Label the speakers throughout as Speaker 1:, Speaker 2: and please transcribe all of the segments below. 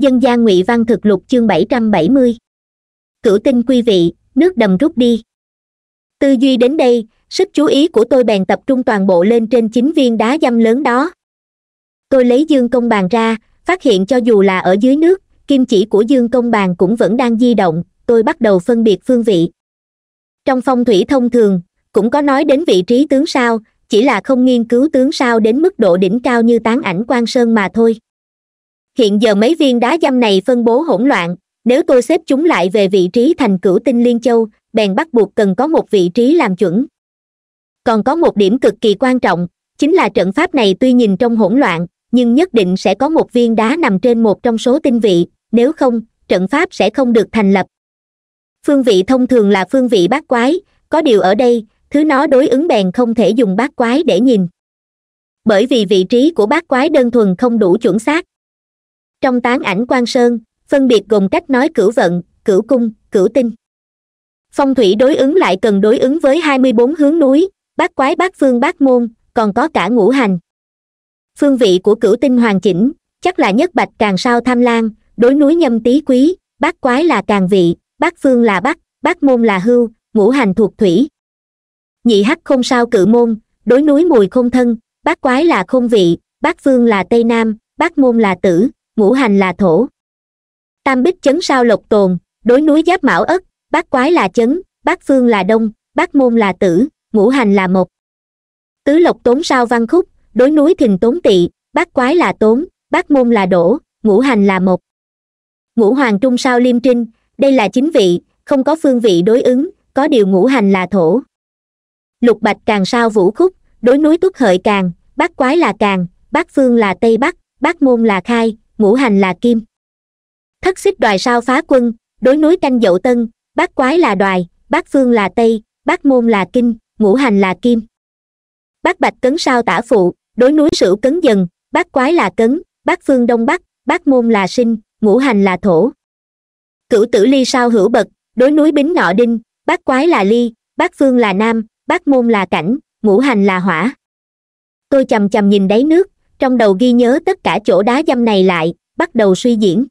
Speaker 1: dân gian ngụy văn thực lục chương bảy trăm bảy mươi cửu tinh quý vị nước đầm rút đi tư duy đến đây sức chú ý của tôi bèn tập trung toàn bộ lên trên chính viên đá dăm lớn đó tôi lấy dương công bàn ra phát hiện cho dù là ở dưới nước kim chỉ của dương công bàn cũng vẫn đang di động tôi bắt đầu phân biệt phương vị trong phong thủy thông thường cũng có nói đến vị trí tướng sao chỉ là không nghiên cứu tướng sao đến mức độ đỉnh cao như tán ảnh quan sơn mà thôi hiện giờ mấy viên đá dăm này phân bố hỗn loạn nếu tôi xếp chúng lại về vị trí thành cửu tinh liên châu bèn bắt buộc cần có một vị trí làm chuẩn còn có một điểm cực kỳ quan trọng chính là trận pháp này tuy nhìn trong hỗn loạn nhưng nhất định sẽ có một viên đá nằm trên một trong số tinh vị nếu không trận pháp sẽ không được thành lập phương vị thông thường là phương vị bát quái có điều ở đây thứ nó đối ứng bèn không thể dùng bát quái để nhìn bởi vì vị trí của bát quái đơn thuần không đủ chuẩn xác trong tán ảnh quan sơn phân biệt gồm cách nói cửu vận cửu cung cửu tinh phong thủy đối ứng lại cần đối ứng với hai mươi bốn hướng núi bát quái bát phương bát môn còn có cả ngũ hành phương vị của cửu tinh hoàn chỉnh chắc là nhất bạch càng sao tham lan đối núi nhâm tý quý bát quái là càng vị bát phương là bắc bát môn là hưu ngũ hành thuộc thủy nhị hắc không sao cự môn đối núi mùi không thân bát quái là không vị bát phương là tây nam bát môn là tử ngũ hành là thổ tam bích chấn sao lộc tồn đối núi giáp mão ất bát quái là chấn bát phương là đông bát môn là tử ngũ hành là mộc tứ lộc tốn sao văn khúc đối núi thình tốn tỵ bát quái là tốn bát môn là đổ ngũ hành là mộc ngũ hoàng trung sao liêm trinh đây là chính vị không có phương vị đối ứng có điều ngũ hành là thổ lục bạch càng sao vũ khúc đối núi túc hợi càng bát quái là càng bát phương là tây bắc bát môn là khai ngũ hành là kim thất xích đoài sao phá quân đối núi canh dậu tân bát quái là đoài bát phương là tây bát môn là kinh ngũ hành là kim bát bạch cấn sao tả phụ đối núi sửu cấn dần bát quái là cấn bát phương đông bắc bát môn là sinh ngũ hành là thổ cửu tử ly sao hữu bậc đối núi bính ngọ đinh bát quái là ly bát phương là nam bát môn là cảnh ngũ hành là hỏa tôi chầm chầm nhìn đáy nước trong đầu ghi nhớ tất cả chỗ đá dâm này lại bắt đầu suy diễn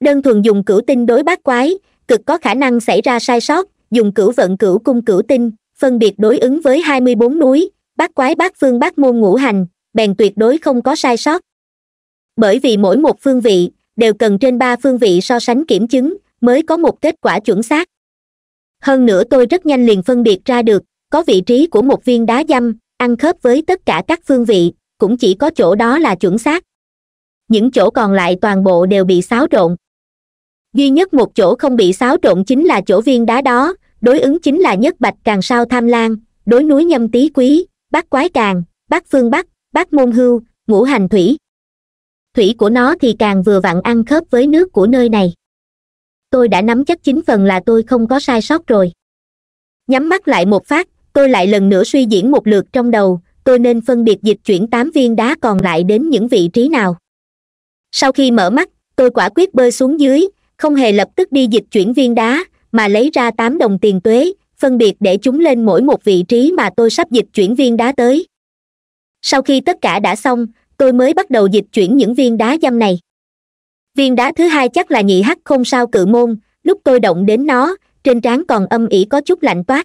Speaker 1: đơn thuần dùng cửu tinh đối bát quái cực có khả năng xảy ra sai sót dùng cửu vận cửu cung cửu tinh phân biệt đối ứng với hai mươi bốn núi bát quái bát phương bát môn ngũ hành bèn tuyệt đối không có sai sót bởi vì mỗi một phương vị đều cần trên ba phương vị so sánh kiểm chứng mới có một kết quả chuẩn xác hơn nữa tôi rất nhanh liền phân biệt ra được có vị trí của một viên đá dăm ăn khớp với tất cả các phương vị cũng chỉ có chỗ đó là chuẩn xác những chỗ còn lại toàn bộ đều bị xáo trộn duy nhất một chỗ không bị xáo trộn chính là chỗ viên đá đó đối ứng chính là nhất bạch càng sao tham lan đối núi nhâm tý quý bát quái càng bát phương bắc bát môn hưu ngũ hành thủy thủy của nó thì càng vừa vặn ăn khớp với nước của nơi này tôi đã nắm chắc chính phần là tôi không có sai sót rồi nhắm mắt lại một phát tôi lại lần nữa suy diễn một lượt trong đầu tôi nên phân biệt dịch chuyển tám viên đá còn lại đến những vị trí nào sau khi mở mắt tôi quả quyết bơi xuống dưới không hề lập tức đi dịch chuyển viên đá mà lấy ra tám đồng tiền tuế phân biệt để chúng lên mỗi một vị trí mà tôi sắp dịch chuyển viên đá tới sau khi tất cả đã xong tôi mới bắt đầu dịch chuyển những viên đá dăm này viên đá thứ hai chắc là nhị hắc không sao cự môn lúc tôi động đến nó trên trán còn âm ỉ có chút lạnh toát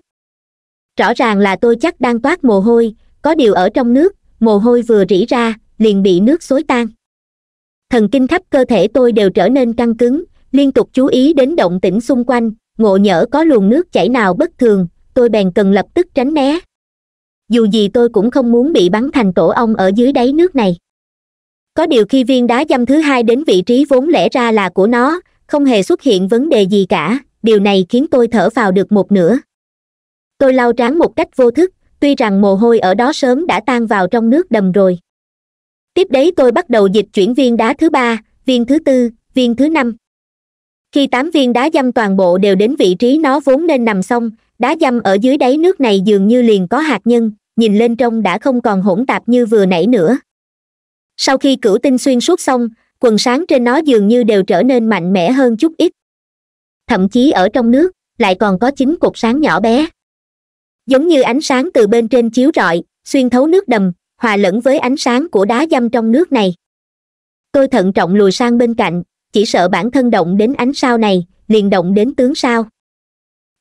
Speaker 1: rõ ràng là tôi chắc đang toát mồ hôi có điều ở trong nước mồ hôi vừa rỉ ra liền bị nước xối tan thần kinh khắp cơ thể tôi đều trở nên căng cứng liên tục chú ý đến động tĩnh xung quanh ngộ nhỡ có luồng nước chảy nào bất thường tôi bèn cần lập tức tránh né dù gì tôi cũng không muốn bị bắn thành tổ ong ở dưới đáy nước này có điều khi viên đá dăm thứ hai đến vị trí vốn lẽ ra là của nó không hề xuất hiện vấn đề gì cả điều này khiến tôi thở vào được một nửa tôi lau trán một cách vô thức tuy rằng mồ hôi ở đó sớm đã tan vào trong nước đầm rồi tiếp đấy tôi bắt đầu dịch chuyển viên đá thứ ba viên thứ tư viên thứ năm khi tám viên đá dăm toàn bộ đều đến vị trí nó vốn nên nằm xong đá dăm ở dưới đáy nước này dường như liền có hạt nhân nhìn lên trong đã không còn hỗn tạp như vừa nãy nữa sau khi cửu tinh xuyên suốt xong quần sáng trên nó dường như đều trở nên mạnh mẽ hơn chút ít thậm chí ở trong nước lại còn có chín cục sáng nhỏ bé giống như ánh sáng từ bên trên chiếu rọi xuyên thấu nước đầm hòa lẫn với ánh sáng của đá dăm trong nước này tôi thận trọng lùi sang bên cạnh chỉ sợ bản thân động đến ánh sao này liền động đến tướng sao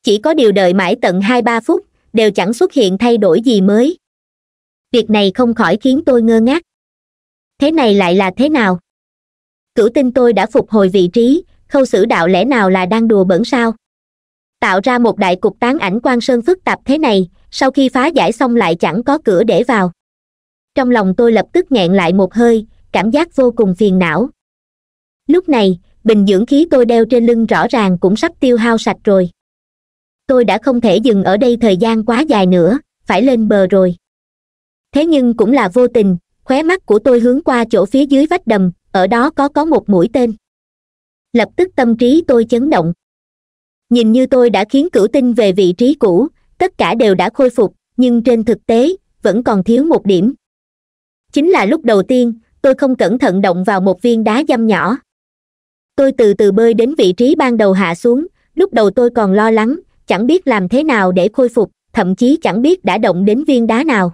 Speaker 1: chỉ có điều đợi mãi tận hai ba phút đều chẳng xuất hiện thay đổi gì mới việc này không khỏi khiến tôi ngơ ngác thế này lại là thế nào cửu tinh tôi đã phục hồi vị trí khâu xử đạo lẽ nào là đang đùa bẩn sao tạo ra một đại cục tán ảnh quan sơn phức tạp thế này sau khi phá giải xong lại chẳng có cửa để vào trong lòng tôi lập tức nghẹn lại một hơi cảm giác vô cùng phiền não lúc này bình dưỡng khí tôi đeo trên lưng rõ ràng cũng sắp tiêu hao sạch rồi tôi đã không thể dừng ở đây thời gian quá dài nữa phải lên bờ rồi thế nhưng cũng là vô tình khóe mắt của tôi hướng qua chỗ phía dưới vách đầm ở đó có có một mũi tên lập tức tâm trí tôi chấn động nhìn như tôi đã khiến cửu tinh về vị trí cũ tất cả đều đã khôi phục nhưng trên thực tế vẫn còn thiếu một điểm chính là lúc đầu tiên tôi không cẩn thận động vào một viên đá dăm nhỏ tôi từ từ bơi đến vị trí ban đầu hạ xuống lúc đầu tôi còn lo lắng chẳng biết làm thế nào để khôi phục thậm chí chẳng biết đã động đến viên đá nào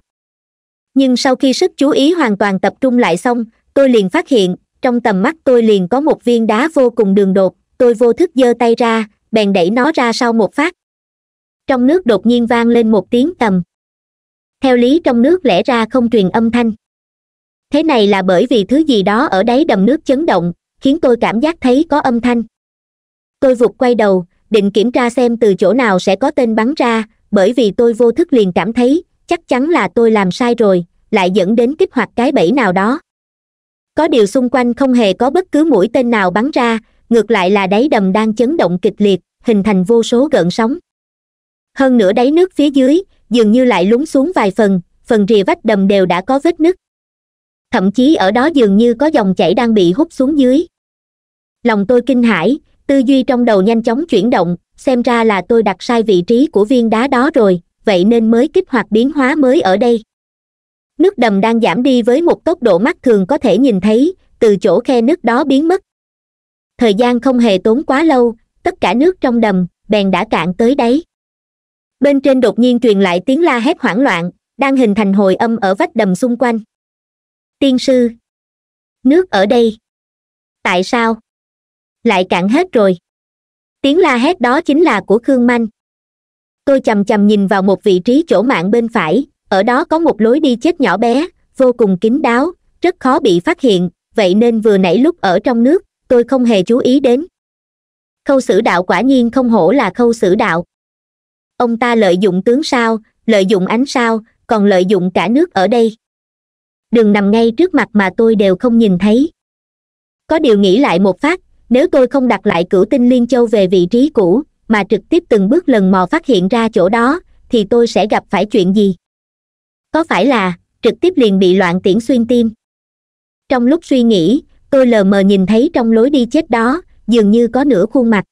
Speaker 1: nhưng sau khi sức chú ý hoàn toàn tập trung lại xong tôi liền phát hiện trong tầm mắt tôi liền có một viên đá vô cùng đường đột tôi vô thức giơ tay ra bèn đẩy nó ra sau một phát trong nước đột nhiên vang lên một tiếng tầm theo lý trong nước lẽ ra không truyền âm thanh thế này là bởi vì thứ gì đó ở đáy đầm nước chấn động khiến tôi cảm giác thấy có âm thanh tôi vụt quay đầu định kiểm tra xem từ chỗ nào sẽ có tên bắn ra bởi vì tôi vô thức liền cảm thấy chắc chắn là tôi làm sai rồi lại dẫn đến kích hoạt cái bẫy nào đó có điều xung quanh không hề có bất cứ mũi tên nào bắn ra ngược lại là đáy đầm đang chấn động kịch liệt hình thành vô số gợn sóng hơn nữa đáy nước phía dưới dường như lại lún xuống vài phần phần rìa vách đầm đều đã có vết nứt thậm chí ở đó dường như có dòng chảy đang bị hút xuống dưới lòng tôi kinh hãi tư duy trong đầu nhanh chóng chuyển động xem ra là tôi đặt sai vị trí của viên đá đó rồi vậy nên mới kích hoạt biến hóa mới ở đây nước đầm đang giảm đi với một tốc độ mắt thường có thể nhìn thấy từ chỗ khe nước đó biến mất thời gian không hề tốn quá lâu tất cả nước trong đầm bèn đã cạn tới đấy bên trên đột nhiên truyền lại tiếng la hét hoảng loạn đang hình thành hồi âm ở vách đầm xung quanh tiên sư nước ở đây tại sao lại cạn hết rồi tiếng la hét đó chính là của khương manh tôi c h nhìn vào một vị trí chỗ mạng bên phải ở đó có một lối đi chết nhỏ bé vô cùng kín đáo rất khó bị phát hiện vậy nên vừa nãy lúc ở trong nước tôi không hề chú ý đến khâu sử đạo quả nhiên không hổ là khâu sử đạo ông ta lợi dụng tướng sao lợi dụng ánh sao còn lợi dụng cả nước ở đây đường nằm ngay trước mặt mà tôi đều không nhìn thấy có điều nghĩ lại một phát nếu tôi không đặt lại cửu tinh liên châu về vị trí cũ mà trực tiếp từng bước lần mò phát hiện ra chỗ đó thì tôi sẽ gặp phải chuyện gì có phải là trực tiếp liền bị loạn tiễn xuyên tim trong lúc suy nghĩ tôi lờ mờ nhìn thấy trong lối đi chết đó dường như có nửa khuôn mặt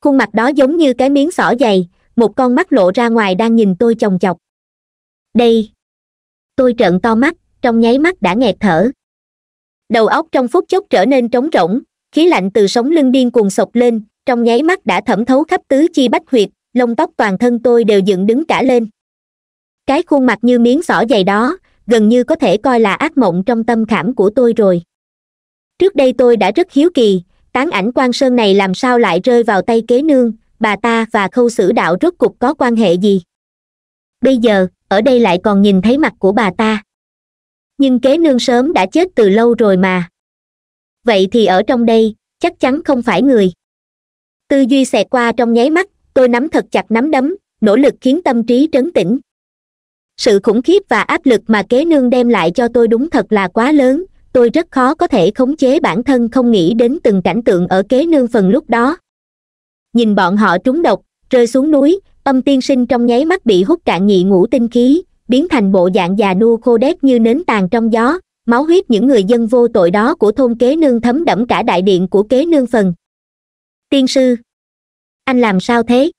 Speaker 1: khuôn mặt đó giống như cái miếng xỏ dày một con mắt lộ ra ngoài đang nhìn tôi chồng chọc đây tôi trợn to mắt trong nháy mắt đã nghẹt thở đầu óc trong phút chốc trở nên trống rỗng khí lạnh từ sống lưng điên cuồng sộc lên trong nháy mắt đã thẩm thấu khắp tứ chi bách huyệt lông tóc toàn thân tôi đều dựng đứng cả lên cái khuôn mặt như miếng xỏ dày đó gần như có thể coi là ác mộng trong tâm khảm của tôi rồi trước đây tôi đã rất hiếu kỳ tán ảnh quan sơn này làm sao lại rơi vào tay kế nương bà ta và khâu sử đạo rốt cục có quan hệ gì bây giờ ở đây lại còn nhìn thấy mặt của bà ta nhưng kế nương sớm đã chết từ lâu rồi mà vậy thì ở trong đây chắc chắn không phải người tư duy xẹt qua trong nháy mắt tôi nắm thật chặt nắm đấm nỗ lực khiến tâm trí trấn tĩnh sự khủng khiếp và áp lực mà kế nương đem lại cho tôi đúng thật là quá lớn tôi rất khó có thể khống chế bản thân không nghĩ đến từng cảnh tượng ở kế nương phần lúc đó nhìn bọn họ trúng độc rơi xuống núi âm tiên sinh trong nháy mắt bị hút cạn nhị ngũ tinh khí biến thành bộ dạng già nua khô đét như nến tàn trong gió máu huyết những người dân vô tội đó của thôn kế nương thấm đẫm cả đại điện của kế nương phần tiên sư anh làm sao thế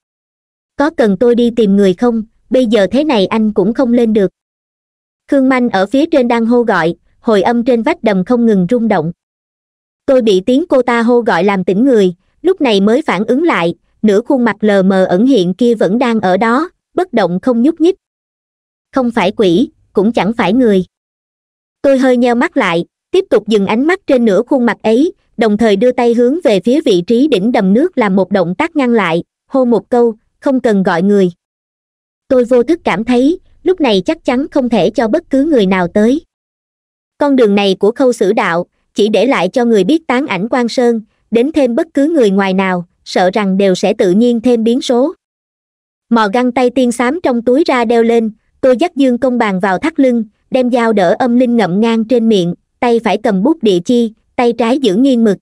Speaker 1: có cần tôi đi tìm người không bây giờ thế này anh cũng không lên được khương manh ở phía trên đang hô gọi hồi âm trên vách đầm không ngừng rung động tôi bị tiếng cô ta hô gọi làm tỉnh người lúc này mới phản ứng lại nửa khuôn mặt lờ mờ ẩn hiện kia vẫn đang ở đó bất động không nhúc nhích không phải quỷ cũng chẳng phải người tôi hơi nheo mắt lại tiếp tục dừng ánh mắt trên nửa khuôn mặt ấy đồng thời đưa tay hướng về phía vị trí đỉnh đầm nước làm một động tác ngăn lại hô một câu không cần gọi người tôi vô thức cảm thấy lúc này chắc chắn không thể cho bất cứ người nào tới con đường này của khâu sử đạo chỉ để lại cho người biết tán ảnh quan sơn đến thêm bất cứ người ngoài nào sợ rằng đều sẽ tự nhiên thêm biến số mò găng tay tiên xám trong túi ra đeo lên tôi dắt dương công bàn vào thắt lưng đem dao đỡ âm linh ngậm ngang trên miệng tay phải cầm bút địa chi tay trái giữ nghiêng mực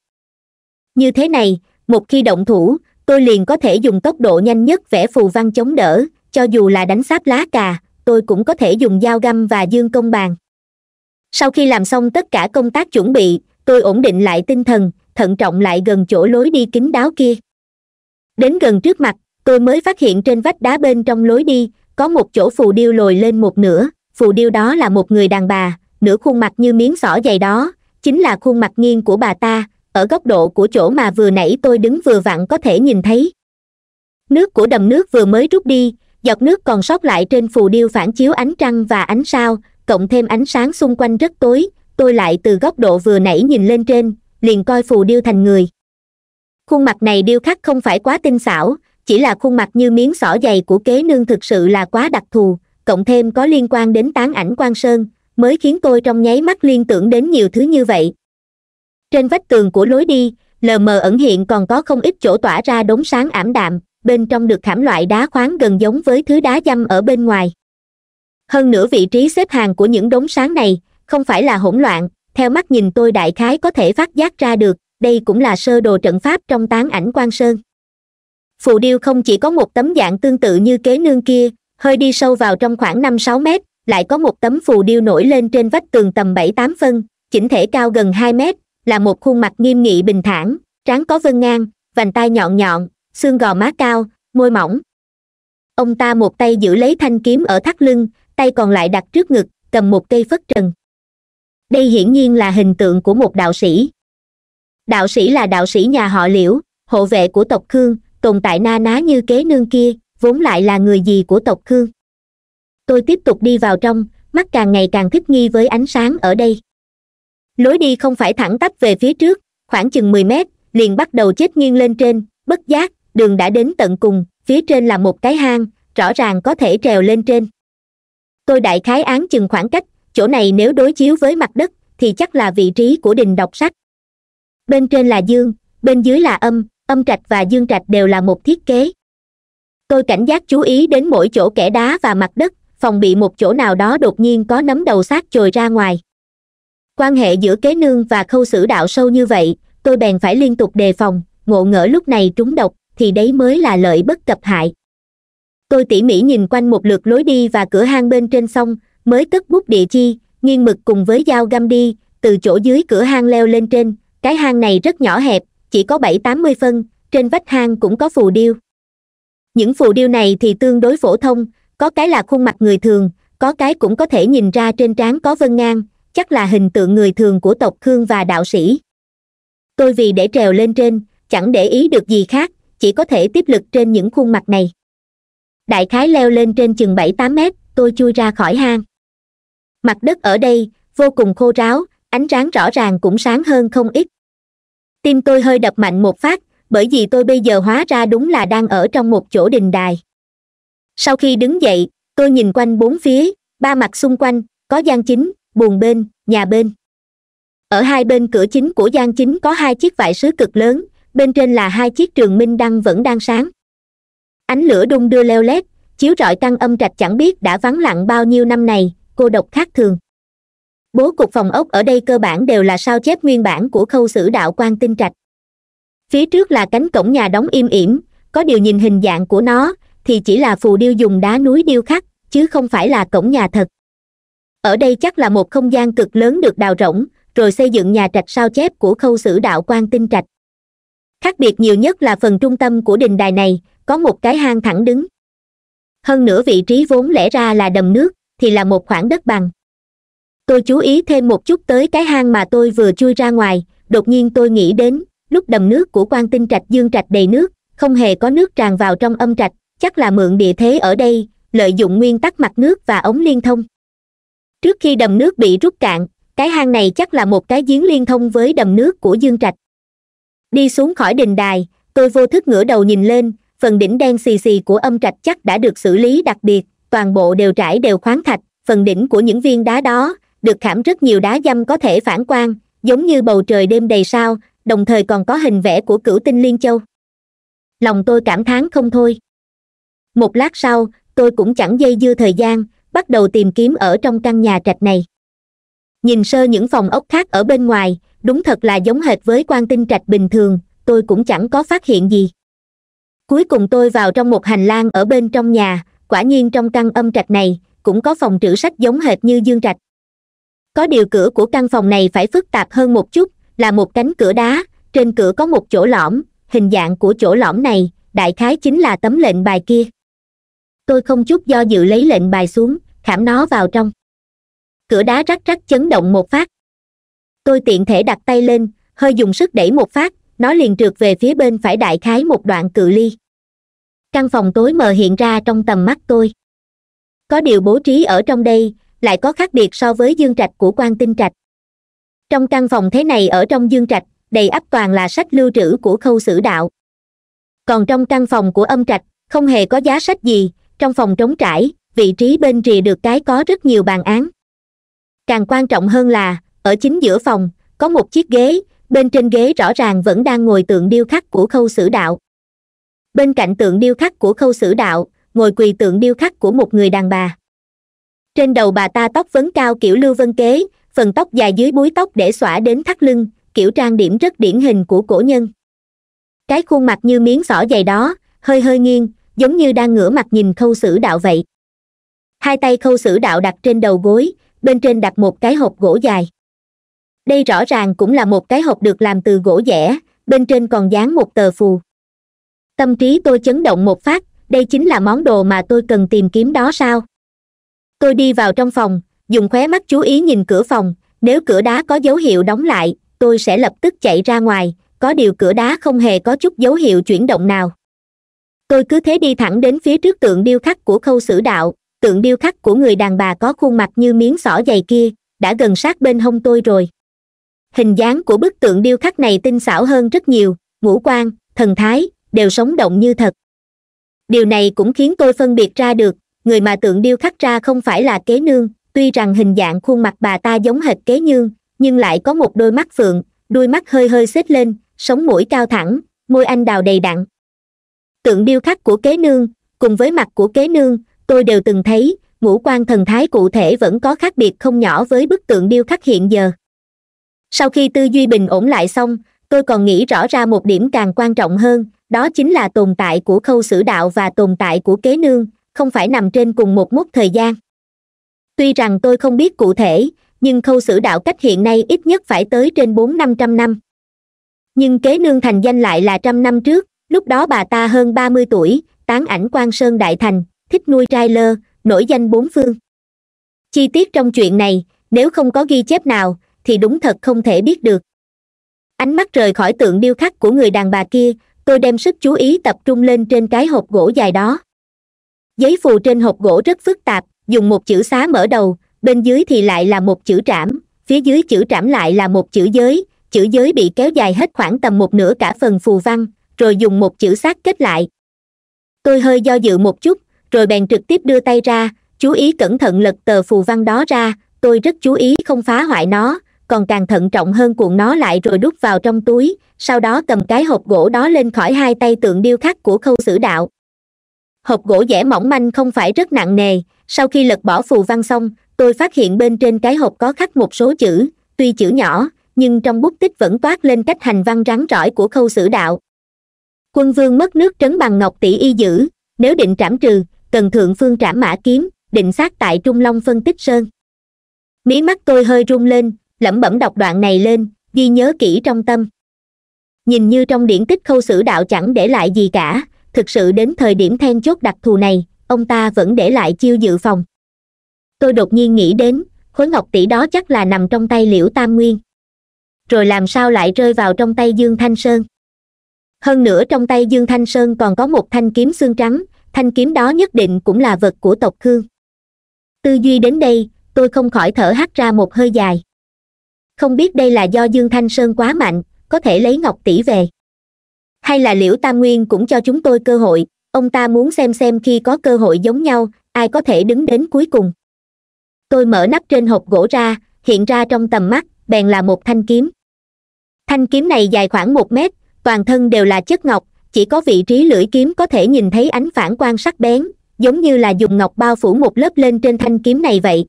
Speaker 1: như thế này một khi động thủ tôi liền có thể dùng tốc độ nhanh nhất vẽ phù văn chống đỡ cho dù là đánh sáp lá cà tôi cũng có thể dùng dao găm và dương công bàn sau khi làm xong tất cả công tác chuẩn bị tôi ổn định lại tinh thần thận trọng lại gần chỗ lối đi kín đáo kia đến gần trước mặt tôi mới phát hiện trên vách đá bên trong lối đi có một chỗ phù điêu lồi lên một nửa phù điêu đó là một người đàn bà nửa khuôn mặt như miếng xỏ dày đó chính là khuôn mặt nghiêng của bà ta ở góc độ của chỗ mà vừa nãy tôi đứng vừa vặn có thể nhìn thấy nước của đầm nước vừa mới rút đi giọt nước còn sót lại trên phù điêu phản chiếu ánh trăng và ánh sao cộng thêm ánh sáng xung quanh rất tối tôi lại từ góc độ vừa nãy nhìn lên trên liền coi phù điêu thành người khuôn mặt này điêu khắc không phải quá tinh xảo chỉ là khuôn mặt như miếng xỏ dày của kế nương thực sự là quá đặc thù cộng thêm có liên quan đến tán ảnh quan sơn mới khiến tôi trong nháy mắt liên tưởng đến nhiều thứ như vậy trên vách tường của lối đi lờ mờ ẩn hiện còn có không ít chỗ tỏa ra đống sáng ảm đạm bên trong được khảm loại đá khoáng gần giống với thứ đá dăm ở bên ngoài hơn nữa vị trí xếp hàng của những đống sáng này không phải là hỗn loạn theo mắt nhìn tôi đại khái có thể phát giác ra được đây cũng là sơ đồ trận pháp trong tán ảnh quan sơn phù điêu không chỉ có một tấm dạng tương tự như kế nương kia hơi đi sâu vào trong khoảng năm sáu mét lại có một tấm phù điêu nổi lên trên vách tường tầm bảy tám phân chỉnh thể cao gần hai mét là một khuôn mặt nghiêm nghị bình thản trán có vân ngang vành tai nhọn nhọn xương gò má cao môi mỏng ông ta một tay giữ lấy thanh kiếm ở thắt lưng tay còn lại đặt trước ngực cầm một cây phất trần đây hiển nhiên là hình tượng của một đạo sĩ đạo sĩ là đạo sĩ nhà họ liễu hộ vệ của tộc khương tồn tại na ná như kế nương kia vốn lại là người gì của tộc khương tôi tiếp tục đi vào trong mắt càng ngày càng thích nghi với ánh sáng ở đây lối đi không phải thẳng tắp về phía trước khoảng chừng mười mét liền bắt đầu chết nghiêng lên trên bất giác đường đã đến tận cùng phía trên là một cái hang rõ ràng có thể trèo lên trên tôi đại khái án chừng khoảng cách chỗ này nếu đối chiếu với mặt đất thì chắc là vị trí của đình đọc sách bên trên là dương bên dưới là âm âm trạch và dương trạch đều là một thiết kế tôi cảnh giác chú ý đến mỗi chỗ kẻ đá và mặt đất phòng bị một chỗ nào đó đột nhiên có nấm đầu xác chồi ra ngoài quan hệ giữa kế nương và khâu sử đạo sâu như vậy tôi bèn phải liên tục đề phòng ngộ ngỡ lúc này trúng độc thì đấy mới là lợi bất cập hại tôi tỉ mỉ nhìn quanh một lượt lối đi và cửa hang bên trên sông mới cất bút địa chi nghiêng mực cùng với dao găm đi từ chỗ dưới cửa hang leo lên trên cái hang này rất nhỏ hẹp chỉ có bảy tám mươi phân trên vách hang cũng có phù điêu những phù điêu này thì tương đối phổ thông có cái là khuôn mặt người thường có cái cũng có thể nhìn ra trên trán có vân ngang chắc là hình tượng người thường của tộc khương và đạo sĩ tôi vì để trèo lên trên chẳng để ý được gì khác chỉ có thể tiếp lực trên những khuôn mặt này đại khái leo lên trên chừng bảy tám mét tôi chui ra khỏi hang mặt đất ở đây vô cùng khô ráo ánh ráng rõ ràng cũng sáng hơn không ít tim tôi hơi đập mạnh một phát bởi vì tôi bây giờ hóa ra đúng là đang ở trong một chỗ đình đài sau khi đứng dậy tôi nhìn quanh bốn phía ba mặt xung quanh có gian chính buồng bên nhà bên ở hai bên cửa chính của gian chính có hai chiếc vải sứ cực lớn bên trên là hai chiếc trường minh đăng vẫn đang sáng ánh lửa đung đưa leo lét chiếu rọi tăng âm trạch chẳng biết đã vắng lặng bao nhiêu năm này cô độc khác thường bố cục phòng ốc ở đây cơ bản đều là sao chép nguyên bản của khâu sử đạo quan tinh trạch phía trước là cánh cổng nhà đóng im ỉm có điều nhìn hình dạng của nó thì chỉ là phù điêu dùng đá núi điêu khắc chứ không phải là cổng nhà thật ở đây chắc là một không gian cực lớn được đào rỗng rồi xây dựng nhà trạch sao chép của khâu sử đạo quan tinh trạch khác biệt nhiều nhất là phần trung tâm của đình đài này có một cái hang thẳng đứng hơn nữa vị trí vốn lẽ ra là đầm nước thì là một khoảng đất bằng tôi chú ý thêm một chút tới cái hang mà tôi vừa chui ra ngoài đột nhiên tôi nghĩ đến lúc đầm nước của quan tinh trạch dương trạch đầy nước không hề có nước tràn vào trong âm trạch chắc là mượn địa thế ở đây lợi dụng nguyên tắc mặt nước và ống liên thông trước khi đầm nước bị rút cạn cái hang này chắc là một cái giếng liên thông với đầm nước của dương trạch đi xuống khỏi đình đài tôi vô thức ngửa đầu nhìn lên phần đỉnh đen xì xì của âm trạch chắc đã được xử lý đặc biệt toàn bộ đều trải đều khoáng thạch phần đỉnh của những viên đá đó được khảm rất nhiều đá dăm có thể phản quang giống như bầu trời đêm đầy sao đồng thời còn có hình vẽ của cửu tinh liên châu lòng tôi cảm thán không thôi một lát sau tôi cũng chẳng dây dưa thời gian bắt đầu tìm kiếm ở trong căn nhà trạch này nhìn sơ những phòng ốc khác ở bên ngoài đúng thật là giống hệt với quan tinh trạch bình thường tôi cũng chẳng có phát hiện gì cuối cùng tôi vào trong một hành lang ở bên trong nhà quả nhiên trong căn âm trạch này cũng có phòng trữ sách giống hệt như dương trạch có điều cửa của căn phòng này phải phức tạp hơn một chút là một cánh cửa đá trên cửa có một chỗ lõm hình dạng của chỗ lõm này đại khái chính là tấm lệnh bài kia tôi không chút do dự lấy lệnh bài xuống khảm nó vào trong cửa đá rắc rắc chấn động một phát tôi tiện thể đặt tay lên hơi dùng sức đẩy một phát nó liền trượt về phía bên phải đại khái một đoạn cự ly căn phòng tối mờ hiện ra trong tầm mắt tôi có điều bố trí ở trong đây lại có khác biệt so với dương trạch của quan tinh trạch trong căn phòng thế này ở trong dương trạch đầy ắp toàn là sách lưu trữ của khâu sử đạo còn trong căn phòng của âm trạch không hề có giá sách gì trong phòng trống trải vị trí bên rìa được cái có rất nhiều bàn án càng quan trọng hơn là ở chính giữa phòng có một chiếc ghế bên trên ghế rõ ràng vẫn đang ngồi tượng điêu khắc của khâu sử đạo bên cạnh tượng điêu khắc của khâu sử đạo ngồi quỳ tượng điêu khắc của một người đàn bà trên đầu bà ta tóc vấn cao kiểu lưu vân kế phần tóc dài dưới búi tóc để xõa đến thắt lưng kiểu trang điểm rất điển hình của cổ nhân cái khuôn mặt như miếng xỏ dày đó hơi hơi nghiêng giống như đang ngửa mặt nhìn khâu sử đạo vậy hai tay khâu sử đạo đặt trên đầu gối bên trên đặt một cái hộp gỗ dài đây rõ ràng cũng là một cái hộp được làm từ gỗ dẻ bên trên còn dán một tờ phù tâm trí tôi chấn động một phát đây chính là món đồ mà tôi cần tìm kiếm đó sao tôi đi vào trong phòng dùng khóe mắt chú ý nhìn cửa phòng nếu cửa đá có dấu hiệu đóng lại tôi sẽ lập tức chạy ra ngoài có điều cửa đá không hề có chút dấu hiệu chuyển động nào tôi cứ thế đi thẳng đến phía trước tượng điêu khắc của khâu sử đạo tượng điêu khắc của người đàn bà có khuôn mặt như miếng xỏ dày kia đã gần sát bên hông tôi rồi hình dáng của bức tượng điêu khắc này tinh xảo hơn rất nhiều ngũ quan thần thái đều sống động như thật điều này cũng khiến tôi phân biệt ra được người mà tượng điêu khắc ra không phải là kế nương tuy rằng hình dạng khuôn mặt bà ta giống hệt kế nhương nhưng lại có một đôi mắt phượng đuôi mắt hơi hơi xếp lên sống mũi cao thẳng môi anh đào đầy đặn tượng điêu khắc của kế nương cùng với mặt của kế nương tôi đều từng thấy ngũ quan thần thái cụ thể vẫn có khác biệt không nhỏ với bức tượng điêu khắc hiện giờ sau khi tư duy bình ổn lại xong tôi còn nghĩ rõ ra một điểm càng quan trọng hơn đó chính là tồn tại của khâu sử đạo và tồn tại của kế nương không phải nằm trên cùng một mốc thời gian tuy rằng tôi không biết cụ thể nhưng khâu sử đạo cách hiện nay ít nhất phải tới trên bốn năm trăm năm nhưng kế nương thành danh lại là trăm năm trước lúc đó bà ta hơn ba mươi tuổi tán ảnh quan sơn đại thành thích nuôi trai lơ nổi danh bốn phương chi tiết trong chuyện này nếu không có ghi chép nào thì đúng thật không thể biết được ánh mắt rời khỏi tượng điêu khắc của người đàn bà kia tôi đem sức chú ý tập trung lên trên cái hộp gỗ dài đó giấy phù trên hộp gỗ rất phức tạp dùng một chữ xá mở đầu bên dưới thì lại là một chữ trảm phía dưới chữ trảm lại là một chữ giới chữ giới bị kéo dài hết khoảng tầm một nửa cả phần phù văn rồi dùng một chữ xác kết lại tôi hơi do dự một chút rồi bèn trực tiếp đưa tay ra chú ý cẩn thận lật tờ phù văn đó ra tôi rất chú ý không phá hoại nó còn càng thận trọng hơn cuộn nó lại rồi đút vào trong túi sau đó cầm cái hộp gỗ đó lên khỏi hai tay tượng điêu khắc của khâu sử đạo hộp gỗ dẻ mỏng manh không phải rất nặng nề sau khi lật bỏ phù văn xong tôi phát hiện bên trên cái hộp có khắc một số chữ tuy chữ nhỏ nhưng trong bút tích vẫn toát lên cách hành văn rắn rỏi của khâu sử đạo quân vương mất nước trấn bằng ngọc tỷ y dữ nếu định trảm trừ cần thượng phương trảm mã kiếm định sát tại trung long phân tích sơn mí mắt tôi hơi rung lên lẩm bẩm đọc đoạn này lên ghi nhớ kỹ trong tâm nhìn như trong điển tích khâu sử đạo chẳng để lại gì cả thực sự đến thời điểm then chốt đặc thù này ông ta vẫn để lại chiêu dự phòng tôi đột nhiên nghĩ đến khối ngọc tỷ đó chắc là nằm trong tay liễu tam nguyên rồi làm sao lại rơi vào trong tay dương thanh sơn hơn nữa trong tay dương thanh sơn còn có một thanh kiếm xương trắng thanh kiếm đó nhất định cũng là vật của tộc khương tư duy đến đây tôi không khỏi thở hắt ra một hơi dài không biết đây là do dương thanh sơn quá mạnh có thể lấy ngọc tỷ về hay là liễu tam nguyên cũng cho chúng tôi cơ hội ông ta muốn xem xem khi có cơ hội giống nhau ai có thể đứng đến cuối cùng tôi mở nắp trên hộp gỗ ra hiện ra trong tầm mắt bèn là một thanh kiếm thanh kiếm này dài khoảng một mét toàn thân đều là chất ngọc chỉ có vị trí lưỡi kiếm có thể nhìn thấy ánh phản quang sắc bén giống như là dùng ngọc bao phủ một lớp lên trên thanh kiếm này vậy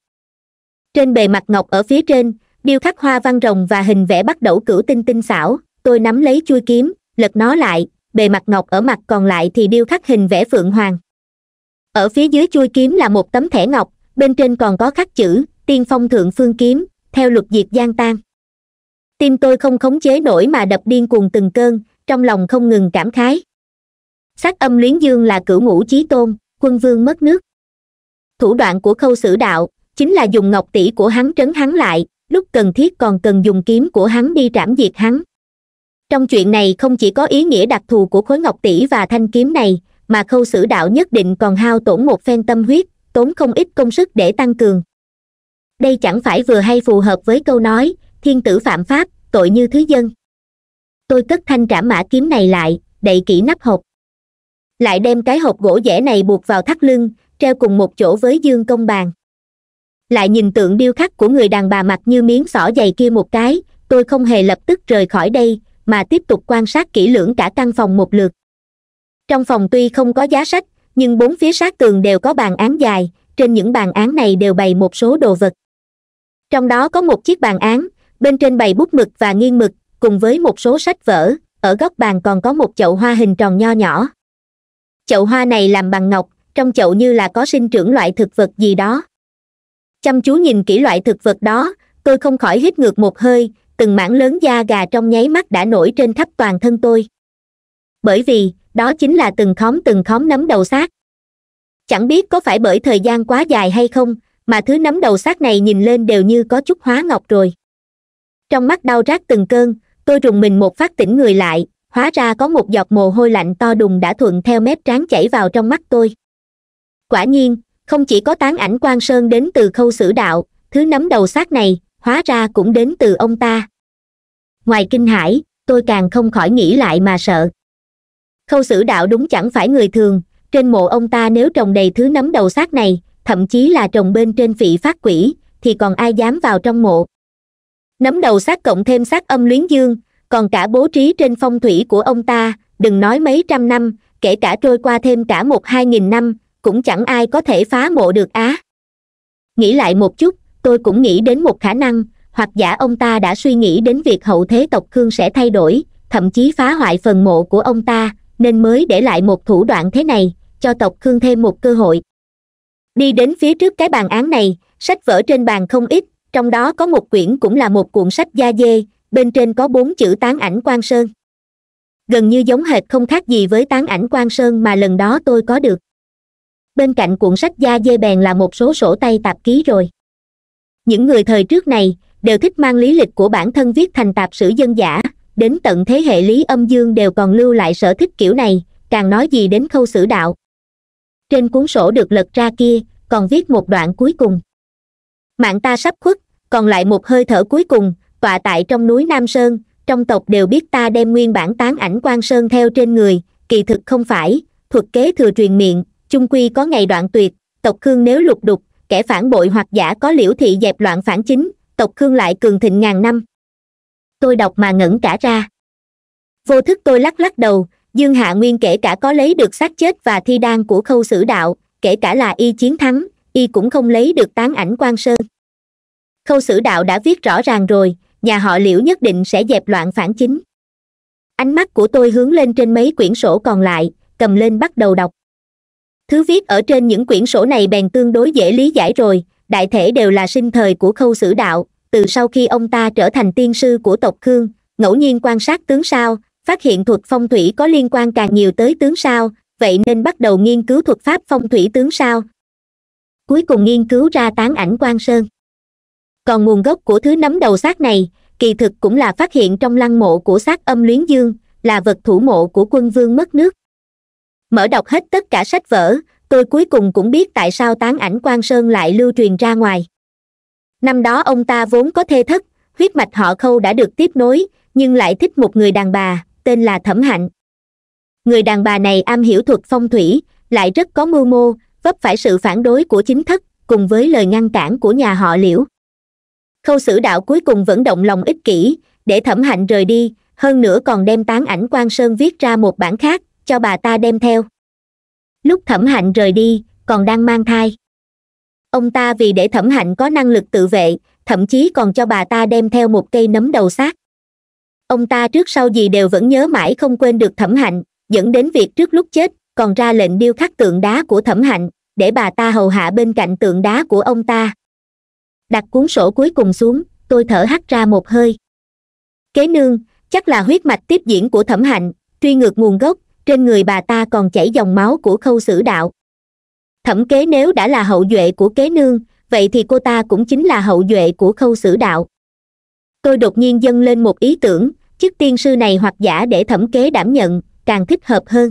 Speaker 1: trên bề mặt ngọc ở phía trên điêu khắc hoa văn rồng và hình vẽ bắt đầu cửu tinh tinh xảo tôi nắm lấy chui kiếm lật nó lại bề mặt ngọc ở mặt còn lại thì điêu khắc hình vẽ phượng hoàng ở phía dưới chui kiếm là một tấm thẻ ngọc bên trên còn có khắc chữ tiên phong thượng phương kiếm theo luật diệt gian tan tim tôi không khống chế nổi mà đập điên cuồng từng cơn trong lòng không ngừng cảm khái sắc âm luyến dương là cửu ngũ chí tôn quân vương mất nước thủ đoạn của khâu sử đạo chính là dùng ngọc tỷ của hắn trấn hắn lại lúc cần thiết còn cần dùng kiếm của hắn đi trảm diệt hắn trong chuyện này không chỉ có ý nghĩa đặc thù của khối ngọc tỷ và thanh kiếm này mà khâu sử đạo nhất định còn hao tổn một phen tâm huyết tốn không ít công sức để tăng cường đây chẳng phải vừa hay phù hợp với câu nói thiên tử phạm pháp tội như thứ dân tôi cất thanh trảm mã kiếm này lại đậy kỹ nắp hộp lại đem cái hộp gỗ rẻ này buộc vào thắt lưng treo cùng một chỗ với dương công bàn lại nhìn tượng điêu khắc của người đàn bà mặc như miếng xỏ dày kia một cái tôi không hề lập tức rời khỏi đây mà tiếp tục quan sát kỹ lưỡng cả căn phòng một lượt trong phòng tuy không có giá sách nhưng bốn phía sát tường đều có bàn án dài trên những bàn án này đều bày một số đồ vật trong đó có một chiếc bàn án bên trên bày bút mực và nghiêng mực cùng với một số sách vở ở góc bàn còn có một chậu hoa hình tròn nho nhỏ chậu hoa này làm bằng ngọc trong chậu như là có sinh trưởng loại thực vật gì đó chăm chú nhìn kỹ loại thực vật đó tôi không khỏi hít ngược một hơi từng mảng lớn da gà trong nháy mắt đã nổi trên khắp toàn thân tôi bởi vì đó chính là từng khóm từng khóm nấm đầu xác chẳng biết có phải bởi thời gian quá dài hay không mà thứ nấm đầu xác này nhìn lên đều như có chút hóa ngọc rồi trong mắt đau rát từng cơn tôi rùng mình một phát tỉnh người lại hóa ra có một giọt mồ hôi lạnh to đùng đã thuận theo mép trán chảy vào trong mắt tôi quả nhiên không chỉ có tán ảnh quan sơn đến từ khâu sử đạo thứ nấm đầu xác này hóa ra cũng đến từ ông ta ngoài kinh hãi tôi càng không khỏi nghĩ lại mà sợ khâu sử đạo đúng chẳng phải người thường trên mộ ông ta nếu trồng đầy thứ nấm đầu xác này thậm chí là trồng bên trên vị phát quỷ thì còn ai dám vào trong mộ Nấm đầu xác cộng thêm xác âm luyến dương còn cả bố trí trên phong thủy của ông ta đừng nói mấy trăm năm kể cả trôi qua thêm cả một hai nghìn năm cũng chẳng ai có thể phá mộ được á nghĩ lại một chút tôi cũng nghĩ đến một khả năng hoặc giả ông ta đã suy nghĩ đến việc hậu thế tộc khương sẽ thay đổi thậm chí phá hoại phần mộ của ông ta nên mới để lại một thủ đoạn thế này cho tộc khương thêm một cơ hội đi đến phía trước cái bàn án này sách vở trên bàn không ít trong đó có một quyển cũng là một cuộn sách da dê bên trên có bốn chữ tán ảnh quan sơn gần như giống hệt không khác gì với tán ảnh quan sơn mà lần đó tôi có được bên cạnh cuộn sách da dê bèn là một số sổ tay tạp ký rồi những người thời trước này đều thích mang lý lịch của bản thân viết thành tạp sử dân giả đến tận thế hệ lý âm dương đều còn lưu lại sở thích kiểu này càng nói gì đến khâu sử đạo trên cuốn sổ được lật ra kia còn viết một đoạn cuối cùng mạng ta sắp khuất còn lại một hơi thở cuối cùng tọa tại trong núi nam sơn trong tộc đều biết ta đem nguyên bản tán ảnh quan sơn theo trên người kỳ thực không phải thuật kế thừa truyền miệng chung quy có ngày đoạn tuyệt tộc khương nếu lục đục kẻ phản bội hoặc giả có liễu thị dẹp loạn phản chính tộc khương lại cường thịnh ngàn năm tôi đọc mà ngẩn cả ra vô thức tôi lắc lắc đầu dương hạ nguyên kể cả có lấy được xác chết và thi đan của khâu sử đạo kể cả là y chiến thắng y cũng không lấy được tán ảnh quan sơn khâu sử đạo đã viết rõ ràng rồi nhà họ liễu nhất định sẽ dẹp loạn phản chính ánh mắt của tôi hướng lên trên mấy quyển sổ còn lại cầm lên bắt đầu đọc thứ viết ở trên những quyển sổ này bèn tương đối dễ lý giải rồi đại thể đều là sinh thời của khâu sử đạo từ sau khi ông ta trở thành tiên sư của tộc khương ngẫu nhiên quan sát tướng sao phát hiện thuật phong thủy có liên quan càng nhiều tới tướng sao vậy nên bắt đầu nghiên cứu thuật pháp phong thủy tướng sao cuối cùng nghiên cứu ra tán ảnh quan sơn còn nguồn gốc của thứ nấm đầu xác này kỳ thực cũng là phát hiện trong lăng mộ của xác âm luyến dương là vật thủ mộ của quân vương mất nước mở đọc hết tất cả sách vở tôi cuối cùng cũng biết tại sao tán ảnh quan sơn lại lưu truyền ra ngoài năm đó ông ta vốn có thê thất huyết mạch họ khâu đã được tiếp nối nhưng lại thích một người đàn bà tên là thẩm hạnh người đàn bà này am hiểu thuật phong thủy lại rất có mưu mô vấp phải sự phản đối của chính thất cùng với lời ngăn cản của nhà họ liễu khâu sử đạo cuối cùng vẫn động lòng ích kỷ để thẩm hạnh rời đi hơn nữa còn đem tán ảnh quan sơn viết ra một bản khác cho bà ta đem theo lúc thẩm hạnh rời đi còn đang mang thai ông ta vì để thẩm hạnh có năng lực tự vệ thậm chí còn cho bà ta đem theo một cây nấm đầu xác ông ta trước sau gì đều vẫn nhớ mãi không quên được thẩm hạnh dẫn đến việc trước lúc chết còn ra lệnh điêu khắc tượng đá của thẩm hạnh để bà ta hầu hạ bên cạnh tượng đá của ông ta đặt cuốn sổ cuối cùng xuống tôi thở hắt ra một hơi kế nương chắc là huyết mạch tiếp diễn của thẩm hạnh truy ngược nguồn gốc trên người bà ta còn chảy dòng máu của khâu sử đạo thẩm kế nếu đã là hậu duệ của kế nương vậy thì cô ta cũng chính là hậu duệ của khâu sử đạo tôi đột nhiên dâng lên một ý tưởng chức tiên sư này hoặc giả để thẩm kế đảm nhận càng thích hợp hơn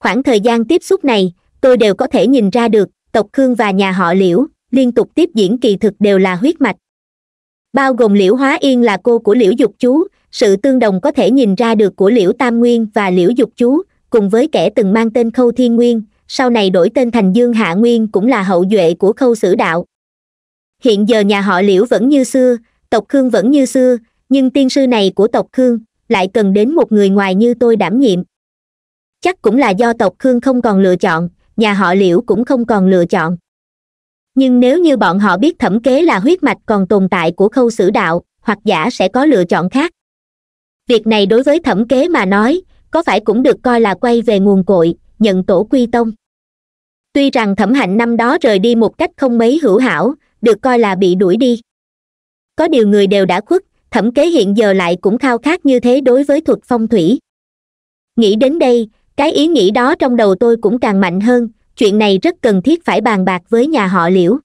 Speaker 1: khoảng thời gian tiếp xúc này tôi đều có thể nhìn ra được tộc khương và nhà họ liễu liên tục tiếp diễn kỳ thực đều là huyết mạch bao gồm liễu hóa yên là cô của liễu dục chú sự tương đồng có thể nhìn ra được của liễu tam nguyên và liễu dục chú cùng với kẻ từng mang tên khâu thiên nguyên sau này đổi tên thành dương hạ nguyên cũng là hậu duệ của khâu sử đạo hiện giờ nhà họ liễu vẫn như xưa tộc khương vẫn như xưa nhưng tiên sư này của tộc khương lại cần đến một người ngoài như tôi đảm nhiệm chắc cũng là do tộc khương không còn lựa chọn nhà họ liễu cũng không còn lựa chọn nhưng nếu như bọn họ biết thẩm kế là huyết mạch còn tồn tại của khâu sử đạo hoặc giả sẽ có lựa chọn khác việc này đối với thẩm kế mà nói có phải cũng được coi là quay về nguồn cội nhận tổ quy tông tuy rằng thẩm hạnh năm đó rời đi một cách không mấy hữu hảo được coi là bị đuổi đi có điều người đều đã khuất thẩm kế hiện giờ lại cũng khao khát như thế đối với thuật phong thủy nghĩ đến đây cái ý nghĩ đó trong đầu tôi cũng càng mạnh hơn chuyện này rất cần thiết phải bàn bạc với nhà họ liễu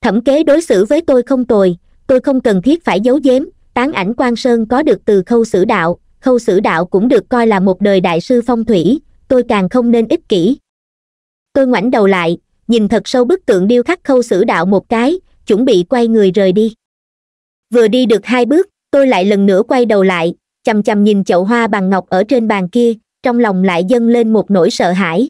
Speaker 1: thẩm kế đối xử với tôi không tồi tôi không cần thiết phải giấu giếm tán ảnh quan sơn có được từ khâu sử đạo khâu sử đạo cũng được coi là một đời đại sư phong thủy tôi càng không nên ích kỷ tôi ngoảnh đầu lại nhìn thật sâu bức tượng điêu khắc khâu sử đạo một cái chuẩn bị quay người rời đi vừa đi được hai bước tôi lại lần nữa quay đầu lại chằm chằm nhìn chậu hoa bằng ngọc ở trên bàn kia trong lòng lại dâng lên một nỗi sợ hãi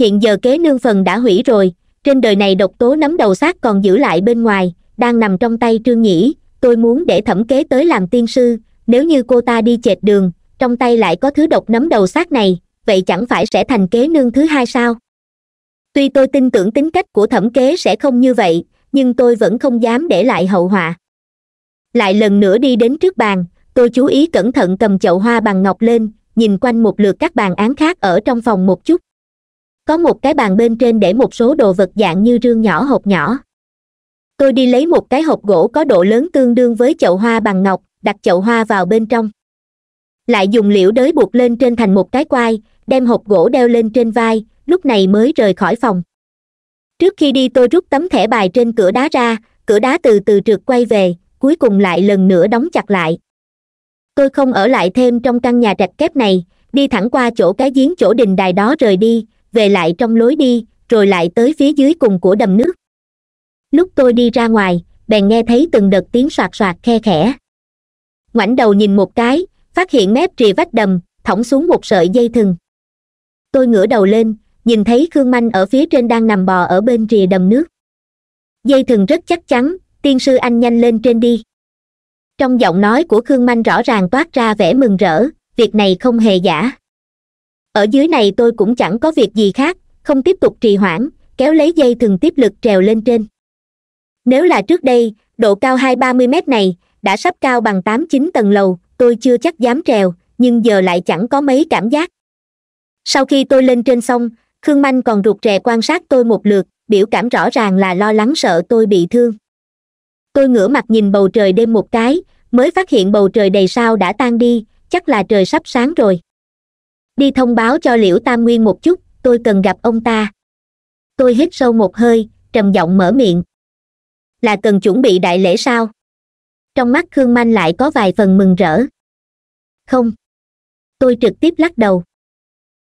Speaker 1: hiện giờ kế nương phần đã hủy rồi trên đời này độc tố nắm đầu xác còn giữ lại bên ngoài đang nằm trong tay trương nhĩ tôi muốn để thẩm kế tới làm tiên sư nếu như cô ta đi chệch đường trong tay lại có thứ độc nấm đầu xác này vậy chẳng phải sẽ thành kế nương thứ hai sao tuy tôi tin tưởng tính cách của thẩm kế sẽ không như vậy nhưng tôi vẫn không dám để lại hậu họa lại lần nữa đi đến trước bàn tôi chú ý cẩn thận cầm chậu hoa bằng ngọc lên nhìn quanh một lượt các bàn án khác ở trong phòng một chút có một cái bàn bên trên để một số đồ vật dạng như rương nhỏ hộp nhỏ tôi đi lấy một cái hộp gỗ có độ lớn tương đương với chậu hoa bằng ngọc đặt chậu hoa vào bên trong lại dùng liễu đới buộc lên trên thành một cái quai đem hộp gỗ đeo lên trên vai lúc này mới rời khỏi phòng trước khi đi tôi rút tấm thẻ bài trên cửa đá ra cửa đá từ từ trượt quay về cuối cùng lại lần nữa đóng chặt lại tôi không ở lại thêm trong căn nhà trạch kép này đi thẳng qua chỗ cái giếng chỗ đình đài đó rời đi về lại trong lối đi rồi lại tới phía dưới cùng của đầm nước lúc tôi đi ra ngoài bèn nghe thấy từng đợt tiếng soạt soạt khe khẽ ngoảnh đầu nhìn một cái phát hiện mép rìa vách đầm thõng xuống một sợi dây thừng tôi ngửa đầu lên nhìn thấy khương manh ở phía trên đang nằm bò ở bên rìa đầm nước dây thừng rất chắc chắn tiên sư anh nhanh lên trên đi trong giọng nói của khương manh rõ ràng toát ra vẻ mừng rỡ việc này không hề giả ở dưới này tôi cũng chẳng có việc gì khác không tiếp tục trì hoãn kéo lấy dây thừng tiếp lực trèo lên trên nếu là trước đây độ cao hai ba mươi mét này đã sắp cao bằng tám chín tầng lầu tôi chưa chắc dám trèo nhưng giờ lại chẳng có mấy cảm giác sau khi tôi lên trên sông khương manh còn rụt rè quan sát tôi một lượt biểu cảm rõ ràng là lo lắng sợ tôi bị thương tôi ngửa mặt nhìn bầu trời đêm một cái mới phát hiện bầu trời đầy sao đã tan đi chắc là trời sắp sáng rồi đi thông báo cho liễu tam nguyên một chút tôi cần gặp ông ta tôi hít sâu một hơi trầm giọng mở miệng là cần chuẩn bị đại lễ sao trong mắt khương manh lại có vài phần mừng rỡ không tôi trực tiếp lắc đầu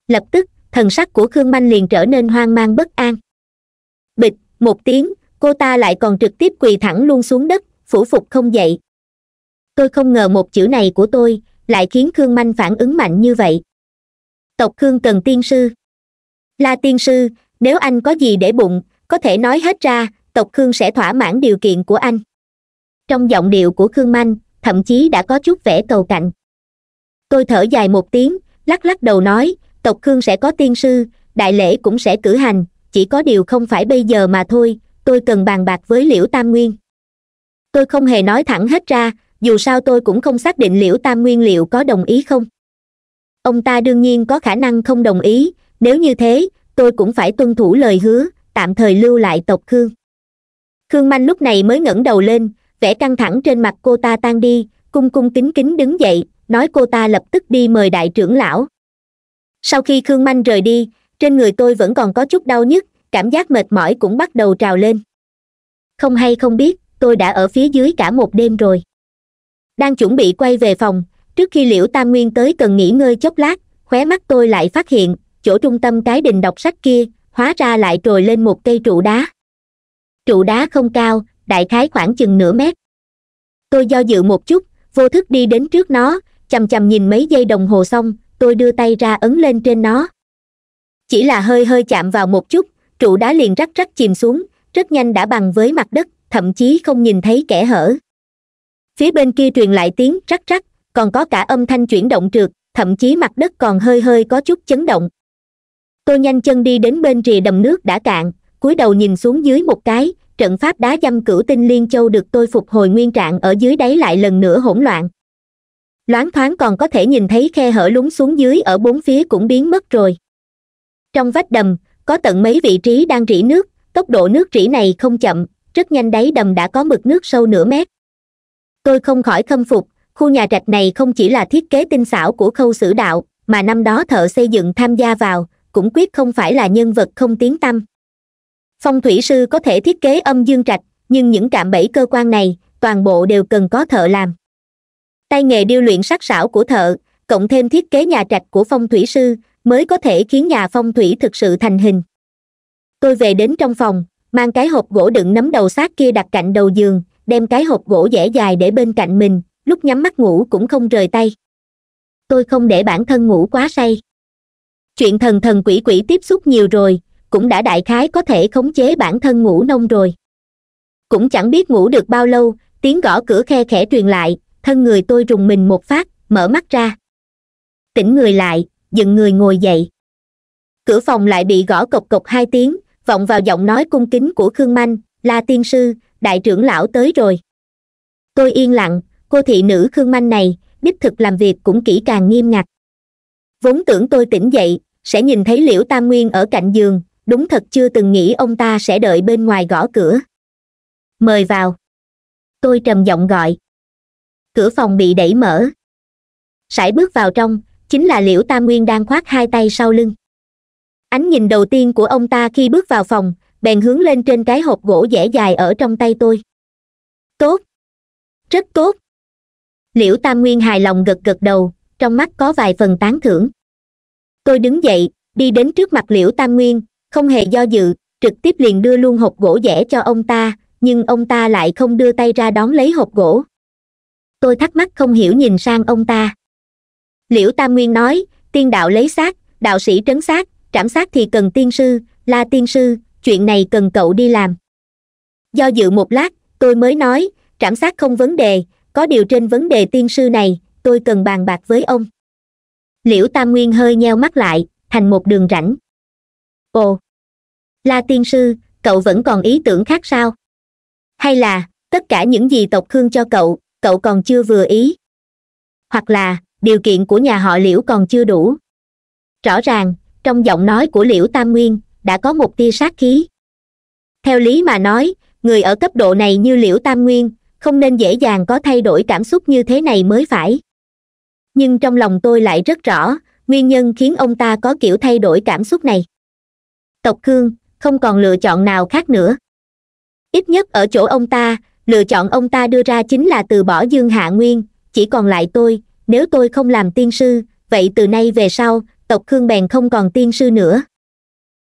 Speaker 1: lập tức thần sắc của khương manh liền trở nên hoang mang bất an bịch một tiếng cô ta lại còn trực tiếp quỳ thẳng luôn xuống đất phủ phục không dậy tôi không ngờ một chữ này của tôi lại khiến khương manh phản ứng mạnh như vậy tộc khương cần tiên sư la tiên sư nếu anh có gì để bụng có thể nói hết ra tộc khương sẽ thỏa mãn điều kiện của anh trong giọng điệu của khương manh thậm chí đã có chút vẻ cầu cạnh tôi thở dài một tiếng lắc lắc đầu nói tộc khương sẽ có tiên sư đại lễ cũng sẽ cử hành chỉ có điều không phải bây giờ mà thôi tôi cần bàn bạc với liễu tam nguyên tôi không hề nói thẳng hết ra dù sao tôi cũng không xác định liễu tam nguyên liệu có đồng ý không ông ta đương nhiên có khả năng không đồng ý nếu như thế tôi cũng phải tuân thủ lời hứa tạm thời lưu lại tộc khương khương manh lúc này mới ngẩng đầu lên vẻ căng thẳng trên mặt cô ta tan đi cung cung kính kính đứng dậy nói cô ta lập tức đi mời đại trưởng lão sau khi khương manh rời đi trên người tôi vẫn còn có chút đau nhức cảm giác mệt mỏi cũng bắt đầu trào lên không hay không biết tôi đã ở phía dưới cả một đêm rồi đang chuẩn bị quay về phòng trước khi liễu tam nguyên tới cần nghỉ ngơi chốc lát khóe mắt tôi lại phát hiện chỗ trung tâm cái đình đọc sách kia hóa ra lại trồi lên một cây trụ đá trụ đá không cao đại khái khoảng chừng nửa mét tôi do dự một chút vô thức đi đến trước nó c h nhìn mấy giây đồng hồ xong tôi đưa tay ra ấn lên trên nó chỉ là hơi hơi chạm vào một chút trụ đá liền rắc rắc chìm xuống rất nhanh đã bằng với mặt đất thậm chí không nhìn thấy kẻ hở phía bên kia truyền lại tiếng rắc rắc còn có cả âm thanh chuyển động trượt thậm chí mặt đất còn hơi hơi có chút chấn động tôi nhanh chân đi đến bên rìa đầm nước đã cạn cúi đầu nhìn xuống dưới một cái trận pháp đá dâm cửu tinh liên châu được tôi phục hồi nguyên trạng ở dưới đáy lại lần nữa hỗn loạn loáng thoáng còn có thể nhìn thấy khe hở lún xuống dưới ở bốn phía cũng biến mất rồi trong vách đầm có tận mấy vị trí đang rỉ nước tốc độ nước rỉ này không chậm rất nhanh đáy đầm đã có mực nước sâu nửa mét tôi không khỏi khâm phục khu nhà trạch này không chỉ là thiết kế tinh xảo của khâu sử đạo mà năm đó thợ xây dựng tham gia vào cũng quyết không phải là nhân vật không tiếng tâm phong thủy sư có thể thiết kế âm dương trạch nhưng những cạm bẫy cơ quan này toàn bộ đều cần có thợ làm tay nghề điêu luyện sắc sảo của thợ cộng thêm thiết kế nhà trạch của phong thủy sư mới có thể khiến nhà phong thủy thực sự thành hình tôi về đến trong phòng mang cái hộp gỗ đựng nấm đầu xác kia đặt cạnh đầu giường đem cái hộp gỗ dễ dài để bên cạnh mình lúc nhắm mắt ngủ cũng không rời tay tôi không để bản thân ngủ quá say chuyện thần thần quỷ quỷ tiếp xúc nhiều rồi cũng đã đại khái có thể khống chế bản thân ngủ nông rồi cũng chẳng biết ngủ được bao lâu tiếng gõ cửa khe khẽ truyền lại thân người tôi rùng mình một phát mở mắt ra tỉnh người lại dựng người ngồi dậy cửa phòng lại bị gõ cộc cộc hai tiếng vọng vào giọng nói cung kính của khương manh là tiên sư đại trưởng lão tới rồi tôi yên lặng cô thị nữ khương manh này đích thực làm việc cũng kỹ càng nghiêm ngặt vốn tưởng tôi tỉnh dậy sẽ nhìn thấy liễu tam nguyên ở cạnh giường đúng thật chưa từng nghĩ ông ta sẽ đợi bên ngoài gõ cửa mời vào tôi trầm giọng gọi cửa phòng bị đẩy mở sải bước vào trong chính là liễu tam nguyên đang khoác hai tay sau lưng ánh nhìn đầu tiên của ông ta khi bước vào phòng bèn hướng lên trên cái hộp gỗ dẻ dài ở trong tay tôi tốt rất tốt liễu tam nguyên hài lòng gật gật đầu trong mắt có vài phần tán thưởng tôi đứng dậy đi đến trước mặt liễu tam nguyên không hề do dự trực tiếp liền đưa luôn hộp gỗ rẻ cho ông ta nhưng ông ta lại không đưa tay ra đón lấy hộp gỗ tôi thắc mắc không hiểu nhìn sang ông ta liễu tam nguyên nói tiên đạo lấy xác đạo sĩ trấn xác trảm xác thì cần tiên sư la tiên sư chuyện này cần cậu đi làm do dự một lát tôi mới nói trảm xác không vấn đề có điều trên vấn đề tiên sư này tôi cần bàn bạc với ông liễu tam nguyên hơi nheo mắt lại thành một đường rảnh ồ la tiên sư cậu vẫn còn ý tưởng khác sao hay là tất cả những gì tộc khương cho cậu cậu còn chưa vừa ý hoặc là điều kiện của nhà họ liễu còn chưa đủ rõ ràng trong giọng nói của liễu tam nguyên đã có một tia sát khí theo lý mà nói người ở cấp độ này như liễu tam nguyên không nên dễ dàng có thay đổi cảm xúc như thế này mới phải nhưng trong lòng tôi lại rất rõ nguyên nhân khiến ông ta có kiểu thay đổi cảm xúc này tộc khương không còn lựa chọn nào khác nữa ít nhất ở chỗ ông ta lựa chọn ông ta đưa ra chính là từ bỏ dương hạ nguyên chỉ còn lại tôi nếu tôi không làm tiên sư vậy từ nay về sau tộc khương bèn không còn tiên sư nữa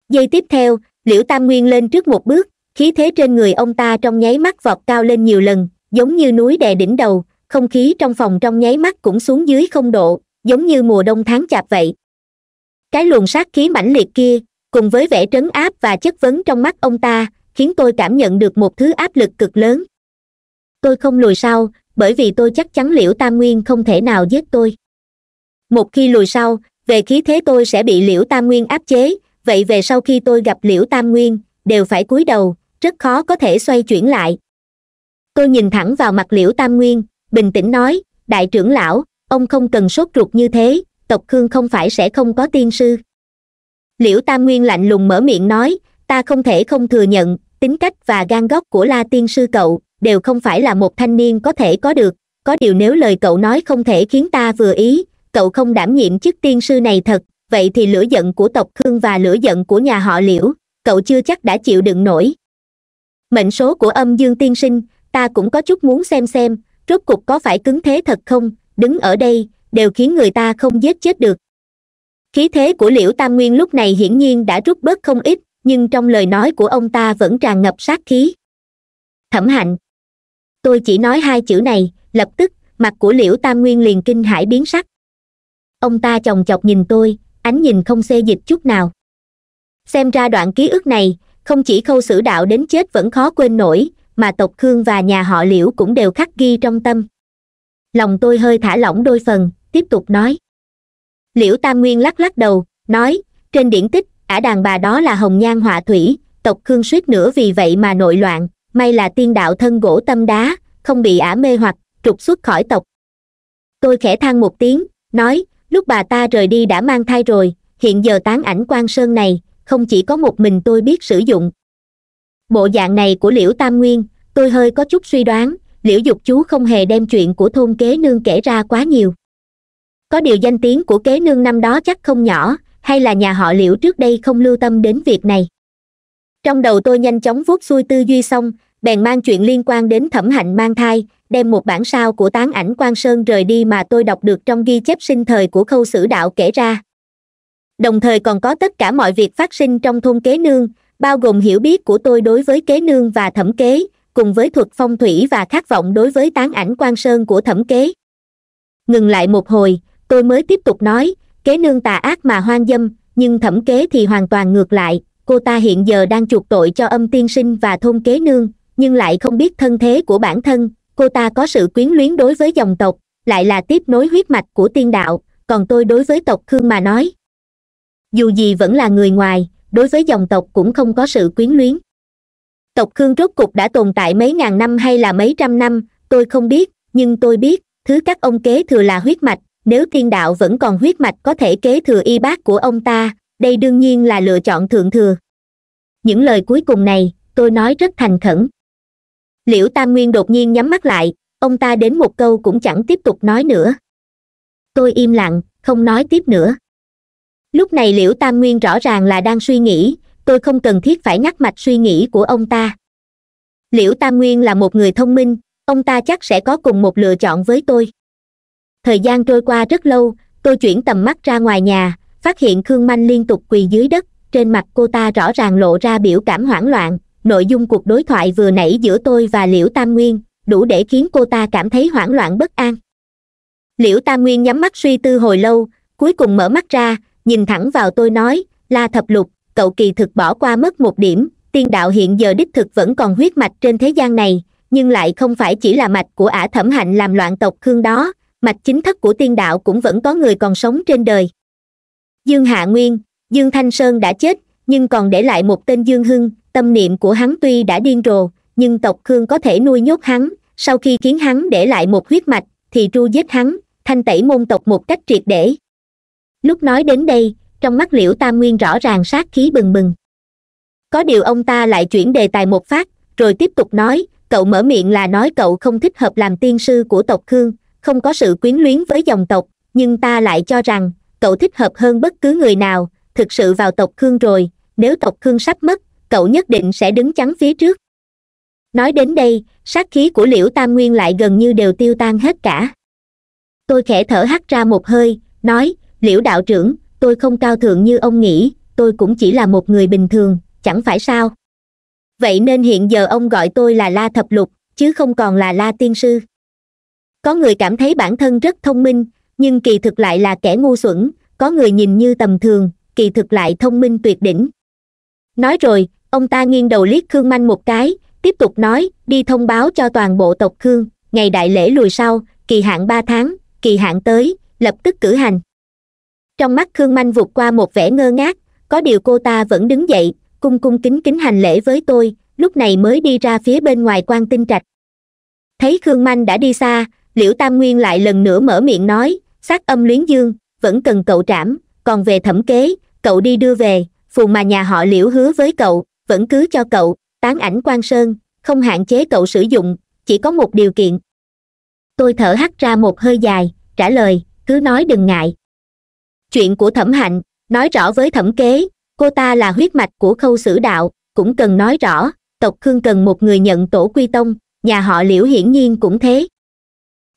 Speaker 1: giây tiếp theo liễu tam nguyên lên trước một bước khí thế trên người ông ta trong nháy mắt vọt cao lên nhiều lần giống như núi đè đỉnh đầu không khí trong phòng trong nháy mắt cũng xuống dưới không độ giống như mùa đông tháng chạp vậy cái luồng sát khí mãnh liệt kia cùng với vẻ trấn áp và chất vấn trong mắt ông ta khiến tôi cảm nhận được một thứ áp lực cực lớn tôi không lùi sau bởi vì tôi chắc chắn liễu tam nguyên không thể nào giết tôi một khi lùi sau về khí thế tôi sẽ bị liễu tam nguyên áp chế vậy về sau khi tôi gặp liễu tam nguyên đều phải cúi đầu rất khó có thể xoay chuyển lại tôi nhìn thẳng vào mặt liễu tam nguyên bình tĩnh nói đại trưởng lão ông không cần sốt ruột như thế tộc khương không phải sẽ không có tiên sư liễu tam nguyên lạnh lùng mở miệng nói ta không thể không thừa nhận tính cách và gan góc của la tiên sư cậu đều không phải là một thanh niên có thể có được có điều nếu lời cậu nói không thể khiến ta vừa ý cậu không đảm nhiệm chức tiên sư này thật vậy thì lửa giận của tộc khương và lửa giận của nhà họ liễu cậu chưa chắc đã chịu đựng nổi mệnh số của âm dương tiên sinh ta cũng có chút muốn xem xem rốt cục có phải cứng thế thật không đứng ở đây đều khiến người ta không giết chết được khí thế của liễu tam nguyên lúc này hiển nhiên đã rút bớt không ít nhưng trong lời nói của ông ta vẫn tràn ngập sát khí thẩm hạnh tôi chỉ nói hai chữ này lập tức mặt của liễu tam nguyên liền kinh hãi biến sắc ông ta chòng chọc nhìn tôi ánh nhìn không xê dịch chút nào xem ra đoạn ký ức này không chỉ khâu sử đạo đến chết vẫn khó quên nổi mà tộc khương và nhà họ liễu cũng đều khắc ghi trong tâm lòng tôi hơi thả lỏng đôi phần tiếp tục nói liễu tam nguyên lắc lắc đầu nói trên điển tích ả đàn bà đó là hồng nhan họa thủy tộc khương suýt nữa vì vậy mà nội loạn may là tiên đạo thân gỗ tâm đá không bị ả mê hoặc trục xuất khỏi tộc tôi khẽ than một tiếng nói lúc bà ta rời đi đã mang thai rồi hiện giờ tán ảnh quan sơn này không chỉ có một mình tôi biết sử dụng bộ dạng này của liễu tam nguyên tôi hơi có chút suy đoán liễu dục chú không hề đem chuyện của thôn kế nương kể ra quá nhiều có điều danh tiếng của kế nương năm đó chắc không nhỏ hay là nhà họ liễu trước đây không lưu tâm đến việc này trong đầu tôi nhanh chóng vuốt xuôi tư duy xong bèn mang chuyện liên quan đến thẩm hạnh mang thai đem một bản sao của tán ảnh quan sơn rời đi mà tôi đọc được trong ghi chép sinh thời của khâu sử đạo kể ra đồng thời còn có tất cả mọi việc phát sinh trong thôn kế nương bao gồm hiểu biết của tôi đối với kế nương và thẩm kế cùng với thuật phong thủy và khát vọng đối với tán ảnh quan sơn của thẩm kế ngừng lại một hồi tôi mới tiếp tục nói kế nương tà ác mà hoang dâm nhưng thẩm kế thì hoàn toàn ngược lại cô ta hiện giờ đang chuộc tội cho âm tiên sinh và thôn kế nương nhưng lại không biết thân thế của bản thân cô ta có sự quyến luyến đối với dòng tộc lại là tiếp nối huyết mạch của tiên đạo còn tôi đối với tộc khương mà nói dù gì vẫn là người ngoài đối với dòng tộc cũng không có sự quyến luyến tộc khương rốt cục đã tồn tại mấy ngàn năm hay là mấy trăm năm tôi không biết nhưng tôi biết thứ các ông kế thừa là huyết mạch nếu thiên đạo vẫn còn huyết mạch có thể kế thừa y bác của ông ta đây đương nhiên là lựa chọn thượng thừa những lời cuối cùng này tôi nói rất thành khẩn liễu tam nguyên đột nhiên nhắm mắt lại ông ta đến một câu cũng chẳng tiếp tục nói nữa tôi im lặng không nói tiếp nữa lúc này liễu tam nguyên rõ ràng là đang suy nghĩ tôi không cần thiết phải ngắt mạch suy nghĩ của ông ta liễu tam nguyên là một người thông minh ông ta chắc sẽ có cùng một lựa chọn với tôi thời gian trôi qua rất lâu tôi chuyển tầm mắt ra ngoài nhà phát hiện khương manh liên tục quỳ dưới đất trên mặt cô ta rõ ràng lộ ra biểu cảm hoảng loạn nội dung cuộc đối thoại vừa nãy giữa tôi và liễu tam nguyên đủ để khiến cô ta cảm thấy hoảng loạn bất an liễu tam nguyên nhắm mắt suy tư hồi lâu cuối cùng mở mắt ra nhìn thẳng vào tôi nói la thập lục cậu kỳ thực bỏ qua mất một điểm tiên đạo hiện giờ đích thực vẫn còn huyết mạch trên thế gian này nhưng lại không phải chỉ là mạch của ả thẩm hạnh làm loạn tộc khương đó mạch chính thất của tiên đạo cũng vẫn có người còn sống trên đời dương hạ nguyên dương thanh sơn đã chết nhưng còn để lại một tên dương hưng tâm niệm của hắn tuy đã điên rồ nhưng tộc khương có thể nuôi nhốt hắn sau khi khiến hắn để lại một huyết mạch thì tru giết hắn thanh tẩy môn tộc một cách triệt để lúc nói đến đây trong mắt liễu tam nguyên rõ ràng sát khí bừng bừng có điều ông ta lại chuyển đề tài một phát rồi tiếp tục nói cậu mở miệng là nói cậu không thích hợp làm tiên sư của tộc khương không có sự quyến luyến với dòng tộc nhưng ta lại cho rằng cậu thích hợp hơn bất cứ người nào thực sự vào tộc khương rồi nếu tộc khương sắp mất cậu nhất định sẽ đứng chắn phía trước nói đến đây sát khí của liễu tam nguyên lại gần như đều tiêu tan hết cả tôi khẽ thở hắt ra một hơi nói liễu đạo trưởng tôi không cao thượng như ông nghĩ tôi cũng chỉ là một người bình thường chẳng phải sao vậy nên hiện giờ ông gọi tôi là la thập lục chứ không còn là la tiên sư có người cảm thấy bản thân rất thông minh nhưng kỳ thực lại là kẻ ngu xuẩn có người nhìn như tầm thường kỳ thực lại thông minh tuyệt đỉnh nói rồi ông ta nghiêng đầu liếc khương manh một cái tiếp tục nói đi thông báo cho toàn bộ tộc khương ngày đại lễ lùi sau kỳ hạn ba tháng kỳ hạn tới lập tức cử hành trong mắt khương manh vụt qua một vẻ ngơ ngác có điều cô ta vẫn đứng dậy cung cung kính kính hành lễ với tôi lúc này mới đi ra phía bên ngoài quan tinh trạch thấy khương manh đã đi xa liễu tam nguyên lại lần nữa mở miệng nói "Sát âm luyến dương vẫn cần cậu trảm còn về thẩm kế cậu đi đưa về phù mà nhà họ liễu hứa với cậu vẫn cứ cho cậu tán ảnh quan sơn không hạn chế cậu sử dụng chỉ có một điều kiện tôi thở hắt ra một hơi dài trả lời cứ nói đừng ngại chuyện của thẩm hạnh nói rõ với thẩm kế cô ta là huyết mạch của khâu sử đạo cũng cần nói rõ tộc khương cần một người nhận tổ quy tông nhà họ liễu hiển nhiên cũng thế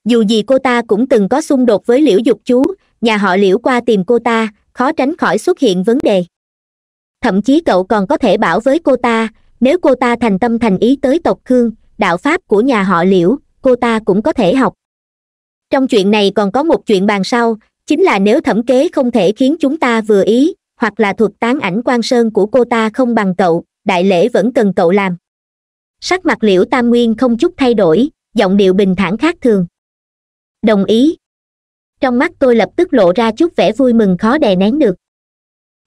Speaker 1: dù gì cô ta cũng từng có xung đột với liễu dục chú nhà họ liễu qua tìm cô ta khó tránh khỏi xuất hiện vấn đề thậm chí cậu còn có thể bảo với cô ta nếu cô ta thành tâm thành ý tới tộc khương đạo pháp của nhà họ liễu cô ta cũng có thể học trong chuyện này còn có một chuyện bàn sau chính là nếu thẩm kế không thể khiến chúng ta vừa ý hoặc là thuật tán ảnh quan sơn của cô ta không bằng cậu đại lễ vẫn cần cậu làm sắc mặt liễu tam nguyên không chút thay đổi giọng điệu bình thản khác thường đồng ý trong mắt tôi lập tức lộ ra chút vẻ vui mừng khó đè nén được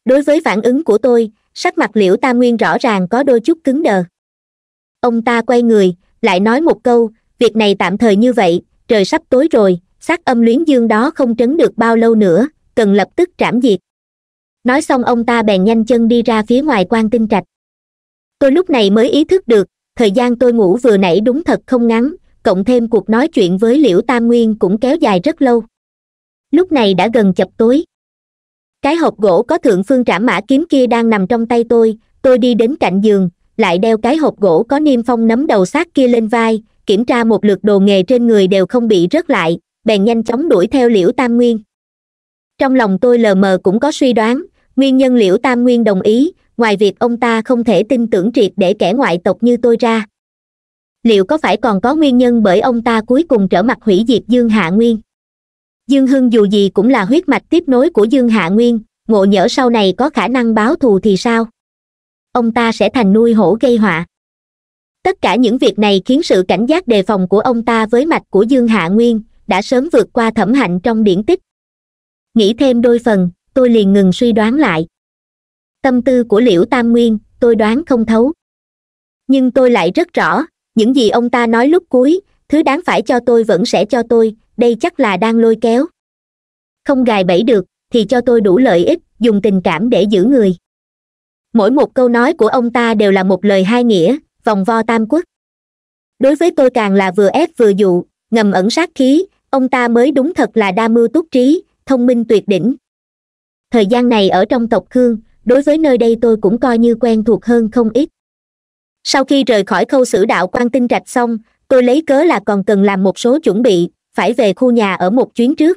Speaker 1: đối với phản ứng của tôi sắc mặt liễu tam nguyên rõ ràng có đôi chút cứng đờ ông ta quay người lại nói một câu việc này tạm thời như vậy trời sắp tối rồi xác âm luyến dương đó không trấn được bao lâu nữa cần lập tức trảm diệt nói xong ông ta bèn nhanh chân đi ra phía ngoài quan tinh trạch tôi lúc này mới ý thức được thời gian tôi ngủ vừa nãy đúng thật không ngắn cộng thêm cuộc nói chuyện với liễu tam nguyên cũng kéo dài rất lâu lúc này đã gần chập tối cái hộp gỗ có thượng phương trả mã kiếm kia đang nằm trong tay tôi tôi đi đến cạnh giường lại đeo cái hộp gỗ có niêm phong nấm đầu xác kia lên vai kiểm tra một lượt đồ nghề trên người đều không bị rớt lại bèn nhanh chóng đuổi theo liễu tam nguyên trong lòng tôi lờ mờ cũng có suy đoán nguyên nhân liễu tam nguyên đồng ý ngoài việc ông ta không thể tin tưởng triệt để kẻ ngoại tộc như tôi ra liệu có phải còn có nguyên nhân bởi ông ta cuối cùng trở mặt hủy diệt dương hạ nguyên dương hưng dù gì cũng là huyết mạch tiếp nối của dương hạ nguyên ngộ nhỡ sau này có khả năng báo thù thì sao ông ta sẽ thành nuôi hổ gây họa tất cả những việc này khiến sự cảnh giác đề phòng của ông ta với mạch của dương hạ nguyên đã sớm vượt qua thẩm hạnh trong điển tích nghĩ thêm đôi phần tôi liền ngừng suy đoán lại tâm tư của liễu tam nguyên tôi đoán không thấu nhưng tôi lại rất rõ những gì ông ta nói lúc cuối thứ đáng phải cho tôi vẫn sẽ cho tôi đây chắc là đang lôi kéo không gài bẫy được thì cho tôi đủ lợi ích dùng tình cảm để giữ người mỗi một câu nói của ông ta đều là một lời hai nghĩa vòng vo tam quốc đối với tôi càng là vừa ép vừa dụ ngầm ẩn sát khí ông ta mới đúng thật là đa mưu túc trí thông minh tuyệt đỉnh thời gian này ở trong tộc khương đối với nơi đây tôi cũng coi như quen thuộc hơn không ít sau khi rời khỏi khâu xử đạo quan tinh trạch xong tôi lấy cớ là còn cần làm một số chuẩn bị phải về khu nhà ở một chuyến trước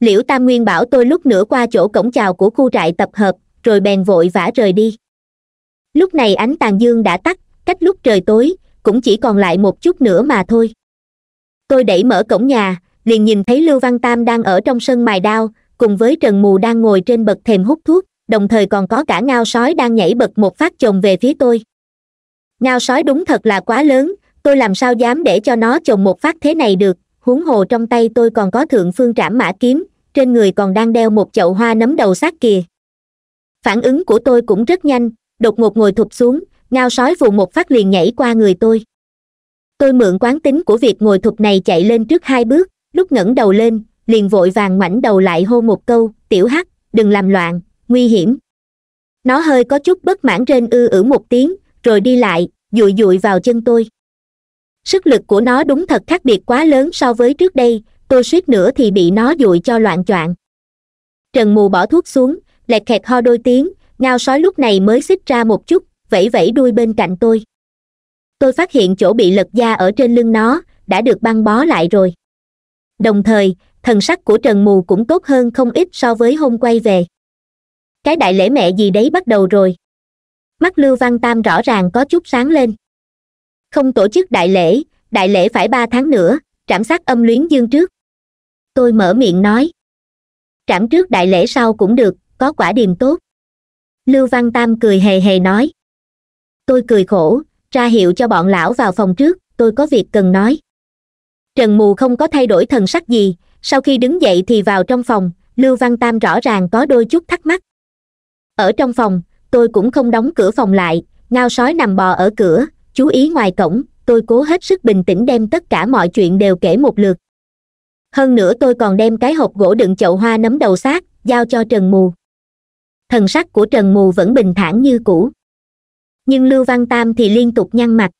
Speaker 1: liễu tam nguyên bảo tôi lúc nữa qua chỗ cổng chào của khu trại tập hợp rồi bèn vội vã rời đi lúc này ánh tàn dương đã tắt cách lúc trời tối cũng chỉ còn lại một chút nữa mà thôi tôi đẩy mở cổng nhà liền nhìn thấy lưu văn tam đang ở trong sân mài đao cùng với trần mù đang ngồi trên bậc thềm hút thuốc đồng thời còn có cả ngao sói đang nhảy bật một phát chồng về phía tôi ngao sói đúng thật là quá lớn tôi làm sao dám để cho nó chồng một phát thế này được huống hồ trong tay tôi còn có thượng phương trảm mã kiếm trên người còn đang đeo một chậu hoa nấm đầu sát kìa phản ứng của tôi cũng rất nhanh đột ngột ngồi thụp xuống ngao sói vụ một phát liền nhảy qua người tôi tôi mượn quán tính của việc ngồi thụp này chạy lên trước hai bước lúc ngẩng đầu lên liền vội vàng ngoảnh đầu lại hô một câu tiểu hắc đừng làm loạn nguy hiểm nó hơi có chút bất mãn trên ư ử một tiếng rồi đi lại dụi dụi vào chân tôi sức lực của nó đúng thật khác biệt quá lớn so với trước đây tôi suýt nữa thì bị nó dụi cho loạn choạng trần mù bỏ thuốc xuống lẹt khẹt ho đôi tiếng ngao sói lúc này mới xích ra một chút vẫy vẫy đuôi bên cạnh tôi tôi phát hiện chỗ bị lật da ở trên lưng nó đã được băng bó lại rồi đồng thời thần sắc của trần mù cũng tốt hơn không ít so với hôm quay về cái đại lễ mẹ gì đấy bắt đầu rồi mắt lưu văn tam rõ ràng có chút sáng lên không tổ chức đại lễ đại lễ phải ba tháng nữa trảm sát âm luyến dương trước tôi mở miệng nói trảm trước đại lễ sau cũng được có quả điềm tốt lưu văn tam cười hề hề nói tôi cười khổ ra hiệu cho bọn lão vào phòng trước tôi có việc cần nói trần mù không có thay đổi thần sắc gì sau khi đứng dậy thì vào trong phòng lưu văn tam rõ ràng có đôi chút thắc mắc ở trong phòng tôi cũng không đóng cửa phòng lại ngao sói nằm bò ở cửa chú ý ngoài cổng tôi cố hết sức bình tĩnh đem tất cả mọi chuyện đều kể một lượt hơn nữa tôi còn đem cái hộp gỗ đựng chậu hoa nấm đầu xác giao cho trần mù thần sắc của trần mù vẫn bình thản như cũ nhưng lưu văn tam thì liên tục nhăn mặt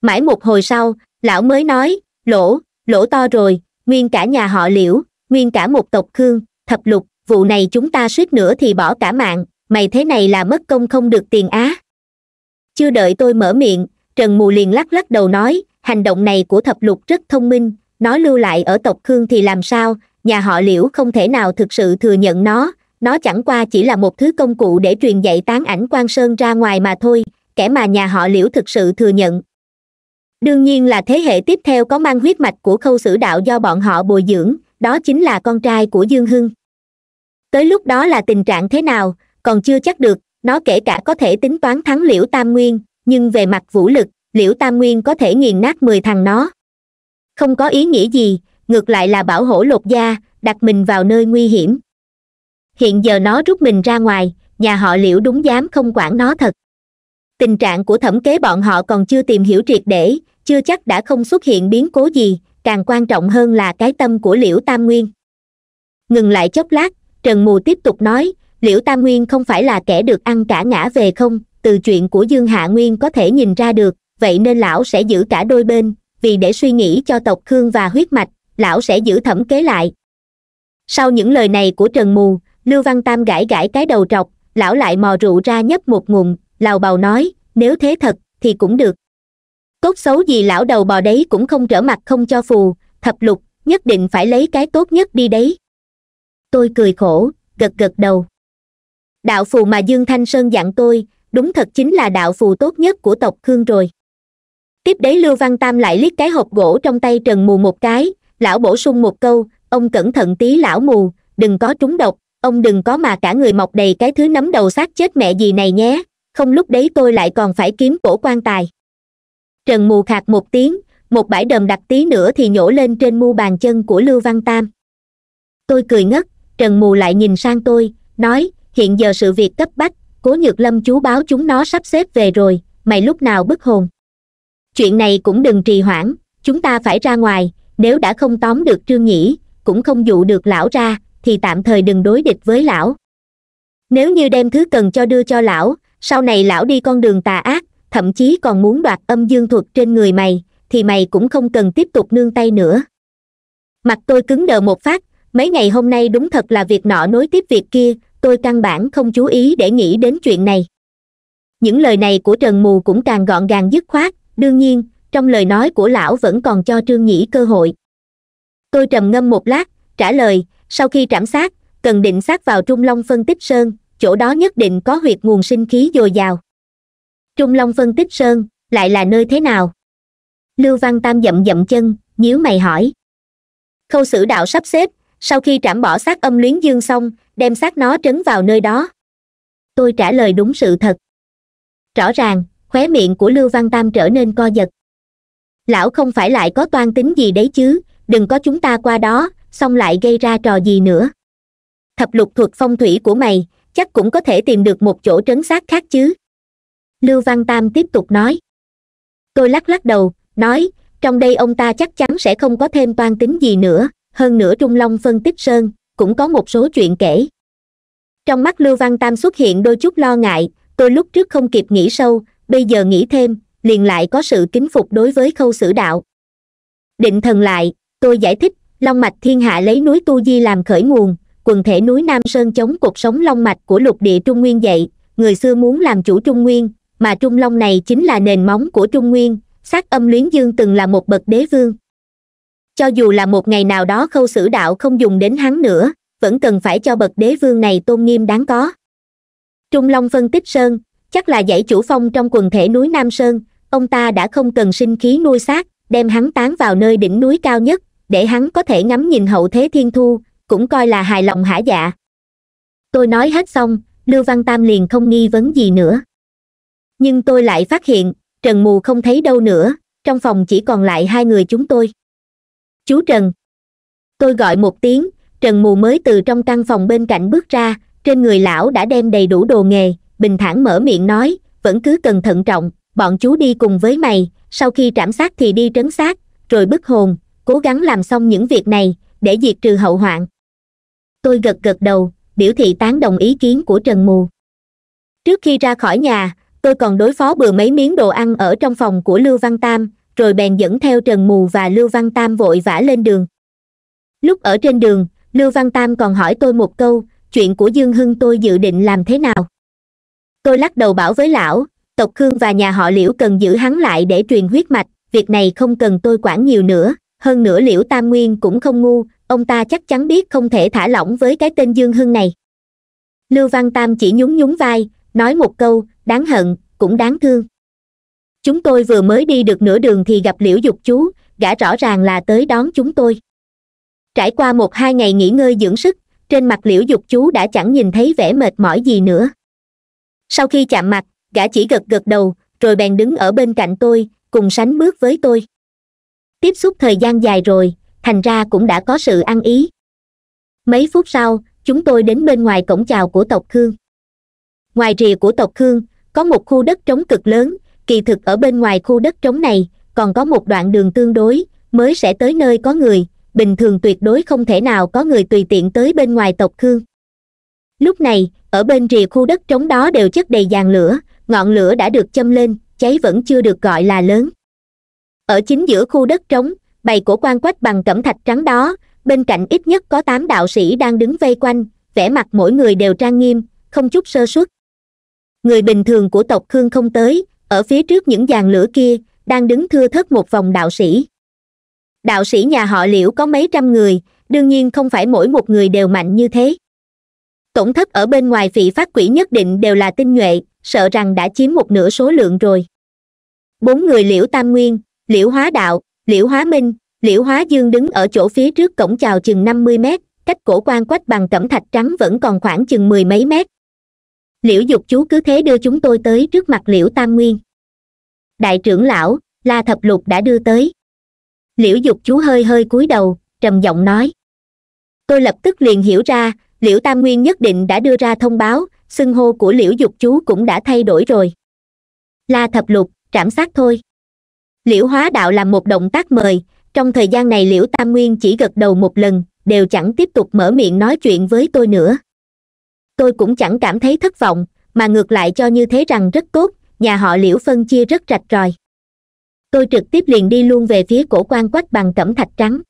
Speaker 1: mãi một hồi sau lão mới nói lỗ lỗ to rồi nguyên cả nhà họ liễu nguyên cả một tộc khương thập lục vụ này chúng ta suýt nữa thì bỏ cả mạng mày thế này là mất công không được tiền á chưa đợi tôi mở miệng trần mù liền lắc lắc đầu nói hành động này của thập lục rất thông minh nó lưu lại ở tộc khương thì làm sao nhà họ liễu không thể nào thực sự thừa nhận nó nó chẳng qua chỉ là một thứ công cụ để truyền dạy tán ảnh quan sơn ra ngoài mà thôi kẻ mà nhà họ liễu thực sự thừa nhận đương nhiên là thế hệ tiếp theo có mang huyết mạch của khâu sử đạo do bọn họ bồi dưỡng đó chính là con trai của dương hưng tới lúc đó là tình trạng thế nào còn chưa chắc được nó kể cả có thể tính toán thắng liễu tam nguyên nhưng về mặt vũ lực liễu tam nguyên có thể nghiền nát mười thằng nó không có ý nghĩa gì ngược lại là bảo hổ lột da đặt mình vào nơi nguy hiểm hiện giờ nó rút mình ra ngoài nhà họ liễu đúng dám không quản nó thật tình trạng của thẩm kế bọn họ còn chưa tìm hiểu triệt để chưa chắc đã không xuất hiện biến cố gì càng quan trọng hơn là cái tâm của liễu tam nguyên ngừng lại chốc lát trần mù tiếp tục nói liễu tam nguyên không phải là kẻ được ăn cả ngã về không từ chuyện của dương hạ nguyên có thể nhìn ra được vậy nên lão sẽ giữ cả đôi bên vì để suy nghĩ cho tộc khương và huyết mạch lão sẽ giữ thẩm kế lại sau những lời này của trần mù lưu văn tam gãi gãi cái đầu trọc lão lại mò rượu ra nhấp một ngụm lào bào nói nếu thế thật thì cũng được cốt xấu gì lão đầu bò đấy cũng không trở mặt không cho phù thập lục nhất định phải lấy cái tốt nhất đi đấy tôi cười khổ gật gật đầu đạo phù mà dương thanh sơn dặn tôi đúng thật chính là đạo phù tốt nhất của tộc khương rồi tiếp đấy lưu văn tam lại liếc cái hộp gỗ trong tay trần mù một cái lão bổ sung một câu ông cẩn thận tí lão mù đừng có trúng độc ông đừng có mà cả người mọc đầy cái thứ nấm đầu xác chết mẹ gì này nhé không lúc đấy tôi lại còn phải kiếm cổ quan tài trần mù khạc một tiếng một bãi đầm đặc tí nữa thì nhổ lên trên mu bàn chân của lưu văn tam tôi cười ngất trần mù lại nhìn sang tôi nói hiện giờ sự việc cấp bách cố nhược lâm chú báo chúng nó sắp xếp về rồi mày lúc nào bức hồn chuyện này cũng đừng trì hoãn chúng ta phải ra ngoài nếu đã không tóm được trương nhĩ cũng không dụ được lão ra thì tạm thời đừng đối địch với lão nếu như đem thứ cần cho đưa cho lão sau này lão đi con đường tà ác thậm chí còn muốn đoạt âm dương thuật trên người mày thì mày cũng không cần tiếp tục nương tay nữa mặt tôi cứng đờ một phát mấy ngày hôm nay đúng thật là việc nọ nối tiếp việc kia tôi căn bản không chú ý để nghĩ đến chuyện này những lời này của trần mù cũng càng gọn gàng dứt khoát đương nhiên trong lời nói của lão vẫn còn cho trương nhĩ cơ hội tôi trầm ngâm một lát trả lời sau khi trảm sát cần định xác vào trung long phân tích sơn chỗ đó nhất định có huyệt nguồn sinh khí dồi dào trung long phân tích sơn lại là nơi thế nào lưu văn tam dậm dậm chân nhíu mày hỏi khâu sử đạo sắp xếp sau khi trảm bỏ xác âm luyến dương xong đem xác nó trấn vào nơi đó tôi trả lời đúng sự thật rõ ràng khóe miệng của lưu văn tam trở nên co giật lão không phải lại có toan tính gì đấy chứ đừng có chúng ta qua đó xong lại gây ra trò gì nữa thập lục thuật phong thủy của mày chắc cũng có thể tìm được một chỗ trấn xác khác chứ lưu văn tam tiếp tục nói tôi lắc lắc đầu nói trong đây ông ta chắc chắn sẽ không có thêm toan tính gì nữa hơn nữa trung long phân tích sơn cũng có một số chuyện kể trong mắt lưu văn tam xuất hiện đôi chút lo ngại tôi lúc trước không kịp nghĩ sâu bây giờ nghĩ thêm liền lại có sự kính phục đối với khâu sử đạo định thần lại tôi giải thích long mạch thiên hạ lấy núi tu di làm khởi nguồn quần thể núi nam sơn chống cuộc sống long mạch của lục địa trung nguyên dậy người xưa muốn làm chủ trung nguyên mà trung long này chính là nền móng của trung nguyên sát âm luyến dương từng là một bậc đế vương cho dù là một ngày nào đó khâu xử đạo không dùng đến hắn nữa vẫn cần phải cho bậc đế vương này tôn nghiêm đáng có trung long phân tích sơn chắc là dãy chủ phong trong quần thể núi nam sơn ông ta đã không cần sinh khí nuôi xác đem hắn tán vào nơi đỉnh núi cao nhất để hắn có thể ngắm nhìn hậu thế thiên thu cũng coi là hài lòng hả dạ tôi nói hết xong lưu văn tam liền không nghi vấn gì nữa nhưng tôi lại phát hiện trần mù không thấy đâu nữa trong phòng chỉ còn lại hai người chúng tôi chú trần tôi gọi một tiếng trần mù mới từ trong căn phòng bên cạnh bước ra trên người lão đã đem đầy đủ đồ nghề bình thản mở miệng nói vẫn cứ cần thận trọng bọn chú đi cùng với mày sau khi trảm sát thì đi trấn sát rồi bức hồn cố gắng làm xong những việc này để diệt trừ hậu hoạn tôi gật gật đầu biểu thị tán đồng ý kiến của trần mù trước khi ra khỏi nhà tôi còn đối phó bừa mấy miếng đồ ăn ở trong phòng của lưu văn tam rồi bèn dẫn theo trần mù và lưu văn tam vội vã lên đường lúc ở trên đường lưu văn tam còn hỏi tôi một câu chuyện của dương hưng tôi dự định làm thế nào tôi lắc đầu bảo với lão tộc khương và nhà họ liễu cần giữ hắn lại để truyền huyết mạch việc này không cần tôi quản nhiều nữa hơn nữa liễu tam nguyên cũng không ngu ông ta chắc chắn biết không thể thả lỏng với cái tên dương hưng này lưu văn tam chỉ nhún nhún vai nói một câu đáng hận cũng đáng thương chúng tôi vừa mới đi được nửa đường thì gặp liễu dục chú gã rõ ràng là tới đón chúng tôi trải qua một hai ngày nghỉ ngơi dưỡng sức trên mặt liễu dục chú đã chẳng nhìn thấy vẻ mệt mỏi gì nữa sau khi chạm mặt gã chỉ gật gật đầu rồi bèn đứng ở bên cạnh tôi cùng sánh bước với tôi tiếp xúc thời gian dài rồi thành ra cũng đã có sự ăn ý mấy phút sau chúng tôi đến bên ngoài cổng chào của tộc khương ngoài rìa của tộc khương có một khu đất trống cực lớn kỳ thực ở bên ngoài khu đất trống này còn có một đoạn đường tương đối mới sẽ tới nơi có người bình thường tuyệt đối không thể nào có người tùy tiện tới bên ngoài tộc khương lúc này ở bên rìa khu đất trống đó đều chất đầy dàn lửa ngọn lửa đã được châm lên cháy vẫn chưa được gọi là lớn ở chính giữa khu đất trống bày cổ quan quách bằng cẩm thạch trắng đó bên cạnh ít nhất có tám đạo sĩ đang đứng vây quanh vẻ mặt mỗi người đều trang nghiêm không chút sơ suất người bình thường của tộc khương không tới ở phía trước những dàn lửa kia đang đứng thưa thớt một vòng đạo sĩ đạo sĩ nhà họ liễu có mấy trăm người đương nhiên không phải mỗi một người đều mạnh như thế tổn thất ở bên ngoài vị phát quỷ nhất định đều là tinh nhuệ sợ rằng đã chiếm một nửa số lượng rồi bốn người liễu tam nguyên liễu hóa đạo liễu hóa minh liễu hóa dương đứng ở chỗ phía trước cổng chào chừng năm mươi mét cách cổ quan quách bằng cẩm thạch trắng vẫn còn khoảng chừng mười mấy mét liễu dục chú cứ thế đưa chúng tôi tới trước mặt liễu tam nguyên đại trưởng lão la thập lục đã đưa tới liễu dục chú hơi hơi cúi đầu trầm giọng nói tôi lập tức liền hiểu ra liễu tam nguyên nhất định đã đưa ra thông báo xưng hô của liễu dục chú cũng đã thay đổi rồi la thập lục trảm sát thôi liễu hóa đạo làm một động tác mời trong thời gian này liễu tam nguyên chỉ gật đầu một lần đều chẳng tiếp tục mở miệng nói chuyện với tôi nữa tôi cũng chẳng cảm thấy thất vọng mà ngược lại cho như thế rằng rất tốt nhà họ liễu phân chia rất rạch ròi tôi trực tiếp liền đi luôn về phía cổ quan quách bằng cẩm thạch trắng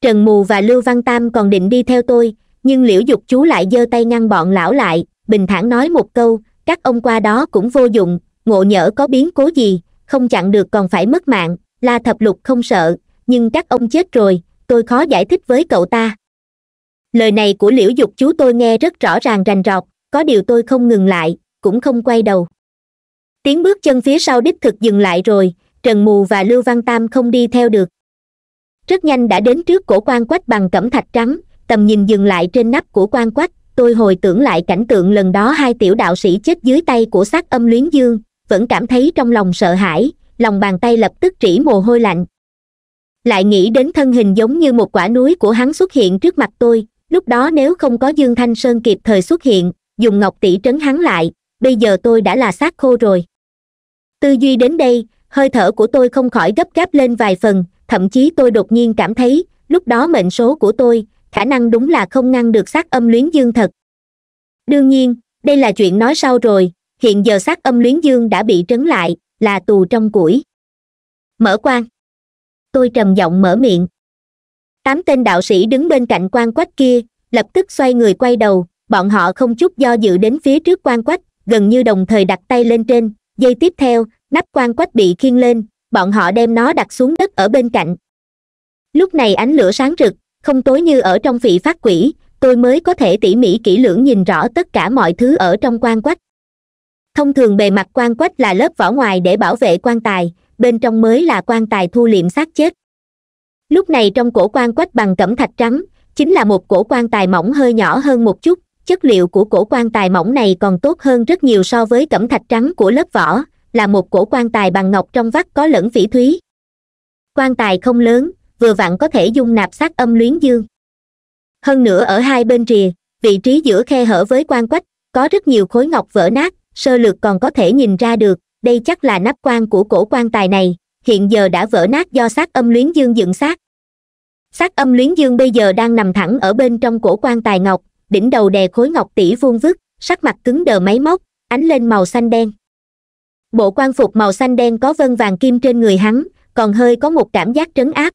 Speaker 1: trần mù và lưu văn tam còn định đi theo tôi nhưng liễu dục chú lại giơ tay ngăn bọn lão lại bình thản nói một câu các ông qua đó cũng vô dụng ngộ nhỡ có biến cố gì không chặn được còn phải mất mạng la thập lục không sợ nhưng các ông chết rồi tôi khó giải thích với cậu ta lời này của liễu dục chú tôi nghe rất rõ ràng rành rọt có điều tôi không ngừng lại cũng không quay đầu tiếng bước chân phía sau đích thực dừng lại rồi trần mù và lưu văn tam không đi theo được rất nhanh đã đến trước cổ quan quách bằng cẩm thạch trắng tầm nhìn dừng lại trên nắp của quan quách tôi hồi tưởng lại cảnh tượng lần đó hai tiểu đạo sĩ chết dưới tay của xác âm luyến dương vẫn cảm thấy trong lòng sợ hãi lòng bàn tay lập tức trĩ mồ hôi lạnh lại nghĩ đến thân hình giống như một quả núi của hắn xuất hiện trước mặt tôi lúc đó nếu không có dương thanh sơn kịp thời xuất hiện dùng ngọc tỷ trấn hắn lại bây giờ tôi đã là xác khô rồi tư duy đến đây hơi thở của tôi không khỏi gấp gáp lên vài phần thậm chí tôi đột nhiên cảm thấy lúc đó mệnh số của tôi khả năng đúng là không ngăn được xác âm luyến dương thật đương nhiên đây là chuyện nói sau rồi hiện giờ xác âm luyến dương đã bị trấn lại là tù trong củi mở quan tôi trầm giọng mở miệng tám tên đạo sĩ đứng bên cạnh quan quách kia lập tức xoay người quay đầu bọn họ không chút do dự đến phía trước quan quách gần như đồng thời đặt tay lên trên dây tiếp theo nắp quan quách bị khiêng lên bọn họ đem nó đặt xuống đất ở bên cạnh lúc này ánh lửa sáng rực không tối như ở trong vị phát quỷ tôi mới có thể tỉ mỉ kỹ lưỡng nhìn rõ tất cả mọi thứ ở trong quan quách thông thường bề mặt quan quách là lớp vỏ ngoài để bảo vệ quan tài bên trong mới là quan tài thu liệm xác chết lúc này trong cổ quan quách bằng cẩm thạch trắng chính là một cổ quan tài mỏng hơi nhỏ hơn một chút chất liệu của cổ quan tài mỏng này còn tốt hơn rất nhiều so với cẩm thạch trắng của lớp vỏ là một cổ quan tài bằng ngọc trong vắt có lẫn phỉ thúy quan tài không lớn vừa vặn có thể dung nạp sát âm luyến dương hơn nữa ở hai bên rìa vị trí giữa khe hở với quan quách có rất nhiều khối ngọc vỡ nát sơ lược còn có thể nhìn ra được đây chắc là nắp quan của cổ quan tài này hiện giờ đã vỡ nát do xác âm luyến dương dựng xác xác âm luyến dương bây giờ đang nằm thẳng ở bên trong cổ quan tài ngọc đỉnh đầu đè khối ngọc tỷ vuông vức sắc mặt cứng đờ máy móc ánh lên màu xanh đen bộ quan phục màu xanh đen có vân vàng kim trên người hắn còn hơi có một cảm giác trấn áp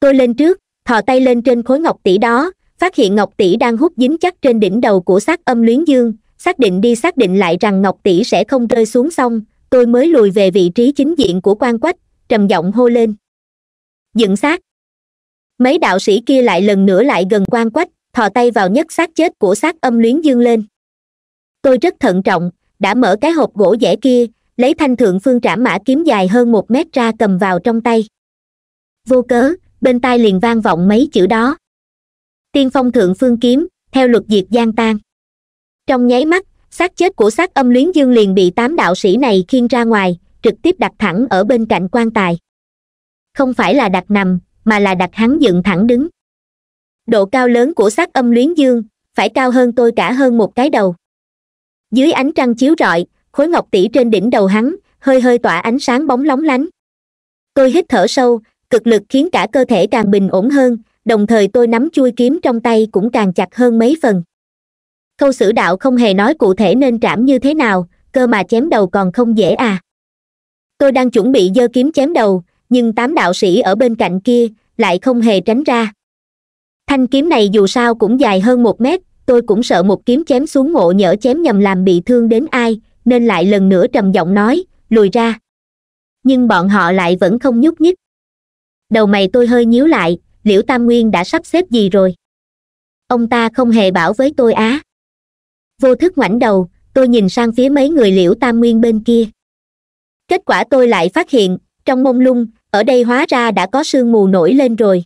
Speaker 1: tôi lên trước thò tay lên trên khối ngọc tỷ đó phát hiện ngọc tỷ đang hút dính chắc trên đỉnh đầu của xác âm luyến dương xác định đi xác định lại rằng ngọc tỷ sẽ không rơi xuống sông tôi mới lùi về vị trí chính diện của quan quách trầm giọng hô lên dựng xác mấy đạo sĩ kia lại lần nữa lại gần quan quách thò tay vào nhất xác chết của xác âm luyến dương lên tôi rất thận trọng đã mở cái hộp gỗ dẻ kia lấy thanh thượng phương trảm mã kiếm dài hơn một mét ra cầm vào trong tay vô cớ bên tai liền vang vọng mấy chữ đó tiên phong thượng phương kiếm theo luật diệt gian tan trong nháy mắt xác chết của xác âm luyến dương liền bị tám đạo sĩ này khiêng ra ngoài trực tiếp đặt thẳng ở bên cạnh quan tài không phải là đặt nằm mà là đặt hắn dựng thẳng đứng độ cao lớn của xác âm luyến dương phải cao hơn tôi cả hơn một cái đầu dưới ánh trăng chiếu rọi khối ngọc tỷ trên đỉnh đầu hắn hơi hơi tỏa ánh sáng bóng lóng lánh tôi hít thở sâu cực lực khiến cả cơ thể càng bình ổn hơn đồng thời tôi nắm chui kiếm trong tay cũng càng chặt hơn mấy phần câu sử đạo không hề nói cụ thể nên trảm như thế nào cơ mà chém đầu còn không dễ à tôi đang chuẩn bị giơ kiếm chém đầu nhưng tám đạo sĩ ở bên cạnh kia lại không hề tránh ra thanh kiếm này dù sao cũng dài hơn một mét tôi cũng sợ một kiếm chém xuống ngộ nhỡ chém nhầm làm bị thương đến ai nên lại lần nữa trầm giọng nói lùi ra nhưng bọn họ lại vẫn không nhúc nhích đầu mày tôi hơi nhíu lại liễu tam nguyên đã sắp xếp gì rồi ông ta không hề bảo với tôi á vô thức ngoảnh đầu tôi nhìn sang phía mấy người liễu tam nguyên bên kia kết quả tôi lại phát hiện trong mông lung ở đây hóa ra đã có sương mù nổi lên rồi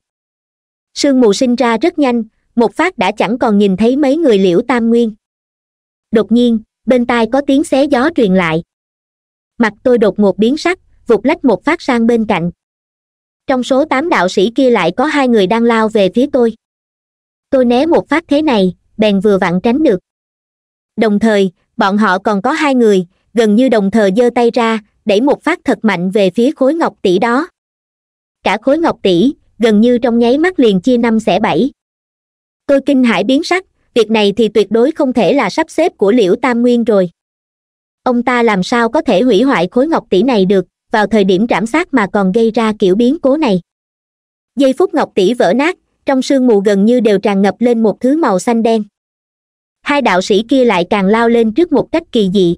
Speaker 1: sương mù sinh ra rất nhanh một phát đã chẳng còn nhìn thấy mấy người liễu tam nguyên đột nhiên bên tai có tiếng xé gió truyền lại mặt tôi đột ngột biến sắc vụt lách một phát sang bên cạnh trong số tám đạo sĩ kia lại có hai người đang lao về phía tôi tôi né một phát thế này bèn vừa vặn tránh được đồng thời bọn họ còn có hai người gần như đồng thời giơ tay ra đẩy một phát thật mạnh về phía khối ngọc tỷ đó cả khối ngọc tỷ gần như trong nháy mắt liền chia năm xẻ bảy tôi kinh hãi biến sắc việc này thì tuyệt đối không thể là sắp xếp của liễu tam nguyên rồi ông ta làm sao có thể hủy hoại khối ngọc tỷ này được vào thời điểm trảm sát mà còn gây ra kiểu biến cố này giây phút ngọc tỷ vỡ nát trong sương mù gần như đều tràn ngập lên một thứ màu xanh đen hai đạo sĩ kia lại càng lao lên trước một cách kỳ dị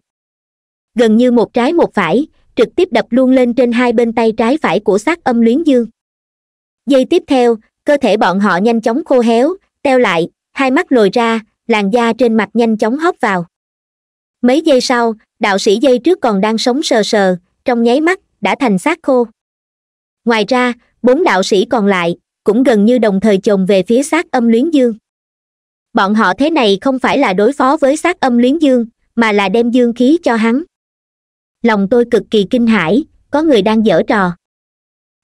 Speaker 1: gần như một trái một phải trực tiếp đập luôn lên trên hai bên tay trái phải của sát âm luyến dương giây tiếp theo cơ thể bọn họ nhanh chóng khô héo teo lại hai mắt lồi ra làn da trên mặt nhanh chóng hấp vào mấy giây sau đạo sĩ dây trước còn đang sống sờ sờ trong nháy mắt đã thành xác khô ngoài ra bốn đạo sĩ còn lại cũng gần như đồng thời chồng về phía xác âm luyến dương bọn họ thế này không phải là đối phó với sát âm luyến dương mà là đem dương khí cho hắn lòng tôi cực kỳ kinh hãi có người đang dở trò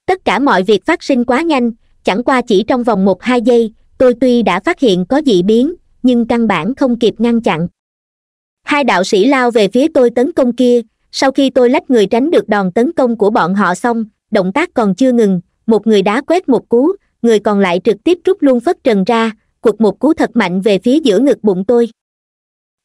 Speaker 1: tất cả mọi việc phát sinh quá nhanh chẳng qua chỉ trong vòng một hai giây tôi tuy đã phát hiện có dị biến nhưng căn bản không kịp ngăn chặn hai đạo sĩ lao về phía tôi tấn công kia sau khi tôi lách người tránh được đòn tấn công của bọn họ xong động tác còn chưa ngừng một người đá quét một cú người còn lại trực tiếp rút luôn phất trần ra cuộc một cú thật mạnh về phía giữa ngực bụng tôi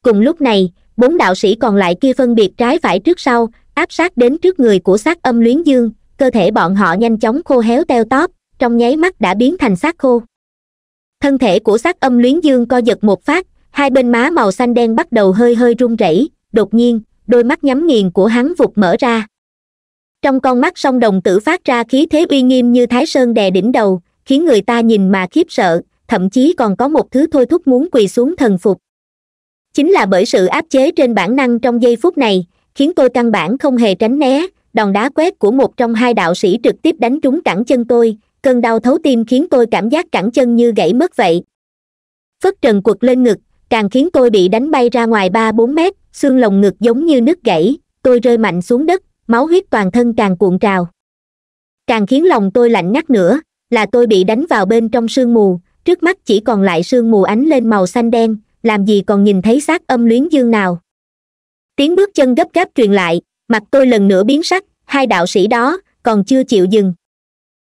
Speaker 1: cùng lúc này bốn đạo sĩ còn lại kia phân biệt trái phải trước sau áp sát đến trước người của xác âm luyến dương cơ thể bọn họ nhanh chóng khô héo teo tóp trong nháy mắt đã biến thành xác khô thân thể của xác âm luyến dương co giật một phát hai bên má màu xanh đen bắt đầu hơi hơi run rẩy đột nhiên đôi mắt nhắm nghiền của hắn vụt mở ra trong con mắt song đồng tử phát ra khí thế uy nghiêm như thái sơn đè đỉnh đầu khiến người ta nhìn mà khiếp sợ thậm chí còn có một thứ thôi thúc muốn quỳ xuống thần phục chính là bởi sự áp chế trên bản năng trong giây phút này khiến tôi căn bản không hề tránh né đòn đá quét của một trong hai đạo sĩ trực tiếp đánh trúng cẳng chân tôi cơn đau thấu tim khiến tôi cảm giác cẳng chân như gãy mất vậy phất trần quật lên ngực càng khiến tôi bị đánh bay ra ngoài ba bốn mét xương lồng ngực giống như nứt gãy tôi rơi mạnh xuống đất máu huyết toàn thân càng cuộn trào càng khiến lòng tôi lạnh ngắt nữa là tôi bị đánh vào bên trong sương mù trước mắt chỉ còn lại sương mù ánh lên màu xanh đen làm gì còn nhìn thấy xác âm luyến dương nào tiếng bước chân gấp gáp truyền lại mặt tôi lần nữa biến sắc hai đạo sĩ đó còn chưa chịu dừng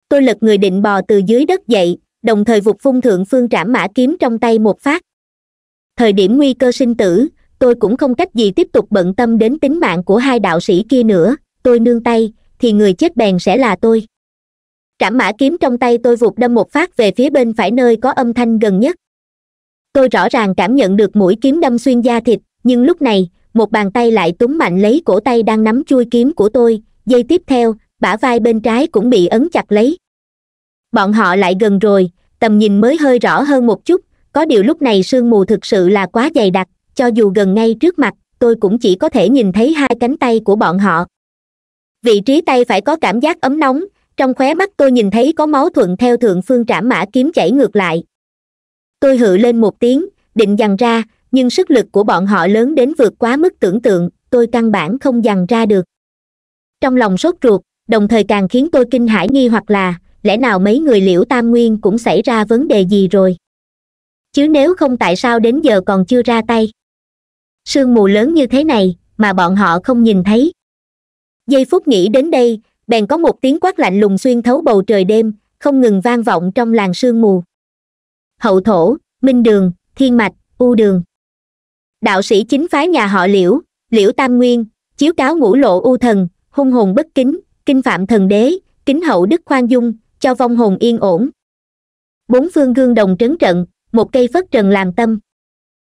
Speaker 1: tôi lật người định bò từ dưới đất dậy đồng thời vụt phun thượng phương trảm mã kiếm trong tay một phát thời điểm nguy cơ sinh tử tôi cũng không cách gì tiếp tục bận tâm đến tính mạng của hai đạo sĩ kia nữa tôi nương tay thì người chết bèn sẽ là tôi trảm mã kiếm trong tay tôi vụt đâm một phát về phía bên phải nơi có âm thanh gần nhất tôi rõ ràng cảm nhận được mũi kiếm đâm xuyên da thịt nhưng lúc này một bàn tay lại túng mạnh lấy cổ tay đang nắm chui kiếm của tôi dây tiếp theo bả vai bên trái cũng bị ấn chặt lấy bọn họ lại gần rồi tầm nhìn mới hơi rõ hơn một chút có điều lúc này sương mù thực sự là quá dày đặc cho dù gần ngay trước mặt tôi cũng chỉ có thể nhìn thấy hai cánh tay của bọn họ vị trí tay phải có cảm giác ấm nóng trong khóe mắt tôi nhìn thấy có máu thuận theo thượng phương trảm mã kiếm chảy ngược lại tôi hự lên một tiếng định dằn ra nhưng sức lực của bọn họ lớn đến vượt quá mức tưởng tượng tôi căn bản không dằn ra được trong lòng sốt ruột đồng thời càng khiến tôi kinh hãi nghi hoặc là lẽ nào mấy người liễu tam nguyên cũng xảy ra vấn đề gì rồi chứ nếu không tại sao đến giờ còn chưa ra tay sương mù lớn như thế này mà bọn họ không nhìn thấy giây phút nghĩ đến đây bèn có một tiếng quát lạnh lùng xuyên thấu bầu trời đêm không ngừng vang vọng trong làng sương mù hậu thổ minh đường thiên mạch u đường đạo sĩ chính phái nhà họ liễu liễu tam nguyên chiếu cáo ngũ lộ u thần hung hồn bất kính kinh phạm thần đế kính hậu đức khoan dung cho vong hồn yên ổn bốn phương gương đồng trấn trận một cây phất trần làm tâm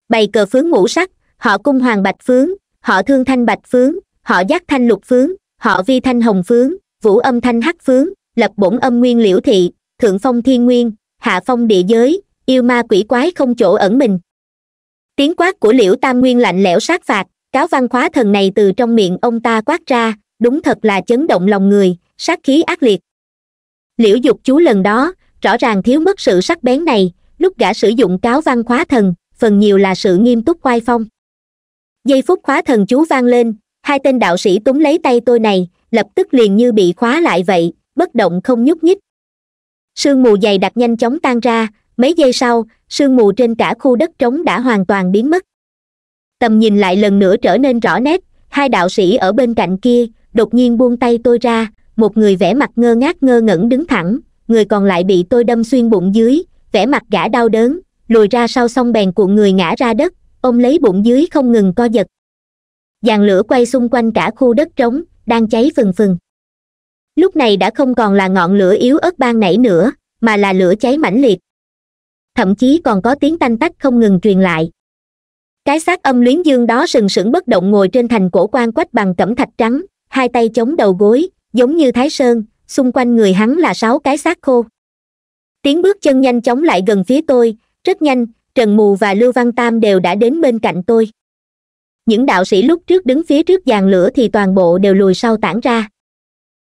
Speaker 1: bày cờ phướng ngũ sắc họ cung hoàng bạch phướng họ thương thanh bạch phướng họ giác thanh lục phướng họ vi thanh hồng phướng vũ âm thanh hắc phướng lập bổn âm nguyên liễu thị thượng phong thiên nguyên hạ phong địa giới yêu ma quỷ quái không chỗ ẩn mình tiếng quát của liễu tam nguyên lạnh lẽo sát phạt cáo văn khóa thần này từ trong miệng ông ta quát ra đúng thật là chấn động lòng người sát khí ác liệt liễu dục chú lần đó rõ ràng thiếu mất sự sắc bén này lúc gã sử dụng cáo văn khóa thần phần nhiều là sự nghiêm túc quay phong giây phút khóa thần chú vang lên hai tên đạo sĩ túng lấy tay tôi này lập tức liền như bị khóa lại vậy bất động không nhúc nhích sương mù dày đặc nhanh chóng tan ra mấy giây sau sương mù trên cả khu đất trống đã hoàn toàn biến mất tầm nhìn lại lần nữa trở nên rõ nét hai đạo sĩ ở bên cạnh kia đột nhiên buông tay tôi ra một người vẻ mặt ngơ ngác ngơ ngẩn đứng thẳng người còn lại bị tôi đâm xuyên bụng dưới vẻ mặt gã đau đớn lùi ra sau xong bèn cuộn người ngã ra đất ôm lấy bụng dưới không ngừng co giật dàn lửa quay xung quanh cả khu đất trống đang cháy phừng phừng lúc này đã không còn là ngọn lửa yếu ớt ban nảy nữa mà là lửa cháy mãnh liệt thậm chí còn có tiếng tanh tách không ngừng truyền lại cái xác âm luyến dương đó sừng sững bất động ngồi trên thành cổ quan quách bằng cẩm thạch trắng hai tay chống đầu gối giống như thái sơn xung quanh người hắn là sáu cái xác khô tiếng bước chân nhanh chóng lại gần phía tôi rất nhanh trần mù và lưu văn tam đều đã đến bên cạnh tôi những đạo sĩ lúc trước đứng phía trước giàn lửa thì toàn bộ đều lùi sau tản ra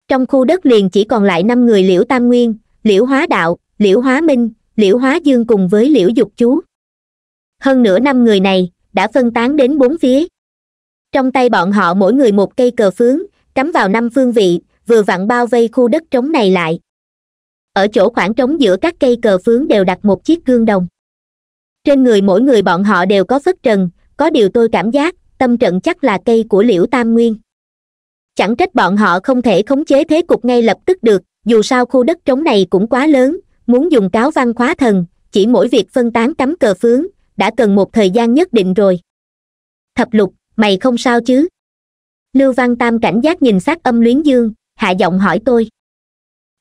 Speaker 1: trong khu đất liền chỉ còn lại năm người liễu tam nguyên liễu hóa đạo liễu hóa minh liễu hóa dương cùng với liễu dục chú hơn nửa năm người này đã phân tán đến bốn phía trong tay bọn họ mỗi người một cây cờ phướng cắm vào năm phương vị vừa vặn bao vây khu đất trống này lại ở chỗ khoảng trống giữa các cây cờ phướng đều đặt một chiếc gương đồng trên người mỗi người bọn họ đều có phất trần có điều tôi cảm giác tâm trận chắc là cây của liễu tam nguyên chẳng trách bọn họ không thể khống chế thế cục ngay lập tức được dù sao khu đất trống này cũng quá lớn muốn dùng cáo văn khóa thần chỉ mỗi việc phân tán cắm cờ phướng đã cần một thời gian nhất định rồi thập lục mày không sao chứ lưu văn tam cảnh giác nhìn sát âm luyến dương hạ giọng hỏi tôi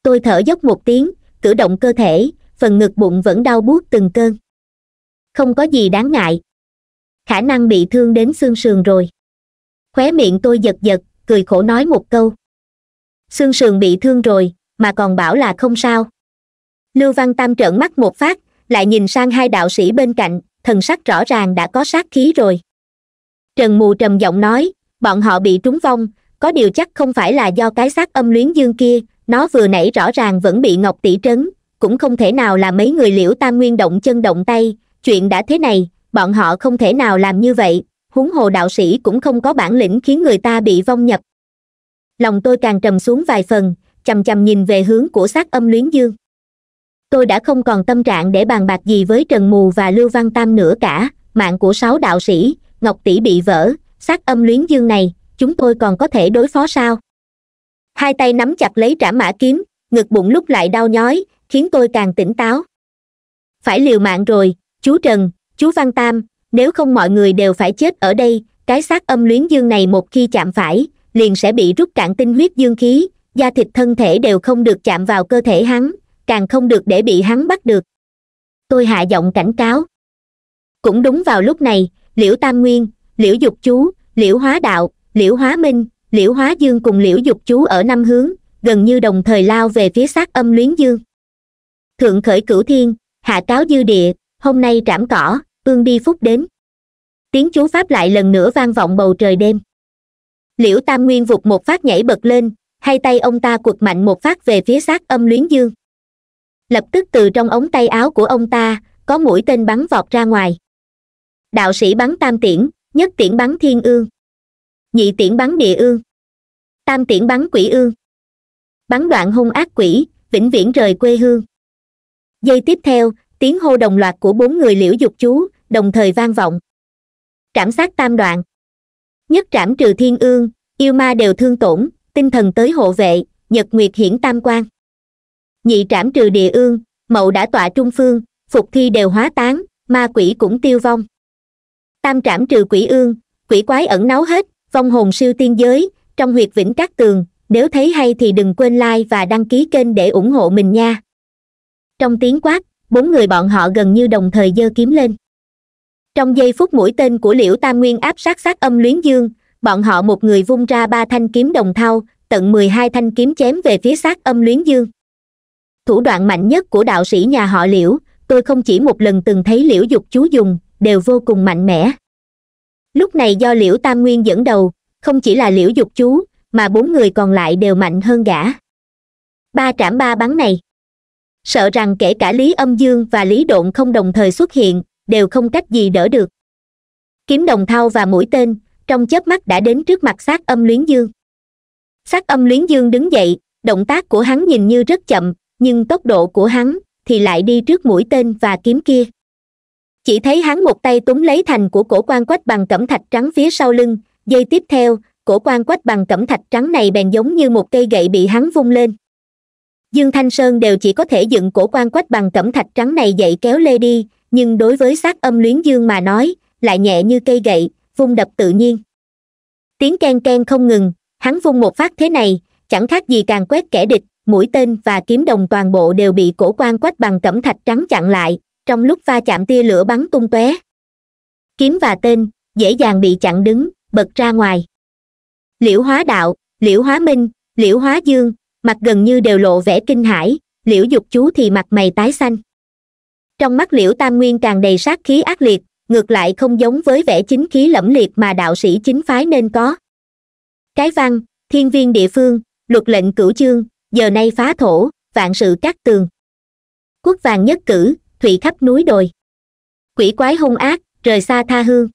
Speaker 1: tôi thở dốc một tiếng cử động cơ thể phần ngực bụng vẫn đau buốt từng cơn không có gì đáng ngại khả năng bị thương đến xương sườn rồi khóe miệng tôi giật giật cười khổ nói một câu xương sườn bị thương rồi mà còn bảo là không sao lưu văn tam trợn mắt một phát lại nhìn sang hai đạo sĩ bên cạnh thần sắc rõ ràng đã có sát khí rồi trần mù trầm giọng nói bọn họ bị trúng vong có điều chắc không phải là do cái xác âm luyến dương kia nó vừa nãy rõ ràng vẫn bị ngọc tỷ trấn cũng không thể nào là mấy người liễu tam nguyên động chân động tay chuyện đã thế này bọn họ không thể nào làm như vậy huống hồ đạo sĩ cũng không có bản lĩnh khiến người ta bị vong nhập lòng tôi càng trầm xuống vài phần chằm chằm nhìn về hướng của sát âm luyến dương tôi đã không còn tâm trạng để bàn bạc gì với trần mù và lưu văn tam nữa cả mạng của sáu đạo sĩ ngọc tỷ bị vỡ sát âm luyến dương này chúng tôi còn có thể đối phó sao hai tay nắm chặt lấy trả mã kiếm ngực bụng lúc lại đau nhói khiến tôi càng tỉnh táo phải liều mạng rồi chú trần chú văn tam nếu không mọi người đều phải chết ở đây cái xác âm luyến dương này một khi chạm phải liền sẽ bị rút cạn tinh huyết dương khí da thịt thân thể đều không được chạm vào cơ thể hắn càng không được để bị hắn bắt được tôi hạ giọng cảnh cáo cũng đúng vào lúc này liễu tam nguyên liễu dục chú liễu hóa đạo liễu hóa minh liễu hóa dương cùng liễu dục chú ở năm hướng gần như đồng thời lao về phía xác âm luyến dương thượng khởi cửu thiên hạ cáo dư địa hôm nay trảm cỏ ương đi phúc đến tiếng chú pháp lại lần nữa vang vọng bầu trời đêm liễu tam nguyên vụt một phát nhảy bật lên hai tay ông ta quật mạnh một phát về phía sát âm luyến dương lập tức từ trong ống tay áo của ông ta có mũi tên bắn vọt ra ngoài đạo sĩ bắn tam tiễn nhất tiễn bắn thiên ương nhị tiễn bắn địa ương tam tiễn bắn quỷ ương bắn đoạn hung ác quỷ vĩnh viễn rời quê hương giây tiếp theo tiếng hô đồng loạt của bốn người liễu dục chú đồng thời vang vọng trảm sát tam đoạn nhất trảm trừ thiên ương yêu ma đều thương tổn tinh thần tới hộ vệ nhật nguyệt hiển tam quan nhị trảm trừ địa ương mậu đã tọa trung phương phục thi đều hóa tán ma quỷ cũng tiêu vong tam trảm trừ quỷ ương quỷ quái ẩn náu hết vong hồn siêu tiên giới trong huyệt vĩnh các tường nếu thấy hay thì đừng quên like và đăng ký kênh để ủng hộ mình nha trong tiếng quát bốn người bọn họ gần như đồng thời giơ kiếm lên trong giây phút mũi tên của liễu tam nguyên áp sát sát âm luyến dương bọn họ một người vung ra ba thanh kiếm đồng thau tận mười hai thanh kiếm chém về phía sát âm luyến dương thủ đoạn mạnh nhất của đạo sĩ nhà họ liễu tôi không chỉ một lần từng thấy liễu dục chú dùng đều vô cùng mạnh mẽ lúc này do liễu tam nguyên dẫn đầu không chỉ là liễu dục chú mà bốn người còn lại đều mạnh hơn gã ba trảm ba bắn này sợ rằng kể cả lý âm dương và lý độn không đồng thời xuất hiện đều không cách gì đỡ được kiếm đồng thau và mũi tên trong chớp mắt đã đến trước mặt sát âm luyến dương sát âm luyến dương đứng dậy động tác của hắn nhìn như rất chậm nhưng tốc độ của hắn thì lại đi trước mũi tên và kiếm kia chỉ thấy hắn một tay túm lấy thành của cổ quan quách bằng cẩm thạch trắng phía sau lưng dây tiếp theo cổ quan quách bằng cẩm thạch trắng này bèn giống như một cây gậy bị hắn vung lên dương thanh sơn đều chỉ có thể dựng cổ quan quách bằng cẩm thạch trắng này dậy kéo lê đi nhưng đối với sát âm luyến dương mà nói lại nhẹ như cây gậy vung đập tự nhiên tiếng ken ken không ngừng hắn vung một phát thế này chẳng khác gì càng quét kẻ địch mũi tên và kiếm đồng toàn bộ đều bị cổ quan quách bằng cẩm thạch trắng chặn lại trong lúc va chạm tia lửa bắn tung tóe kiếm và tên dễ dàng bị chặn đứng bật ra ngoài liễu hóa đạo liễu hóa minh liễu hóa dương mặt gần như đều lộ vẻ kinh hãi liễu dục chú thì mặt mày tái xanh trong mắt liễu tam nguyên càng đầy sát khí ác liệt ngược lại không giống với vẻ chính khí lẫm liệt mà đạo sĩ chính phái nên có cái văn thiên viên địa phương luật lệnh cửu chương giờ nay phá thổ vạn sự cát tường quốc vàng nhất cử thủy khắp núi đồi quỷ quái hung ác rời xa tha hương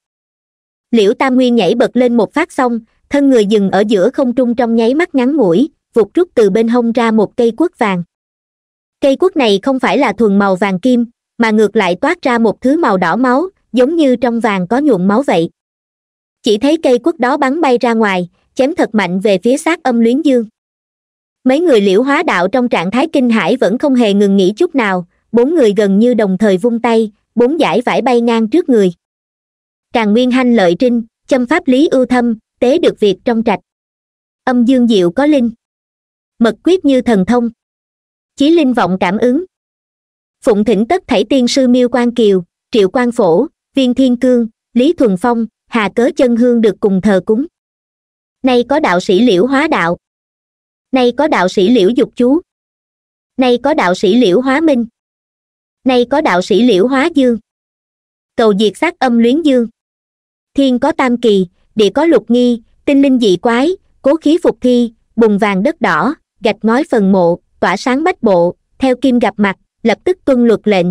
Speaker 1: liễu tam nguyên nhảy bật lên một phát xong thân người dừng ở giữa không trung trong nháy mắt ngắn ngủi vụt rút từ bên hông ra một cây quốc vàng cây quốc này không phải là thuần màu vàng kim mà ngược lại toát ra một thứ màu đỏ máu giống như trong vàng có nhuộm máu vậy chỉ thấy cây quất đó bắn bay ra ngoài chém thật mạnh về phía xác âm luyến dương mấy người liễu hóa đạo trong trạng thái kinh hải vẫn không hề ngừng nghỉ chút nào bốn người gần như đồng thời vung tay bốn giải vải bay ngang trước người càng nguyên hanh lợi trinh châm pháp lý ưu thâm tế được việc trong trạch âm dương diệu có linh mật quyết như thần thông chí linh vọng cảm ứng phụng thỉnh tất thảy tiên sư miêu quan kiều triệu quan phổ viên thiên cương lý thuần phong hà cớ chân hương được cùng thờ cúng nay có đạo sĩ liễu hóa đạo nay có đạo sĩ liễu dục chú nay có đạo sĩ liễu hóa minh nay có đạo sĩ liễu hóa dương cầu diệt sát âm luyến dương thiên có tam kỳ địa có lục nghi tinh linh dị quái cố khí phục thi bùng vàng đất đỏ gạch ngói phần mộ tỏa sáng bách bộ theo kim gặp mặt lập tức tuân luật lệnh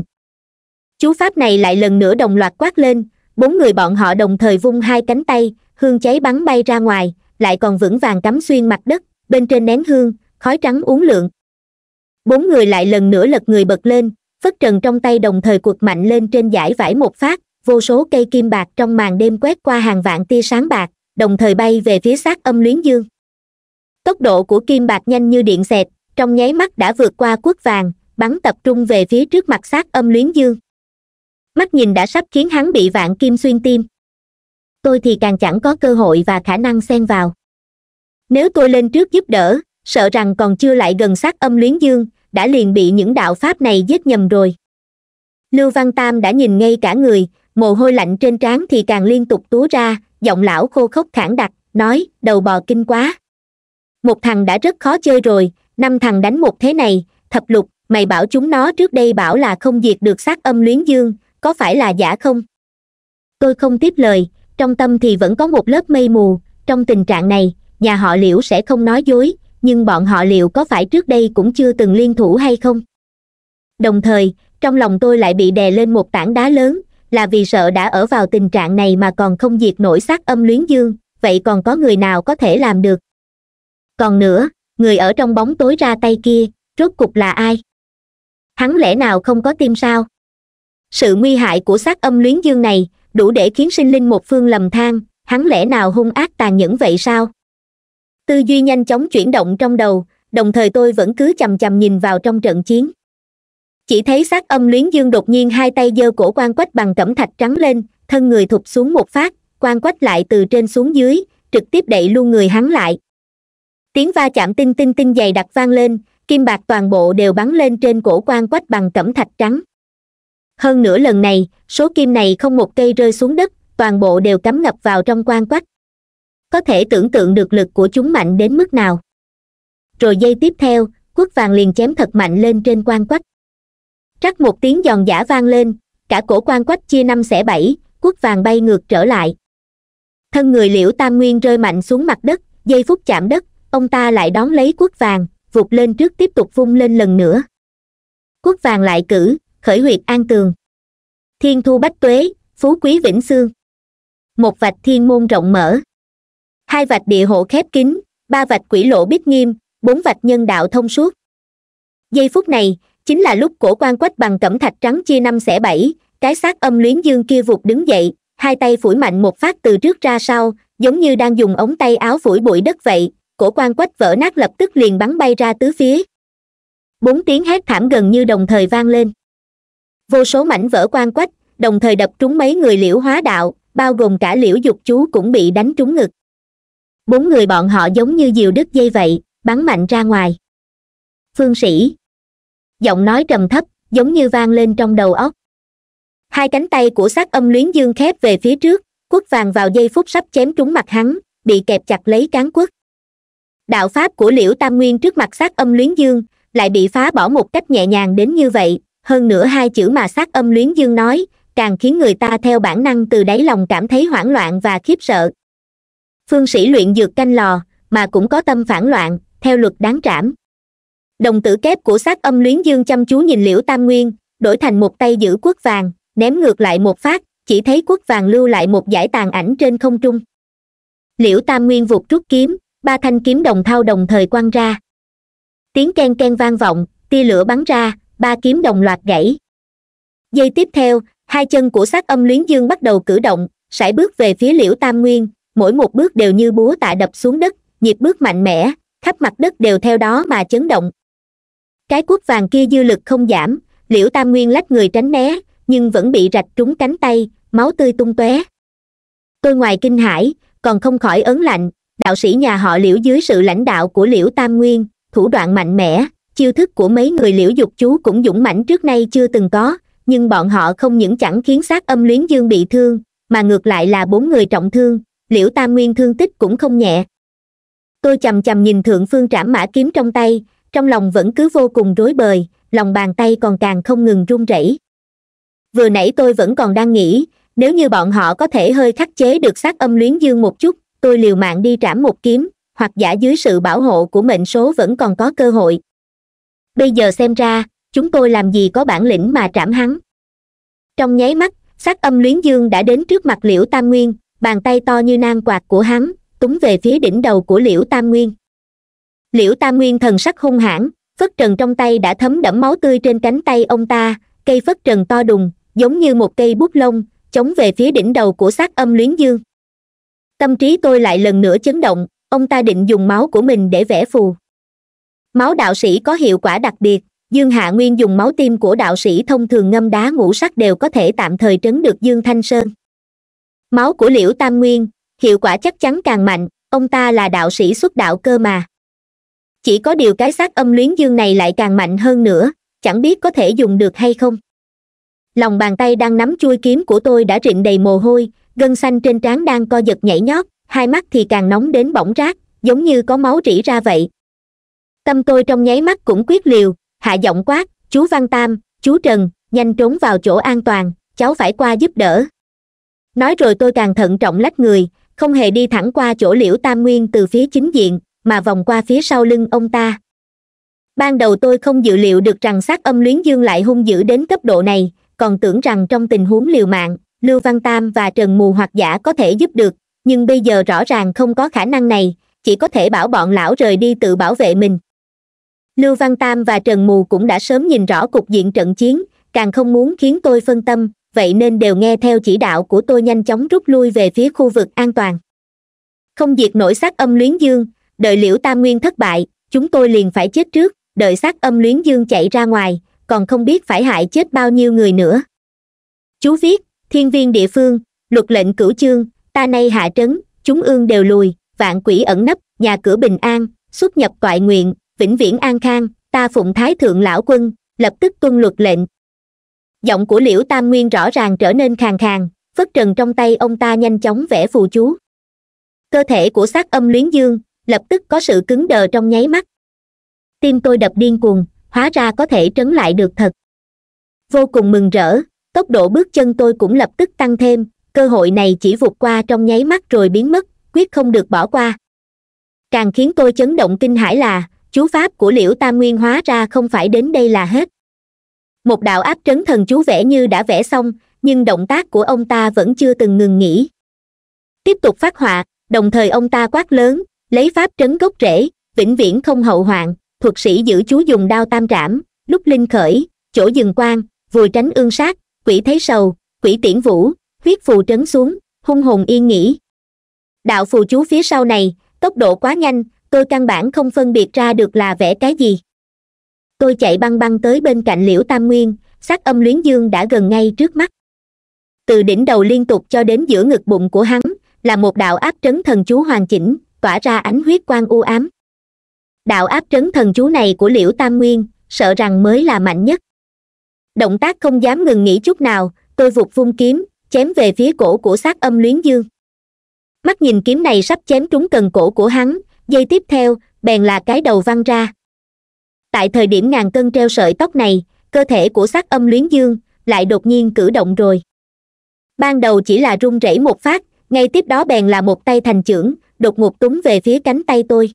Speaker 1: chú pháp này lại lần nữa đồng loạt quát lên bốn người bọn họ đồng thời vung hai cánh tay hương cháy bắn bay ra ngoài lại còn vững vàng cắm xuyên mặt đất bên trên nén hương khói trắng uốn lượn bốn người lại lần nữa lật người bật lên phất trần trong tay đồng thời cuột mạnh lên trên giải vải một phát vô số cây kim bạc trong màn đêm quét qua hàng vạn tia sáng bạc đồng thời bay về phía sát âm luyến dương tốc độ của kim bạc nhanh như điện xẹt trong nháy mắt đã vượt qua quốc vàng bắn tập trung về phía trước mặt sát âm luyến dương mắt nhìn đã sắp khiến hắn bị vạn kim xuyên tim tôi thì càng chẳng có cơ hội và khả năng xen vào nếu tôi lên trước giúp đỡ sợ rằng còn chưa lại gần sát âm luyến dương đã liền bị những đạo pháp này giết nhầm rồi lưu văn tam đã nhìn ngay cả người mồ hôi lạnh trên trán thì càng liên tục túa ra giọng lão khô khốc khản đặc nói đầu bò kinh quá một thằng đã rất khó chơi rồi năm thằng đánh một thế này thập lục mày bảo chúng nó trước đây bảo là không diệt được sát âm luyến dương có phải là giả không tôi không tiếp lời trong tâm thì vẫn có một lớp mây mù trong tình trạng này nhà họ liễu sẽ không nói dối nhưng bọn họ liệu có phải trước đây cũng chưa từng liên thủ hay không đồng thời trong lòng tôi lại bị đè lên một tảng đá lớn là vì sợ đã ở vào tình trạng này mà còn không diệt nổi sát âm luyến dương vậy còn có người nào có thể làm được còn nữa người ở trong bóng tối ra tay kia rốt cục là ai hắn lẽ nào không có tim sao sự nguy hại của sát âm luyến dương này đủ để khiến sinh linh một phương lầm than hắn lẽ nào hung ác tàn nhẫn vậy sao tư duy nhanh chóng chuyển động trong đầu đồng thời tôi vẫn cứ chằm chằm nhìn vào trong trận chiến chỉ thấy sát âm luyến dương đột nhiên hai tay giơ cổ quan quách bằng cẩm thạch trắng lên thân người thụt xuống một phát quan quách lại từ trên xuống dưới trực tiếp đẩy luôn người hắn lại tiếng va chạm tinh tinh tinh dày đặc vang lên kim bạc toàn bộ đều bắn lên trên cổ quan quách bằng cẩm thạch trắng hơn nửa lần này số kim này không một cây rơi xuống đất toàn bộ đều cắm ngập vào trong quan quách có thể tưởng tượng được lực của chúng mạnh đến mức nào rồi dây tiếp theo quất vàng liền chém thật mạnh lên trên quan quách trắc một tiếng giòn giả vang lên cả cổ quan quách chia năm xẻ bảy quất vàng bay ngược trở lại thân người liễu tam nguyên rơi mạnh xuống mặt đất giây phút chạm đất ông ta lại đón lấy quất vàng vụt lên trước tiếp tục vung lên lần nữa quốc vàng lại cử khởi huyệt an tường thiên thu bách tuế phú quý vĩnh xương một vạch thiên môn rộng mở hai vạch địa hộ khép kín ba vạch quỷ lộ biết nghiêm bốn vạch nhân đạo thông suốt giây phút này chính là lúc cổ quan quách bằng cẩm thạch trắng chia năm xẻ bảy cái xác âm luyến dương kia vụt đứng dậy hai tay phủi mạnh một phát từ trước ra sau giống như đang dùng ống tay áo phủi bụi đất vậy của quan quách vỡ nát lập tức liền bắn bay ra tứ phía bốn tiếng hét thảm gần như đồng thời vang lên vô số mảnh vỡ quan quách đồng thời đập trúng mấy người liễu hóa đạo bao gồm cả liễu dục chú cũng bị đánh trúng ngực bốn người bọn họ giống như diều đứt dây vậy bắn mạnh ra ngoài phương sĩ giọng nói trầm thấp giống như vang lên trong đầu óc hai cánh tay của xác âm luyến dương khép về phía trước quất vàng vào dây phút sắp chém trúng mặt hắn bị kẹp chặt lấy cán quất đạo pháp của liễu tam nguyên trước mặt sát âm luyến dương lại bị phá bỏ một cách nhẹ nhàng đến như vậy hơn nữa hai chữ mà sát âm luyến dương nói càng khiến người ta theo bản năng từ đáy lòng cảm thấy hoảng loạn và khiếp sợ phương sĩ luyện dược canh lò mà cũng có tâm phản loạn theo luật đáng trảm đồng tử kép của sát âm luyến dương chăm chú nhìn liễu tam nguyên đổi thành một tay giữ quốc vàng ném ngược lại một phát chỉ thấy quốc vàng lưu lại một giải tàn ảnh trên không trung liễu tam nguyên vụt rút kiếm ba thanh kiếm đồng thao đồng thời quăng ra tiếng ken ken vang vọng tia lửa bắn ra ba kiếm đồng loạt gãy giây tiếp theo hai chân của sát âm luyến dương bắt đầu cử động sải bước về phía liễu tam nguyên mỗi một bước đều như búa tạ đập xuống đất nhịp bước mạnh mẽ khắp mặt đất đều theo đó mà chấn động cái cuốc vàng kia dư lực không giảm liễu tam nguyên lách người tránh né nhưng vẫn bị rạch trúng cánh tay máu tươi tung tóe tôi ngoài kinh hãi còn không khỏi ớn lạnh đạo sĩ nhà họ liễu dưới sự lãnh đạo của liễu tam nguyên thủ đoạn mạnh mẽ chiêu thức của mấy người liễu dục chú cũng dũng mãnh trước nay chưa từng có nhưng bọn họ không những chẳng khiến xác âm luyến dương bị thương mà ngược lại là bốn người trọng thương liễu tam nguyên thương tích cũng không nhẹ tôi chầm chầm nhìn thượng phương trảm mã kiếm trong tay trong lòng vẫn cứ vô cùng rối bời lòng bàn tay còn càng không ngừng run rẩy vừa nãy tôi vẫn còn đang nghĩ nếu như bọn họ có thể hơi khắc chế được xác âm luyến dương một chút tôi liều mạng đi trảm một kiếm hoặc giả dưới sự bảo hộ của mệnh số vẫn còn có cơ hội bây giờ xem ra chúng tôi làm gì có bản lĩnh mà trảm hắn trong nháy mắt sát âm luyến dương đã đến trước mặt liễu tam nguyên bàn tay to như nang quạt của hắn túng về phía đỉnh đầu của liễu tam nguyên liễu tam nguyên thần sắc hung hãn phất trần trong tay đã thấm đẫm máu tươi trên cánh tay ông ta cây phất trần to đùng giống như một cây bút lông chống về phía đỉnh đầu của sát âm luyến dương tâm trí tôi lại lần nữa chấn động ông ta định dùng máu của mình để vẽ phù máu đạo sĩ có hiệu quả đặc biệt dương hạ nguyên dùng máu tim của đạo sĩ thông thường ngâm đá ngũ sắc đều có thể tạm thời trấn được dương thanh sơn máu của liễu tam nguyên hiệu quả chắc chắn càng mạnh ông ta là đạo sĩ xuất đạo cơ mà chỉ có điều cái xác âm luyến dương này lại càng mạnh hơn nữa chẳng biết có thể dùng được hay không lòng bàn tay đang nắm chui kiếm của tôi đã rịn đầy mồ hôi gân xanh trên trán đang co giật nhảy nhót hai mắt thì càng nóng đến bỏng rát giống như có máu rỉ ra vậy tâm tôi trong nháy mắt cũng quyết liều hạ giọng quát chú văn tam chú trần nhanh trốn vào chỗ an toàn cháu phải qua giúp đỡ nói rồi tôi càng thận trọng lách người không hề đi thẳng qua chỗ liễu tam nguyên từ phía chính diện mà vòng qua phía sau lưng ông ta ban đầu tôi không dự liệu được rằng xác âm luyến dương lại hung dữ đến cấp độ này còn tưởng rằng trong tình huống liều mạng lưu văn tam và trần mù hoặc giả có thể giúp được nhưng bây giờ rõ ràng không có khả năng này chỉ có thể bảo bọn lão rời đi tự bảo vệ mình lưu văn tam và trần mù cũng đã sớm nhìn rõ cục diện trận chiến càng không muốn khiến tôi phân tâm vậy nên đều nghe theo chỉ đạo của tôi nhanh chóng rút lui về phía khu vực an toàn không diệt nổi sát âm luyến dương đợi liễu tam nguyên thất bại chúng tôi liền phải chết trước đợi sát âm luyến dương chạy ra ngoài còn không biết phải hại chết bao nhiêu người nữa chú viết thiên viên địa phương luật lệnh cửu chương ta nay hạ trấn chúng ương đều lùi vạn quỷ ẩn nấp nhà cửa bình an xuất nhập toại nguyện vĩnh viễn an khang ta phụng thái thượng lão quân lập tức tuân luật lệnh giọng của liễu tam nguyên rõ ràng trở nên khàn khàn phất trần trong tay ông ta nhanh chóng vẽ phù chú cơ thể của sát âm luyến dương lập tức có sự cứng đờ trong nháy mắt tim tôi đập điên cuồng hóa ra có thể trấn lại được thật vô cùng mừng rỡ tốc độ bước chân tôi cũng lập tức tăng thêm cơ hội này chỉ vụt qua trong nháy mắt rồi biến mất quyết không được bỏ qua càng khiến tôi chấn động kinh hãi là chú pháp của liễu tam nguyên hóa ra không phải đến đây là hết một đạo áp trấn thần chú vẽ như đã vẽ xong nhưng động tác của ông ta vẫn chưa từng ngừng nghỉ tiếp tục phát họa đồng thời ông ta quát lớn lấy pháp trấn gốc rễ vĩnh viễn không hậu hoạn thuật sĩ giữ chú dùng đao tam trảm lúc linh khởi chỗ dừng quan vùi tránh ương sát quỷ thấy sầu quỷ tiễn vũ huyết phù trấn xuống hung hồn yên nghỉ. đạo phù chú phía sau này tốc độ quá nhanh tôi căn bản không phân biệt ra được là vẽ cái gì tôi chạy băng băng tới bên cạnh liễu tam nguyên sát âm luyến dương đã gần ngay trước mắt từ đỉnh đầu liên tục cho đến giữa ngực bụng của hắn là một đạo áp trấn thần chú hoàn chỉnh tỏa ra ánh huyết quang u ám đạo áp trấn thần chú này của liễu tam nguyên sợ rằng mới là mạnh nhất động tác không dám ngừng nghỉ chút nào tôi vụt vung kiếm chém về phía cổ của sát âm luyến dương mắt nhìn kiếm này sắp chém trúng cần cổ của hắn dây tiếp theo bèn là cái đầu văng ra tại thời điểm ngàn cân treo sợi tóc này cơ thể của sát âm luyến dương lại đột nhiên cử động rồi ban đầu chỉ là run rẩy một phát ngay tiếp đó bèn là một tay thành chưởng đột ngột túng về phía cánh tay tôi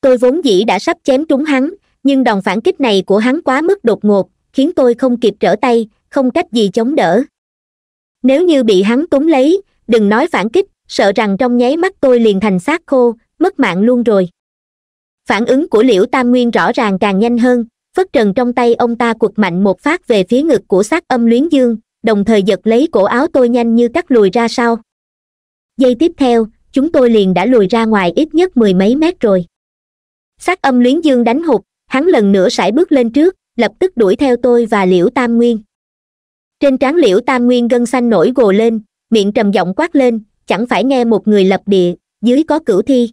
Speaker 1: tôi vốn dĩ đã sắp chém trúng hắn nhưng đòn phản kích này của hắn quá mức đột ngột khiến tôi không kịp trở tay không cách gì chống đỡ nếu như bị hắn túm lấy đừng nói phản kích sợ rằng trong nháy mắt tôi liền thành xác khô mất mạng luôn rồi phản ứng của liễu tam nguyên rõ ràng càng nhanh hơn phất trần trong tay ông ta quật mạnh một phát về phía ngực của xác âm luyến dương đồng thời giật lấy cổ áo tôi nhanh như cắt lùi ra sau giây tiếp theo chúng tôi liền đã lùi ra ngoài ít nhất mười mấy mét rồi xác âm luyến dương đánh hụt hắn lần nữa sải bước lên trước lập tức đuổi theo tôi và liễu tam nguyên trên trán liễu tam nguyên gân xanh nổi gồ lên miệng trầm giọng quát lên chẳng phải nghe một người lập địa dưới có cửu thi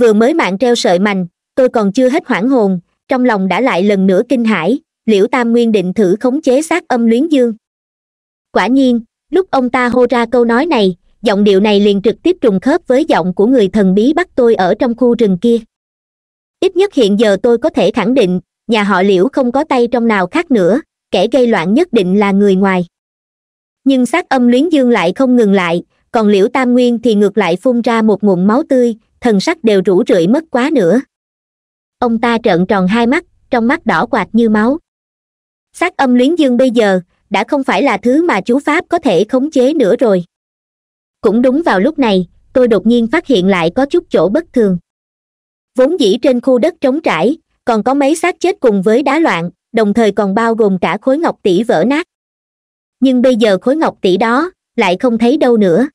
Speaker 1: vừa mới mạng treo sợi mành tôi còn chưa hết hoảng hồn trong lòng đã lại lần nữa kinh hãi liễu tam nguyên định thử khống chế xác âm luyến dương quả nhiên lúc ông ta hô ra câu nói này giọng điệu này liền trực tiếp trùng khớp với giọng của người thần bí bắt tôi ở trong khu rừng kia ít nhất hiện giờ tôi có thể khẳng định nhà họ liễu không có tay trong nào khác nữa kẻ gây loạn nhất định là người ngoài nhưng xác âm luyến dương lại không ngừng lại còn liễu tam nguyên thì ngược lại phun ra một ngụm máu tươi thần sắc đều rũ rượi mất quá nữa ông ta trợn tròn hai mắt trong mắt đỏ quạt như máu xác âm luyến dương bây giờ đã không phải là thứ mà chú pháp có thể khống chế nữa rồi cũng đúng vào lúc này tôi đột nhiên phát hiện lại có chút chỗ bất thường vốn dĩ trên khu đất trống trải còn có mấy xác chết cùng với đá loạn đồng thời còn bao gồm cả khối ngọc tỷ vỡ nát nhưng bây giờ khối ngọc tỷ đó lại không thấy đâu nữa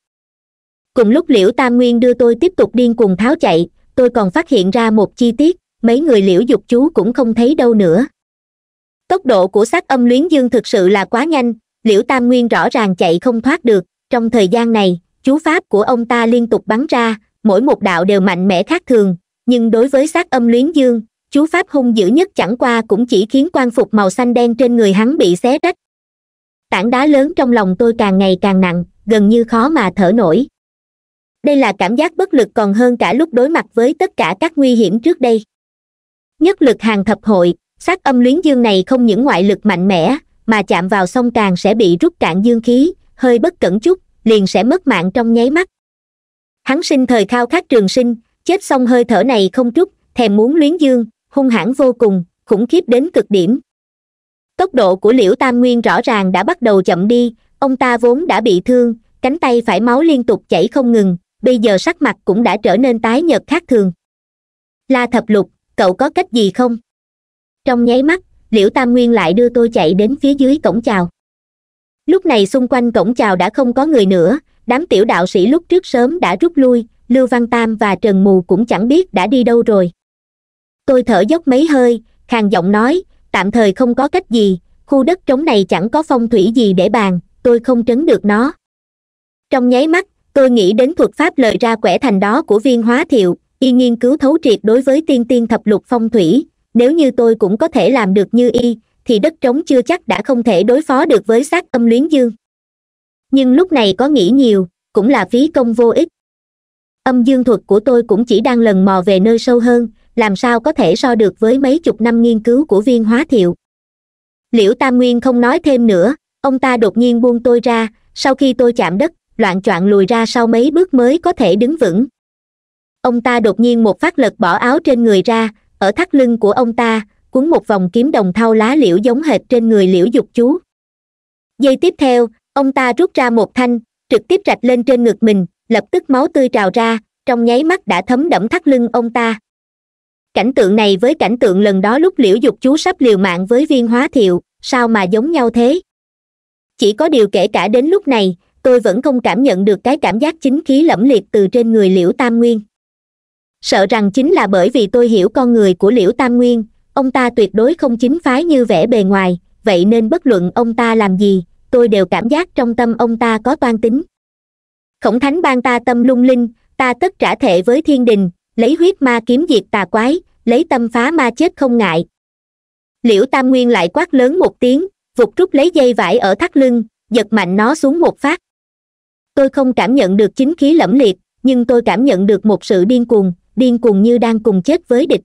Speaker 1: cùng lúc liễu tam nguyên đưa tôi tiếp tục điên cuồng tháo chạy tôi còn phát hiện ra một chi tiết mấy người liễu dục chú cũng không thấy đâu nữa tốc độ của sát âm luyến dương thực sự là quá nhanh liễu tam nguyên rõ ràng chạy không thoát được trong thời gian này chú pháp của ông ta liên tục bắn ra mỗi một đạo đều mạnh mẽ khác thường nhưng đối với sát âm luyến dương chú pháp hung dữ nhất chẳng qua cũng chỉ khiến quan phục màu xanh đen trên người hắn bị xé rách tảng đá lớn trong lòng tôi càng ngày càng nặng gần như khó mà thở nổi đây là cảm giác bất lực còn hơn cả lúc đối mặt với tất cả các nguy hiểm trước đây nhất lực hàng thập hội sát âm luyến dương này không những ngoại lực mạnh mẽ mà chạm vào sông càng sẽ bị rút cạn dương khí hơi bất cẩn chút liền sẽ mất mạng trong nháy mắt hắn sinh thời khao khát trường sinh chết xong hơi thở này không chút thèm muốn luyến dương hung hãn vô cùng khủng khiếp đến cực điểm tốc độ của liễu tam nguyên rõ ràng đã bắt đầu chậm đi ông ta vốn đã bị thương cánh tay phải máu liên tục chảy không ngừng bây giờ sắc mặt cũng đã trở nên tái nhợt khác thường la thập lục cậu có cách gì không trong nháy mắt liễu tam nguyên lại đưa tôi chạy đến phía dưới cổng chào lúc này xung quanh cổng chào đã không có người nữa đám tiểu đạo sĩ lúc trước sớm đã rút lui lưu văn tam và trần mù cũng chẳng biết đã đi đâu rồi tôi thở dốc mấy hơi khàn giọng nói tạm thời không có cách gì khu đất trống này chẳng có phong thủy gì để bàn tôi không trấn được nó trong nháy mắt tôi nghĩ đến thuật pháp lời ra quẻ thành đó của viên hóa thiệu y nghiên cứu thấu triệt đối với tiên tiên thập lục phong thủy nếu như tôi cũng có thể làm được như y thì đất trống chưa chắc đã không thể đối phó được với sát âm luyến dương nhưng lúc này có nghĩ nhiều cũng là phí công vô ích âm dương thuật của tôi cũng chỉ đang lần mò về nơi sâu hơn làm sao có thể so được với mấy chục năm nghiên cứu của viên hóa thiệu liễu tam nguyên không nói thêm nữa ông ta đột nhiên buông tôi ra sau khi tôi chạm đất loạn choạng lùi ra sau mấy bước mới có thể đứng vững ông ta đột nhiên một phát lật bỏ áo trên người ra ở thắt lưng của ông ta cuốn một vòng kiếm đồng thau lá liễu giống hệt trên người liễu dục chú giây tiếp theo ông ta rút ra một thanh trực tiếp rạch lên trên ngực mình lập tức máu tươi trào ra trong nháy mắt đã thấm đẫm thắt lưng ông ta cảnh tượng này với cảnh tượng lần đó lúc liễu dục chú sắp liều mạng với viên hóa thiệu sao mà giống nhau thế chỉ có điều kể cả đến lúc này tôi vẫn không cảm nhận được cái cảm giác chính khí lẫm liệt từ trên người liễu tam nguyên sợ rằng chính là bởi vì tôi hiểu con người của liễu tam nguyên ông ta tuyệt đối không chính phái như vẻ bề ngoài vậy nên bất luận ông ta làm gì tôi đều cảm giác trong tâm ông ta có toan tính khổng thánh ban ta tâm lung linh ta tất trả thệ với thiên đình lấy huyết ma kiếm diệt tà quái lấy tâm phá ma chết không ngại liễu tam nguyên lại quát lớn một tiếng vụt rút lấy dây vải ở thắt lưng giật mạnh nó xuống một phát tôi không cảm nhận được chính khí lẫm liệt nhưng tôi cảm nhận được một sự điên cuồng điên cuồng như đang cùng chết với địch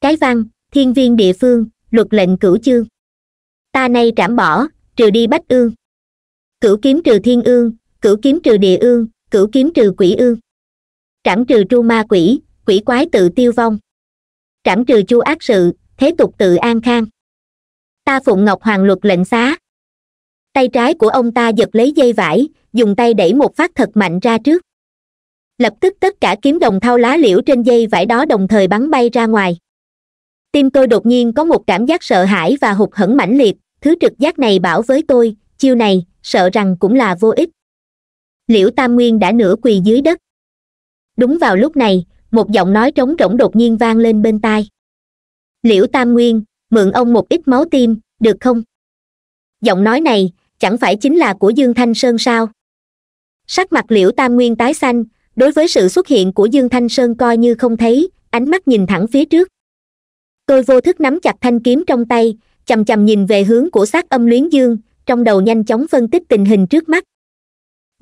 Speaker 1: cái văn thiên viên địa phương luật lệnh cửu chương ta nay trảm bỏ trừ đi bách ương cửu kiếm trừ thiên ương cửu kiếm trừ địa ương cửu kiếm trừ quỷ ương trảm trừ tru ma quỷ quỷ quái tự tiêu vong trảm trừ chu ác sự thế tục tự an khang ta phụng ngọc hoàng luật lệnh xá tay trái của ông ta giật lấy dây vải dùng tay đẩy một phát thật mạnh ra trước lập tức tất cả kiếm đồng thau lá liễu trên dây vải đó đồng thời bắn bay ra ngoài tim tôi đột nhiên có một cảm giác sợ hãi và hụt hẫng mãnh liệt thứ trực giác này bảo với tôi chiêu này sợ rằng cũng là vô ích liễu tam nguyên đã nửa quỳ dưới đất đúng vào lúc này một giọng nói trống rỗng đột nhiên vang lên bên tai liễu tam nguyên mượn ông một ít máu tim được không giọng nói này chẳng phải chính là của dương thanh sơn sao sắc mặt liễu tam nguyên tái xanh đối với sự xuất hiện của dương thanh sơn coi như không thấy ánh mắt nhìn thẳng phía trước tôi vô thức nắm chặt thanh kiếm trong tay c h ầ m c h ầ m nhìn về hướng của xác âm luyến dương trong đầu nhanh chóng phân tích tình hình trước mắt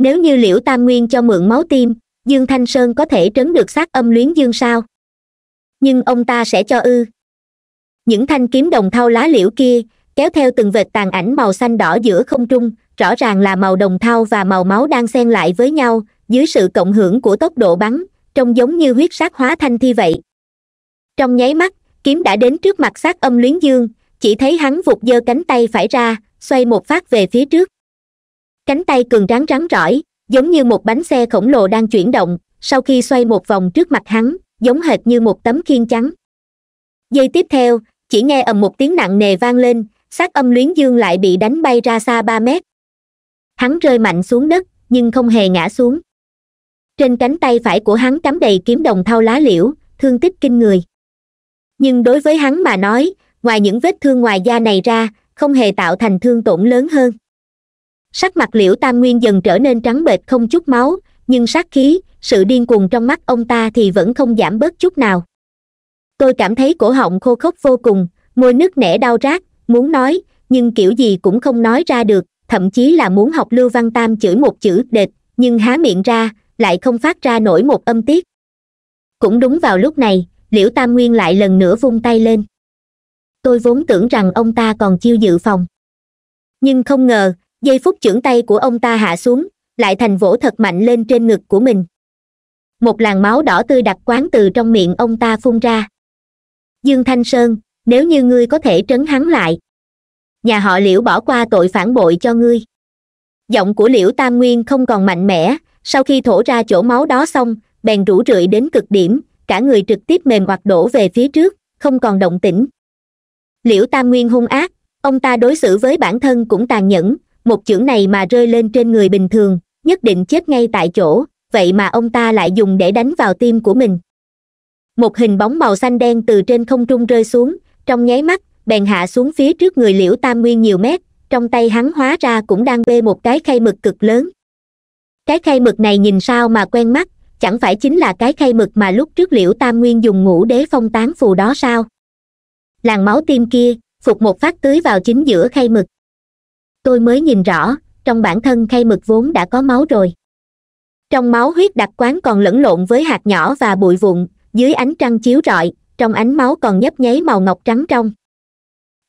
Speaker 1: nếu như liễu tam nguyên cho mượn máu tim dương thanh sơn có thể trấn được sát âm luyến dương sao nhưng ông ta sẽ cho ư những thanh kiếm đồng thau lá liễu kia kéo theo từng vệt tàn ảnh màu xanh đỏ giữa không trung rõ ràng là màu đồng thau và màu máu đang xen lại với nhau dưới sự cộng hưởng của tốc độ bắn trông giống như huyết sát hóa thanh thi vậy trong nháy mắt kiếm đã đến trước mặt sát âm luyến dương chỉ thấy hắn vụt giơ cánh tay phải ra xoay một phát về phía trước cánh tay cường rắn rắn rỏi giống như một bánh xe khổng lồ đang chuyển động sau khi xoay một vòng trước mặt hắn giống hệt như một tấm khiên trắng giây tiếp theo chỉ nghe ầm một tiếng nặng nề vang lên xác âm luyến dương lại bị đánh bay ra xa ba mét hắn rơi mạnh xuống đất nhưng không hề ngã xuống trên cánh tay phải của hắn cắm đầy kiếm đồng thau lá liễu thương tích kinh người nhưng đối với hắn mà nói ngoài những vết thương ngoài da này ra không hề tạo thành thương tổn lớn hơn sắc mặt liễu tam nguyên dần trở nên trắng bệch không chút máu nhưng sát khí sự điên cuồng trong mắt ông ta thì vẫn không giảm bớt chút nào tôi cảm thấy cổ họng khô khốc vô cùng môi nước nẻ đau rát muốn nói nhưng kiểu gì cũng không nói ra được thậm chí là muốn học lưu văn tam chửi một chữ đệt nhưng há miệng ra lại không phát ra nổi một âm tiết cũng đúng vào lúc này liễu tam nguyên lại lần nữa vung tay lên tôi vốn tưởng rằng ông ta còn chiêu dự phòng nhưng không ngờ giây phút chưởng tay của ông ta hạ xuống lại thành vỗ thật mạnh lên trên ngực của mình một làn máu đỏ tươi đặc quán từ trong miệng ông ta phun ra dương thanh sơn nếu như ngươi có thể trấn hắn lại nhà họ liễu bỏ qua tội phản bội cho ngươi giọng của liễu tam nguyên không còn mạnh mẽ sau khi thổ ra chỗ máu đó xong bèn rủ rượi đến cực điểm cả người trực tiếp mềm hoặc đổ về phía trước không còn động tĩnh liễu tam nguyên hung ác ông ta đối xử với bản thân cũng tàn nhẫn một chưởng này mà rơi lên trên người bình thường nhất định chết ngay tại chỗ vậy mà ông ta lại dùng để đánh vào tim của mình một hình bóng màu xanh đen từ trên không trung rơi xuống trong nháy mắt bèn hạ xuống phía trước người liễu tam nguyên nhiều mét trong tay hắn hóa ra cũng đang bê một cái khay mực cực lớn cái khay mực này nhìn sao mà quen mắt chẳng phải chính là cái khay mực mà lúc trước liễu tam nguyên dùng ngũ đế phong tán phù đó sao làn máu tim kia phục một phát tưới vào chính giữa khay mực tôi mới nhìn rõ trong bản thân khay mực vốn đã có máu rồi trong máu huyết đặc quán còn lẫn lộn với hạt nhỏ và bụi vụn dưới ánh trăng chiếu rọi trong ánh máu còn nhấp nháy màu ngọc trắng trong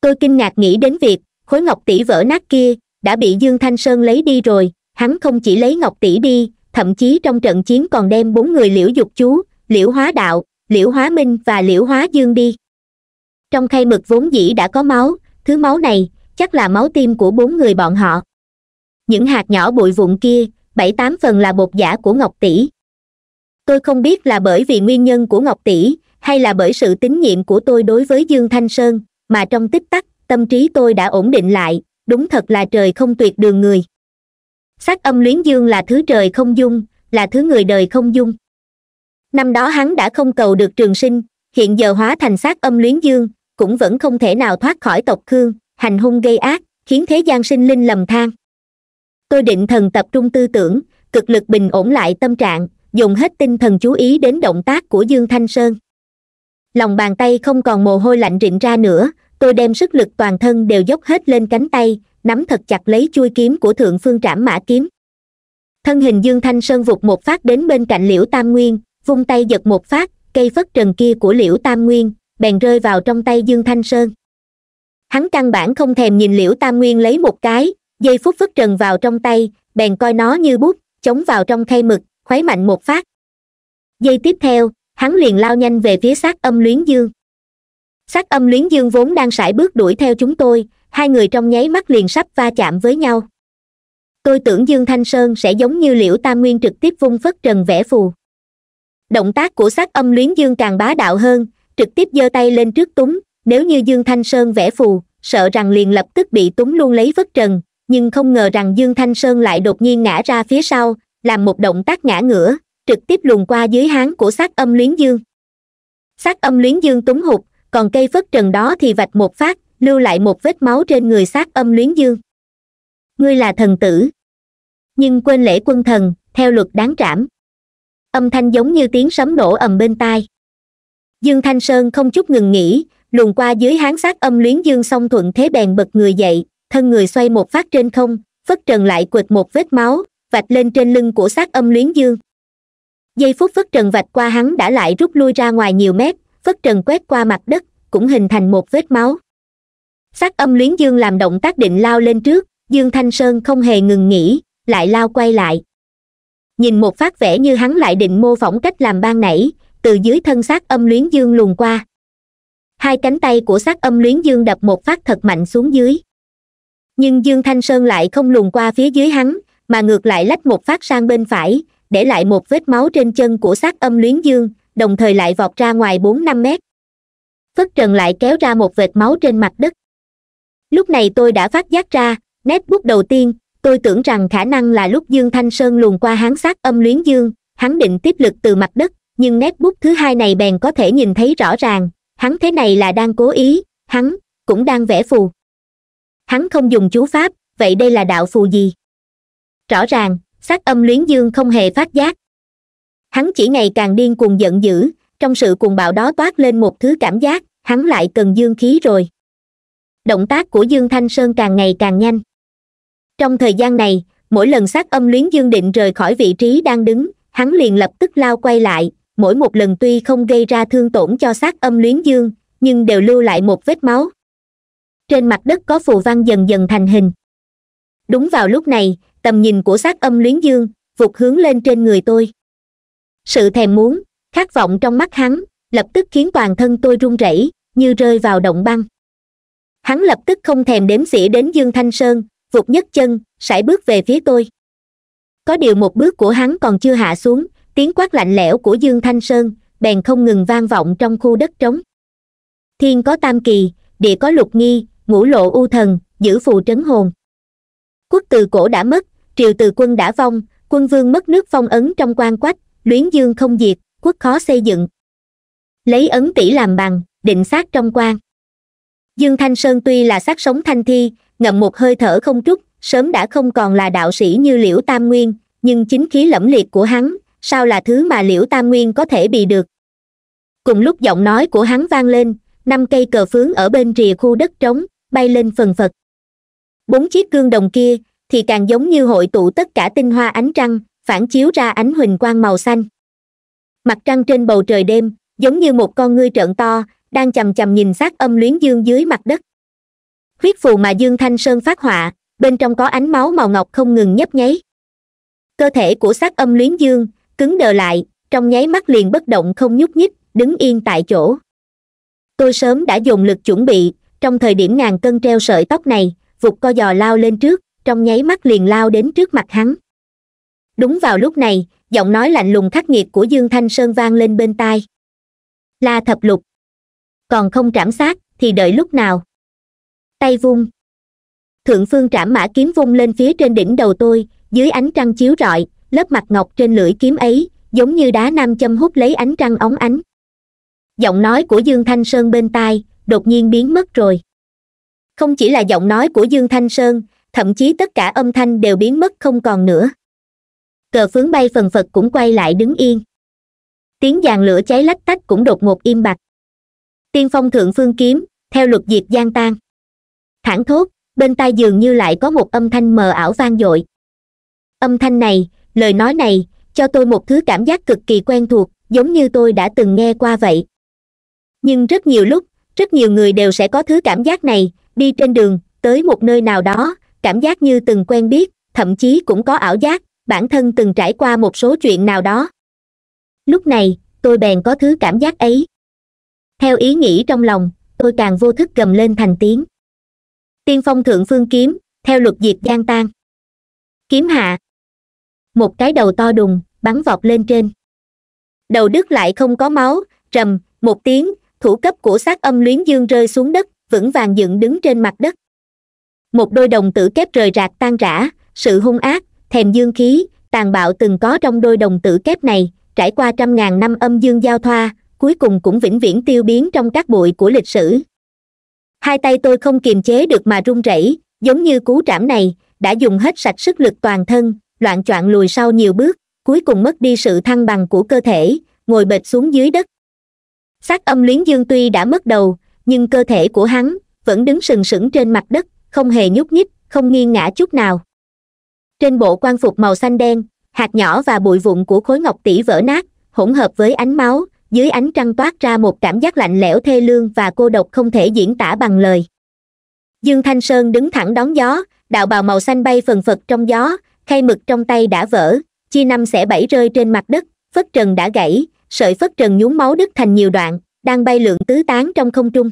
Speaker 1: tôi kinh ngạc nghĩ đến việc khối ngọc tỷ vỡ nát kia đã bị dương thanh sơn lấy đi rồi hắn không chỉ lấy ngọc tỷ đi thậm chí trong trận chiến còn đem bốn người liễu dục chú liễu hóa đạo liễu hóa minh và liễu hóa dương đi trong khay mực vốn dĩ đã có máu thứ máu này chắc là máu tim của bốn người bọn họ những hạt nhỏ bụi vụn kia bảy tám phần là bột giả của ngọc tỷ tôi không biết là bởi vì nguyên nhân của ngọc tỷ hay là bởi sự tín nhiệm của tôi đối với dương thanh sơn mà trong tích tắc tâm trí tôi đã ổn định lại đúng thật là trời không tuyệt đường người sắc âm luyến dương là thứ trời không dung là thứ người đời không dung năm đó hắn đã không cầu được trường sinh hiện giờ hóa thành sát âm luyến dương cũng vẫn không thể nào thoát khỏi tộc khương hành hung gây ác khiến thế gian sinh linh lầm than tôi định thần tập trung tư tưởng cực lực bình ổn lại tâm trạng dùng hết tinh thần chú ý đến động tác của dương thanh sơn lòng bàn tay không còn mồ hôi lạnh rịn ra nữa tôi đem sức lực toàn thân đều dốc hết lên cánh tay nắm thật chặt lấy chui kiếm của thượng phương trảm mã kiếm thân hình dương thanh sơn vụt một phát đến bên cạnh liễu tam nguyên vung tay giật một phát cây phất trần kia của liễu tam nguyên bèn rơi vào trong tay dương thanh sơn hắn căn bản không thèm nhìn liễu tam nguyên lấy một cái dây phút phất trần vào trong tay bèn coi nó như bút chống vào trong khay mực khuấy mạnh một phát dây tiếp theo hắn liền lao nhanh về phía sát âm luyến dương sát âm luyến dương vốn đang sải bước đuổi theo chúng tôi hai người trong nháy mắt liền sắp va chạm với nhau tôi tưởng dương thanh sơn sẽ giống như liễu tam nguyên trực tiếp vung phất trần vẽ phù động tác của sát âm luyến dương càng bá đạo hơn trực tiếp giơ tay lên trước túng nếu như dương thanh sơn vẽ phù sợ rằng liền lập tức bị túng luôn lấy vất trần nhưng không ngờ rằng dương thanh sơn lại đột nhiên ngã ra phía sau làm một động tác ngã ngửa trực tiếp luồn qua dưới háng của xác âm luyến dương xác âm luyến dương túng hụt còn cây phất trần đó thì vạch một phát lưu lại một vết máu trên người xác âm luyến dương ngươi là thần tử nhưng quên lễ quân thần theo luật đáng trảm âm thanh giống như tiếng sấm nổ ầm bên tai dương thanh sơn không chút ngừng nghỉ luồn qua dưới hán sát âm luyến dương song thuận thế bèn bật người dậy thân người xoay một phát trên không phất trần lại quệt một vết máu vạch lên trên lưng của sát âm luyến dương giây phút phất trần vạch qua hắn đã lại rút lui ra ngoài nhiều mét phất trần quét qua mặt đất cũng hình thành một vết máu sát âm luyến dương làm động tác định lao lên trước dương thanh sơn không hề ngừng nghỉ lại lao quay lại nhìn một phát vẽ như hắn lại định mô phỏng cách làm ban nãy từ dưới thân xác âm luyến dương luồn qua hai cánh tay của sát âm luyến dương đập một phát thật mạnh xuống dưới nhưng dương thanh sơn lại không lùn qua phía dưới hắn mà ngược lại lách một phát sang bên phải để lại một vết máu trên chân của sát âm luyến dương đồng thời lại vọt ra ngoài bốn năm mét phất trần lại kéo ra một vệt máu trên mặt đất lúc này tôi đã phát giác ra nét bút đầu tiên tôi tưởng rằng khả năng là lúc dương thanh sơn luồn qua hắn sát âm luyến dương hắn định tiếp lực từ mặt đất nhưng nét bút thứ hai này bèn có thể nhìn thấy rõ ràng hắn thế này là đang cố ý hắn cũng đang vẽ phù hắn không dùng chú pháp vậy đây là đạo phù gì rõ ràng sát âm luyến dương không hề phát giác hắn chỉ ngày càng điên cuồng giận dữ trong sự cuồng bạo đó toát lên một thứ cảm giác hắn lại cần dương khí rồi động tác của dương thanh sơn càng ngày càng nhanh trong thời gian này mỗi lần sát âm luyến dương định rời khỏi vị trí đang đứng hắn liền lập tức lao quay lại mỗi một lần tuy không gây ra thương tổn cho xác âm luyến dương nhưng đều lưu lại một vết máu trên mặt đất có phù văn dần dần thành hình đúng vào lúc này tầm nhìn của xác âm luyến dương vụt hướng lên trên người tôi sự thèm muốn khát vọng trong mắt hắn lập tức khiến toàn thân tôi run rẩy như rơi vào động băng hắn lập tức không thèm đếm xỉa đến dương thanh sơn vụt nhấc chân sải bước về phía tôi có điều một bước của hắn còn chưa hạ xuống tiếng quát lạnh lẽo của dương thanh sơn bèn không ngừng vang vọng trong khu đất trống thiên có tam kỳ địa có lục nghi ngũ lộ u thần giữ phù trấn hồn quốc từ cổ đã mất triều từ quân đã vong quân vương mất nước phong ấn trong quan quách luyến dương không diệt quốc khó xây dựng lấy ấn tỷ làm bằng định sát trong quan dương thanh sơn tuy là xác sống thanh thi ngậm một hơi thở không trúc sớm đã không còn là đạo sĩ như liễu tam nguyên nhưng chính khí lẫm liệt của hắn sao là thứ mà liễu tam nguyên có thể bị được cùng lúc giọng nói của hắn vang lên năm cây cờ phướng ở bên rìa khu đất trống bay lên phần phật bốn chiếc gương đồng kia thì càng giống như hội tụ tất cả tinh hoa ánh trăng phản chiếu ra ánh huỳnh quang màu xanh mặt trăng trên bầu trời đêm giống như một con ngươi trợn to đang chầm chầm nhìn xác âm luyến dương dưới mặt đất huyết phù mà dương thanh sơn phát họa bên trong có ánh máu màu ngọc không ngừng nhấp nháy cơ thể của xác âm luyến dương cứng đờ lại trong nháy mắt liền bất động không nhúc nhích đứng yên tại chỗ tôi sớm đã dùng lực chuẩn bị trong thời điểm ngàn cân treo sợi tóc này vụt co giò lao lên trước trong nháy mắt liền lao đến trước mặt hắn đúng vào lúc này giọng nói lạnh lùng khắc nghiệt của dương thanh sơn vang lên bên tai la thập lục còn không trảm sát thì đợi lúc nào tay vung thượng phương trảm mã kiếm vung lên phía trên đỉnh đầu tôi dưới ánh trăng chiếu rọi lớp mặt ngọc trên lưỡi kiếm ấy giống như đá nam châm hút lấy ánh trăng óng ánh giọng nói của dương thanh sơn bên tai đột nhiên biến mất rồi không chỉ là giọng nói của dương thanh sơn thậm chí tất cả âm thanh đều biến mất không còn nữa cờ phướng bay phần phật cũng quay lại đứng yên tiếng giàn lửa cháy lách tách cũng đột ngột im bặt tiên phong thượng phương kiếm theo luật diệt gian tan thẳng thốt bên tai dường như lại có một âm thanh mờ ảo vang dội âm thanh này lời nói này cho tôi một thứ cảm giác cực kỳ quen thuộc giống như tôi đã từng nghe qua vậy nhưng rất nhiều lúc rất nhiều người đều sẽ có thứ cảm giác này đi trên đường tới một nơi nào đó cảm giác như từng quen biết thậm chí cũng có ảo giác bản thân từng trải qua một số chuyện nào đó lúc này tôi bèn có thứ cảm giác ấy theo ý nghĩ trong lòng tôi càng vô thức gầm lên thành tiếng tiên phong thượng phương kiếm theo luật diệt gian tan kiếm hạ một cái đầu to đùng bắn vọt lên trên đầu đứt lại không có máu rầm một tiếng thủ cấp của xác âm luyến dương rơi xuống đất vững vàng dựng đứng trên mặt đất một đôi đồng tử kép rời rạc tan rã sự hung ác thèm dương khí tàn bạo từng có trong đôi đồng tử kép này trải qua trăm ngàn năm âm dương giao thoa cuối cùng cũng vĩnh viễn tiêu biến trong các bụi của lịch sử hai tay tôi không kiềm chế được mà run rẩy giống như cú trảm này đã dùng hết sạch sức lực toàn thân loạn choạng lùi sau nhiều bước cuối cùng mất đi sự thăng bằng của cơ thể ngồi bệt xuống dưới đất xác âm luyến dương tuy đã mất đầu nhưng cơ thể của hắn vẫn đứng sừng sững trên mặt đất không hề nhúc nhích không nghiêng ngã chút nào trên bộ quan phục màu xanh đen hạt nhỏ và bụi vụn của khối ngọc tỷ vỡ nát hỗn hợp với ánh máu dưới ánh trăng toát ra một cảm giác lạnh lẽo thê lương và cô độc không thể diễn tả bằng lời dương thanh sơn đứng thẳng đón gió đạo bào màu xanh bay phần phật trong gió khay mực trong tay đã vỡ chi năm sẽ bảy rơi trên mặt đất phất trần đã gãy sợi phất trần nhúng máu đứt thành nhiều đoạn đang bay lượn tứ tán trong không trung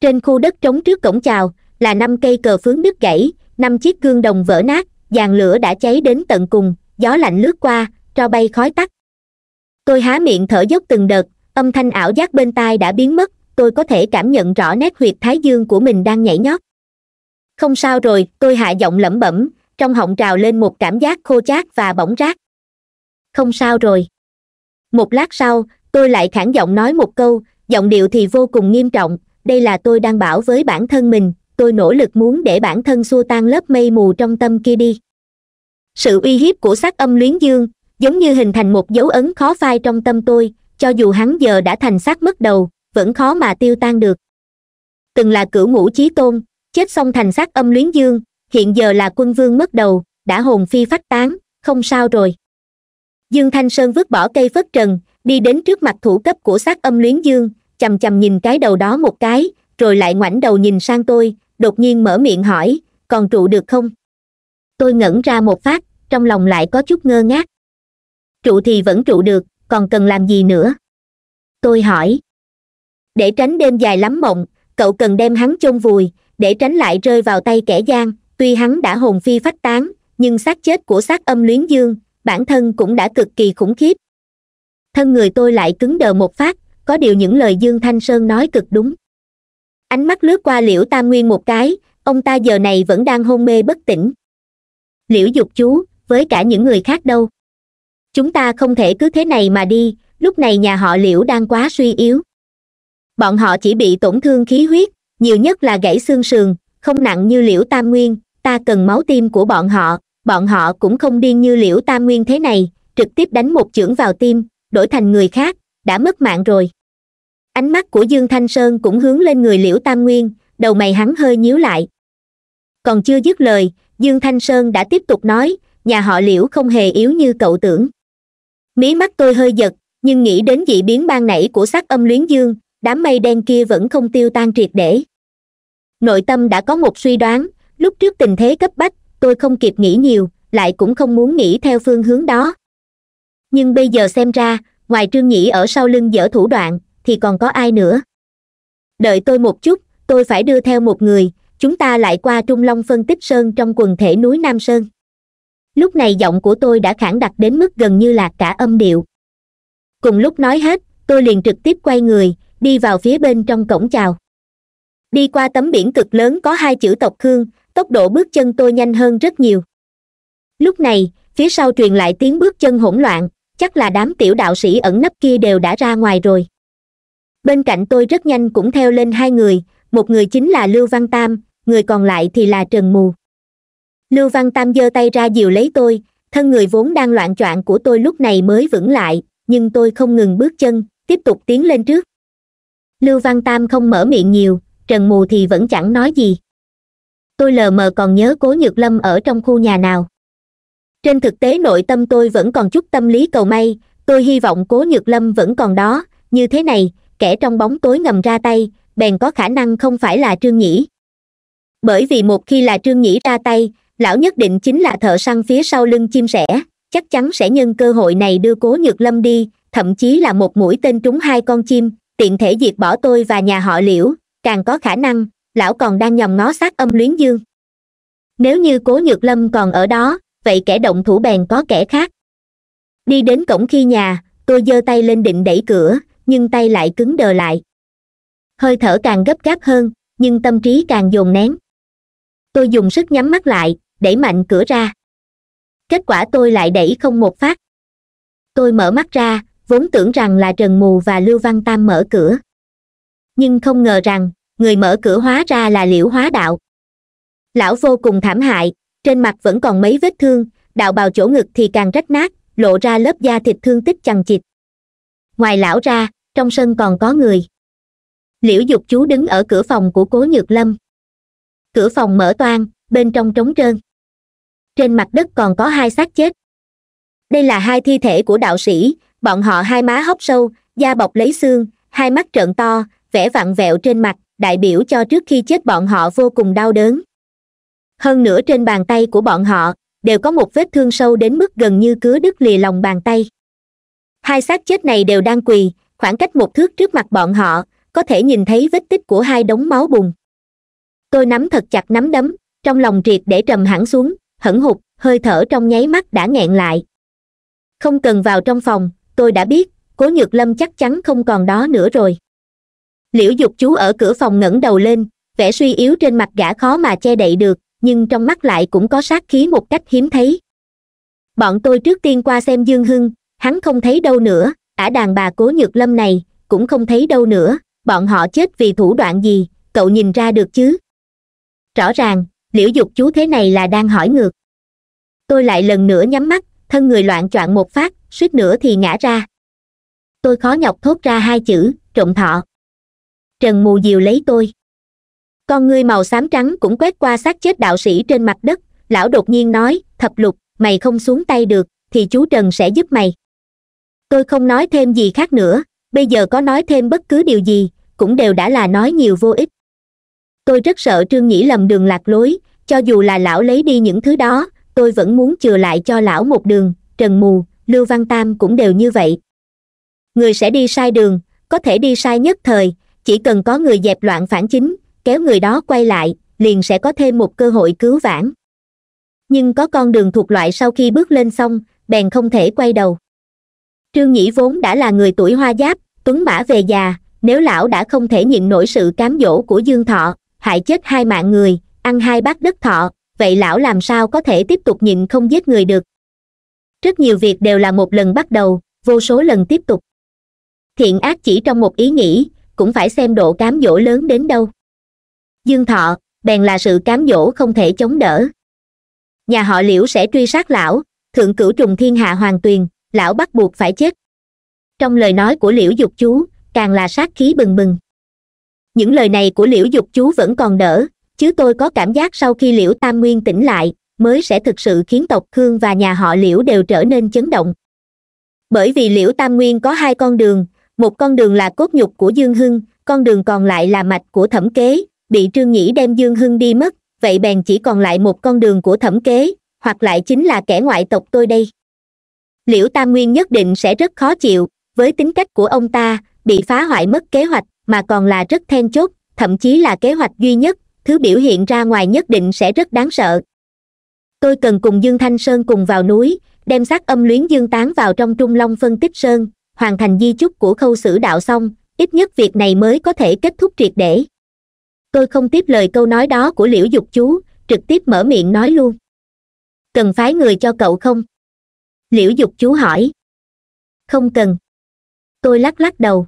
Speaker 1: trên khu đất trống trước cổng chào là năm cây cờ phướng đứt gãy năm chiếc gương đồng vỡ nát dàn lửa đã cháy đến tận cùng gió lạnh lướt qua cho bay khói tắt tôi há miệng thở dốc từng đợt âm thanh ảo giác bên tai đã biến mất tôi có thể cảm nhận rõ nét huyệt thái dương của mình đang nhảy nhót không sao rồi tôi hạ giọng lẩm bẩm trong họng trào lên một cảm giác khô chát và bỏng rác không sao rồi một lát sau tôi lại khản giọng nói một câu giọng điệu thì vô cùng nghiêm trọng đây là tôi đang bảo với bản thân mình tôi nỗ lực muốn để bản thân xua tan lớp mây mù trong tâm kia đi sự uy hiếp của sắc âm luyến dương giống như hình thành một dấu ấn khó phai trong tâm tôi cho dù hắn giờ đã thành xác mất đầu vẫn khó mà tiêu tan được từng là cửu ngũ chí tôn chết xong thành xác âm luyến dương hiện giờ là quân vương mất đầu đã hồn phi phách tán không sao rồi dương thanh sơn vứt bỏ cây phất trần đi đến trước mặt thủ cấp của sát âm luyến dương c h nhìn cái đầu đó một cái rồi lại ngoảnh đầu nhìn sang tôi đột nhiên mở miệng hỏi còn trụ được không tôi ngẩn ra một phát trong lòng lại có chút ngơ ngác trụ thì vẫn trụ được còn cần làm gì nữa tôi hỏi để tránh đêm dài lắm mộng cậu cần đem hắn chôn vùi để tránh lại rơi vào tay kẻ gian tuy hắn đã hồn phi phách tán nhưng xác chết của xác âm luyến dương bản thân cũng đã cực kỳ khủng khiếp thân người tôi lại cứng đờ một phát có điều những lời dương thanh sơn nói cực đúng ánh mắt lướt qua liễu tam nguyên một cái ông ta giờ này vẫn đang hôn mê bất tỉnh liễu dục chú với cả những người khác đâu chúng ta không thể cứ thế này mà đi lúc này nhà họ liễu đang quá suy yếu bọn họ chỉ bị tổn thương khí huyết nhiều nhất là gãy xương sườn không nặng như liễu tam nguyên ta cần máu tim của bọn họ bọn họ cũng không điên như liễu tam nguyên thế này trực tiếp đánh một chưởng vào tim đổi thành người khác đã mất mạng rồi ánh mắt của dương thanh sơn cũng hướng lên người liễu tam nguyên đầu mày hắn hơi nhíu lại còn chưa dứt lời dương thanh sơn đã tiếp tục nói nhà họ liễu không hề yếu như cậu tưởng mí mắt tôi hơi giật nhưng nghĩ đến dị biến ban nảy của sắc âm luyến dương đám mây đen kia vẫn không tiêu tan triệt để nội tâm đã có một suy đoán lúc trước tình thế cấp bách tôi không kịp nghĩ nhiều lại cũng không muốn nghĩ theo phương hướng đó nhưng bây giờ xem ra ngoài trương nhĩ ở sau lưng dở thủ đoạn thì còn có ai nữa đợi tôi một chút tôi phải đưa theo một người chúng ta lại qua trung long phân tích sơn trong quần thể núi nam sơn lúc này giọng của tôi đã khẳng đặt đến mức gần như là cả âm điệu cùng lúc nói hết tôi liền trực tiếp quay người đi vào phía bên trong cổng chào đi qua tấm biển cực lớn có hai chữ tộc khương tốc độ bước chân tôi nhanh hơn rất nhiều lúc này phía sau truyền lại tiếng bước chân hỗn loạn chắc là đám tiểu đạo sĩ ẩn nấp kia đều đã ra ngoài rồi bên cạnh tôi rất nhanh cũng theo lên hai người một người chính là lưu văn tam người còn lại thì là trần mù lưu văn tam giơ tay ra dìu lấy tôi thân người vốn đang loạn o của tôi lúc này mới vững lại nhưng tôi không ngừng bước chân tiếp tục tiến lên trước lưu văn tam không mở miệng nhiều trần mù thì vẫn chẳng nói gì tôi lờ mờ còn nhớ cố nhược lâm ở trong khu nhà nào trên thực tế nội tâm tôi vẫn còn chút tâm lý cầu may tôi hy vọng cố nhược lâm vẫn còn đó như thế này kẻ trong bóng tối ngầm ra tay bèn có khả năng không phải là trương nhĩ bởi vì một khi là trương nhĩ ra tay lão nhất định chính là thợ săn phía sau lưng chim sẻ chắc chắn sẽ nhân cơ hội này đưa cố nhược lâm đi thậm chí là một mũi tên trúng hai con chim tiện thể diệt bỏ tôi và nhà họ liễu càng có khả năng lão còn đang nhòm ngó sát âm luyến dương nếu như cố nhược lâm còn ở đó vậy kẻ động thủ bèn có kẻ khác đi đến cổng khi nhà tôi giơ tay lên định đẩy cửa nhưng tay lại cứng đờ lại hơi thở càng gấp gáp hơn nhưng tâm trí càng dồn nén tôi dùng sức nhắm mắt lại đẩy mạnh cửa ra kết quả tôi lại đẩy không một phát tôi mở mắt ra vốn tưởng rằng là trần mù và lưu văn tam mở cửa nhưng không ngờ rằng người mở cửa hóa ra là liễu hóa đạo lão vô cùng thảm hại trên mặt vẫn còn mấy vết thương đạo bào chỗ ngực thì càng rách nát lộ ra lớp da thịt thương tích chằng chịt ngoài lão ra trong sân còn có người liễu dục chú đứng ở cửa phòng của cố nhược lâm cửa phòng mở toang bên trong trống trơn trên mặt đất còn có hai xác chết đây là hai thi thể của đạo sĩ bọn họ hai má hóc sâu da bọc lấy xương hai mắt trợn to vẻ vặn vẹo trên mặt đại biểu cho trước khi chết bọn họ vô cùng đau đớn hơn nữa trên bàn tay của bọn họ đều có một vết thương sâu đến mức gần như cứa đứt lìa lòng bàn tay hai xác chết này đều đang quỳ khoảng cách một thước trước mặt bọn họ có thể nhìn thấy vết tích của hai đống máu bùn tôi nắm thật chặt nắm đấm trong lòng triệt để trầm hẳn xuống hẩn hụt hơi thở trong nháy mắt đã nghẹn lại không cần vào trong phòng tôi đã biết cố nhược lâm chắc chắn không còn đó nữa rồi liễu dục chú ở cửa phòng ngẩng đầu lên vẻ suy yếu trên mặt gã khó mà che đậy được nhưng trong mắt lại cũng có sát khí một cách hiếm thấy bọn tôi trước tiên qua xem dương hưng hắn không thấy đâu nữa ả đàn bà cố nhược lâm này cũng không thấy đâu nữa bọn họ chết vì thủ đoạn gì cậu nhìn ra được chứ rõ ràng liễu dục chú thế này là đang hỏi ngược tôi lại lần nữa nhắm mắt thân người loạn choạng một phát suýt nữa thì ngã ra tôi khó nhọc thốt ra hai chữ trộm thọ trần mù diều lấy tôi con ngươi màu xám trắng cũng quét qua xác chết đạo sĩ trên mặt đất lão đột nhiên nói thập lục mày không xuống tay được thì chú trần sẽ giúp mày tôi không nói thêm gì khác nữa bây giờ có nói thêm bất cứ điều gì cũng đều đã là nói nhiều vô ích tôi rất sợ trương nhĩ lầm đường lạc lối cho dù là lão lấy đi những thứ đó tôi vẫn muốn chừa lại cho lão một đường trần mù lưu văn tam cũng đều như vậy người sẽ đi sai đường có thể đi sai nhất thời chỉ cần có người dẹp loạn phản chính kéo người đó quay lại liền sẽ có thêm một cơ hội cứu vãn nhưng có con đường thuộc loại sau khi bước lên xong bèn không thể quay đầu trương nhĩ vốn đã là người tuổi hoa giáp tuấn mã về già nếu lão đã không thể nhịn nổi sự cám dỗ của dương thọ hại chết hai mạng người ăn hai bát đất thọ vậy lão làm sao có thể tiếp tục nhịn không giết người được rất nhiều việc đều là một lần bắt đầu vô số lần tiếp tục thiện ác chỉ trong một ý nghĩ cũng phải xem độ cám dỗ lớn đến đâu dương thọ bèn là sự cám dỗ không thể chống đỡ nhà họ liễu sẽ truy sát lão thượng cửu trùng thiên hạ hoàng tuyền lão bắt buộc phải chết trong lời nói của liễu dục chú càng là sát khí bừng bừng những lời này của liễu dục chú vẫn còn đỡ chứ tôi có cảm giác sau khi liễu tam nguyên tỉnh lại mới sẽ thực sự khiến tộc khương và nhà họ liễu đều trở nên chấn động bởi vì liễu tam nguyên có hai con đường một con đường là cốt nhục của dương hưng con đường còn lại là mạch của thẩm kế bị trương nhĩ đem dương hưng đi mất vậy bèn chỉ còn lại một con đường của thẩm kế hoặc lại chính là kẻ ngoại tộc tôi đây liễu tam nguyên nhất định sẽ rất khó chịu với tính cách của ông ta bị phá hoại mất kế hoạch mà còn là rất then chốt thậm chí là kế hoạch duy nhất thứ biểu hiện ra ngoài nhất định sẽ rất đáng sợ tôi cần cùng dương thanh sơn cùng vào núi đem xác âm luyến dương tán vào trong trung long phân tích sơn hoàn thành di chúc của khâu sử đạo xong ít nhất việc này mới có thể kết thúc triệt để tôi không tiếp lời câu nói đó của liễu dục chú trực tiếp mở miệng nói luôn cần phái người cho cậu không liễu dục chú hỏi không cần tôi lắc lắc đầu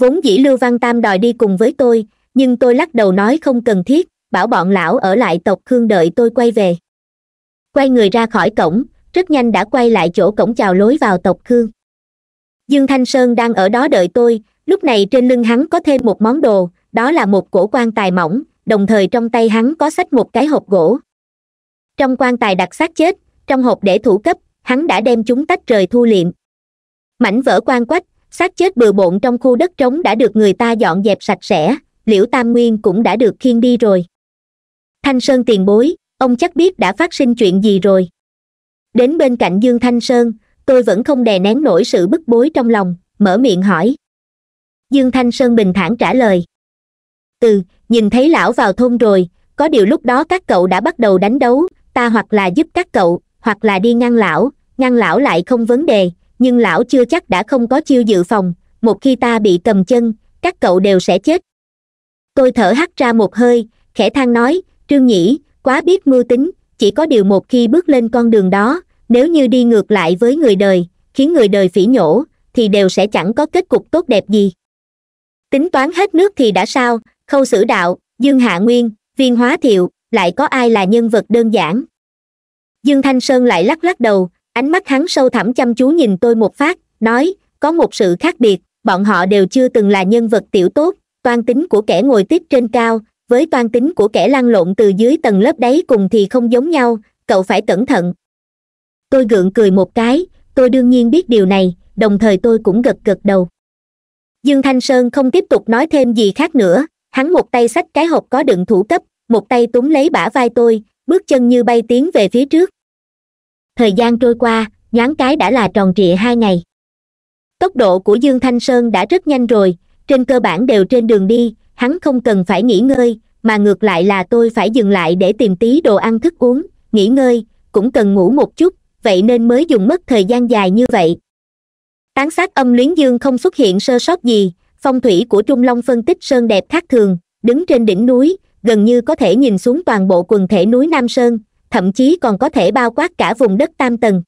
Speaker 1: vốn dĩ lưu văn tam đòi đi cùng với tôi nhưng tôi lắc đầu nói không cần thiết bảo bọn lão ở lại tộc khương đợi tôi quay về quay người ra khỏi cổng rất nhanh đã quay lại chỗ cổng chào lối vào tộc khương dương thanh sơn đang ở đó đợi tôi lúc này trên lưng hắn có thêm một món đồ đó là một cổ quan tài mỏng đồng thời trong tay hắn có sách một cái hộp gỗ trong quan tài đặt xác chết trong hộp để thủ cấp hắn đã đem chúng tách rời thu liệm mảnh vỡ quan quách xác chết bừa bộn trong khu đất trống đã được người ta dọn dẹp sạch sẽ liễu tam nguyên cũng đã được khiêng đi rồi thanh sơn tiền bối ông chắc biết đã phát sinh chuyện gì rồi đến bên cạnh dương thanh sơn tôi vẫn không đè nén nổi sự bức bối trong lòng mở miệng hỏi dương thanh sơn bình thản trả lời từ nhìn thấy lão vào thôn rồi có điều lúc đó các cậu đã bắt đầu đánh đấu ta hoặc là giúp các cậu hoặc là đi ngăn lão ngăn lão lại không vấn đề nhưng lão chưa chắc đã không có chiêu dự phòng một khi ta bị cầm chân các cậu đều sẽ chết tôi thở hắt ra một hơi khẽ than nói trương nhĩ quá biết mưu tính chỉ có điều một khi bước lên con đường đó nếu như đi ngược lại với người đời khiến người đời phỉ nhổ thì đều sẽ chẳng có kết cục tốt đẹp gì tính toán hết nước thì đã sao khâu sử đạo dương hạ nguyên viên hóa thiệu lại có ai là nhân vật đơn giản dương thanh sơn lại lắc lắc đầu ánh mắt hắn sâu thẳm chăm chú nhìn tôi một phát nói có một sự khác biệt bọn họ đều chưa từng là nhân vật tiểu tốt toan tính của kẻ ngồi tiếp trên cao với toan tính của kẻ lăn lộn từ dưới tầng lớp đáy cùng thì không giống nhau cậu phải cẩn thận tôi gượng cười một cái tôi đương nhiên biết điều này đồng thời tôi cũng gật gật đầu dương thanh sơn không tiếp tục nói thêm gì khác nữa hắn một tay xách cái hộp có đựng thủ cấp một tay túm lấy bả vai tôi bước chân như bay tiến về phía trước thời gian trôi qua nhoáng cái đã là tròn trịa hai ngày tốc độ của dương thanh sơn đã rất nhanh rồi trên cơ bản đều trên đường đi hắn không cần phải nghỉ ngơi mà ngược lại là tôi phải dừng lại để tìm tí đồ ăn thức uống nghỉ ngơi cũng cần ngủ một chút vậy nên mới dùng mất thời gian dài như vậy tán sát âm luyến dương không xuất hiện sơ sót gì phong thủy của trung long phân tích sơn đẹp khác thường đứng trên đỉnh núi gần như có thể nhìn xuống toàn bộ quần thể núi nam sơn thậm chí còn có thể bao quát cả vùng đất tam tầng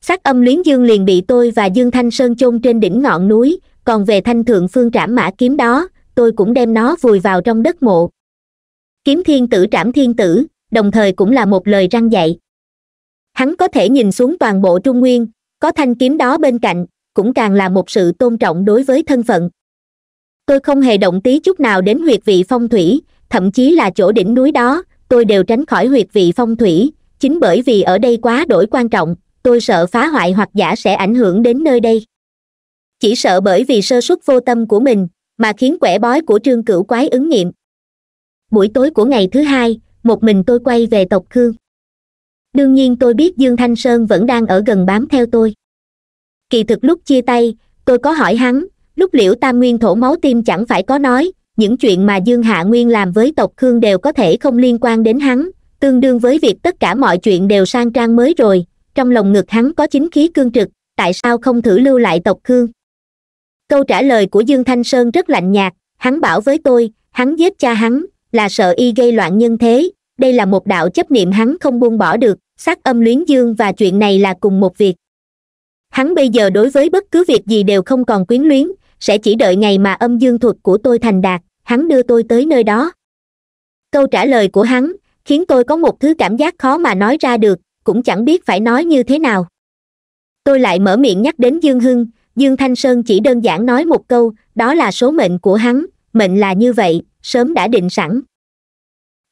Speaker 1: sát âm luyến dương liền bị tôi và dương thanh sơn chôn trên đỉnh ngọn núi còn về thanh thượng phương trảm mã kiếm đó tôi cũng đem nó vùi vào trong đất mộ kiếm thiên tử trảm thiên tử đồng thời cũng là một lời răng dạy hắn có thể nhìn xuống toàn bộ trung nguyên có thanh kiếm đó bên cạnh cũng càng là một sự tôn trọng đối với thân phận tôi không hề động tí chút nào đến huyệt vị phong thủy thậm chí là chỗ đỉnh núi đó tôi đều tránh khỏi huyệt vị phong thủy chính bởi vì ở đây quá đổi quan trọng tôi sợ phá hoại hoặc giả sẽ ảnh hưởng đến nơi đây chỉ sợ bởi vì sơ suất vô tâm của mình mà khiến quẻ bói của trương cửu quái ứng nghiệm buổi tối của ngày thứ hai một mình tôi quay về tộc khương đương nhiên tôi biết dương thanh sơn vẫn đang ở gần bám theo tôi kỳ thực lúc chia tay tôi có hỏi hắn lúc liễu tam nguyên thổ máu tim chẳng phải có nói những chuyện mà dương hạ nguyên làm với tộc khương đều có thể không liên quan đến hắn tương đương với việc tất cả mọi chuyện đều sang trang mới rồi trong lòng ngực hắn có chính khí cương trực tại sao không thử lưu lại tộc khương câu trả lời của dương thanh sơn rất lạnh nhạt hắn bảo với tôi hắn giết cha hắn là sợ y gây loạn nhân thế đây là một đạo chấp niệm hắn không buông bỏ được sát âm luyến dương và chuyện này là cùng một việc hắn bây giờ đối với bất cứ việc gì đều không còn quyến luyến sẽ chỉ đợi ngày mà âm dương thuật của tôi thành đạt hắn đưa tôi tới nơi đó câu trả lời của hắn khiến tôi có một thứ cảm giác khó mà nói ra được cũng chẳng biết phải nói như thế nào tôi lại mở miệng nhắc đến dương hưng dương thanh sơn chỉ đơn giản nói một câu đó là số mệnh của hắn mệnh là như vậy sớm đã định sẵn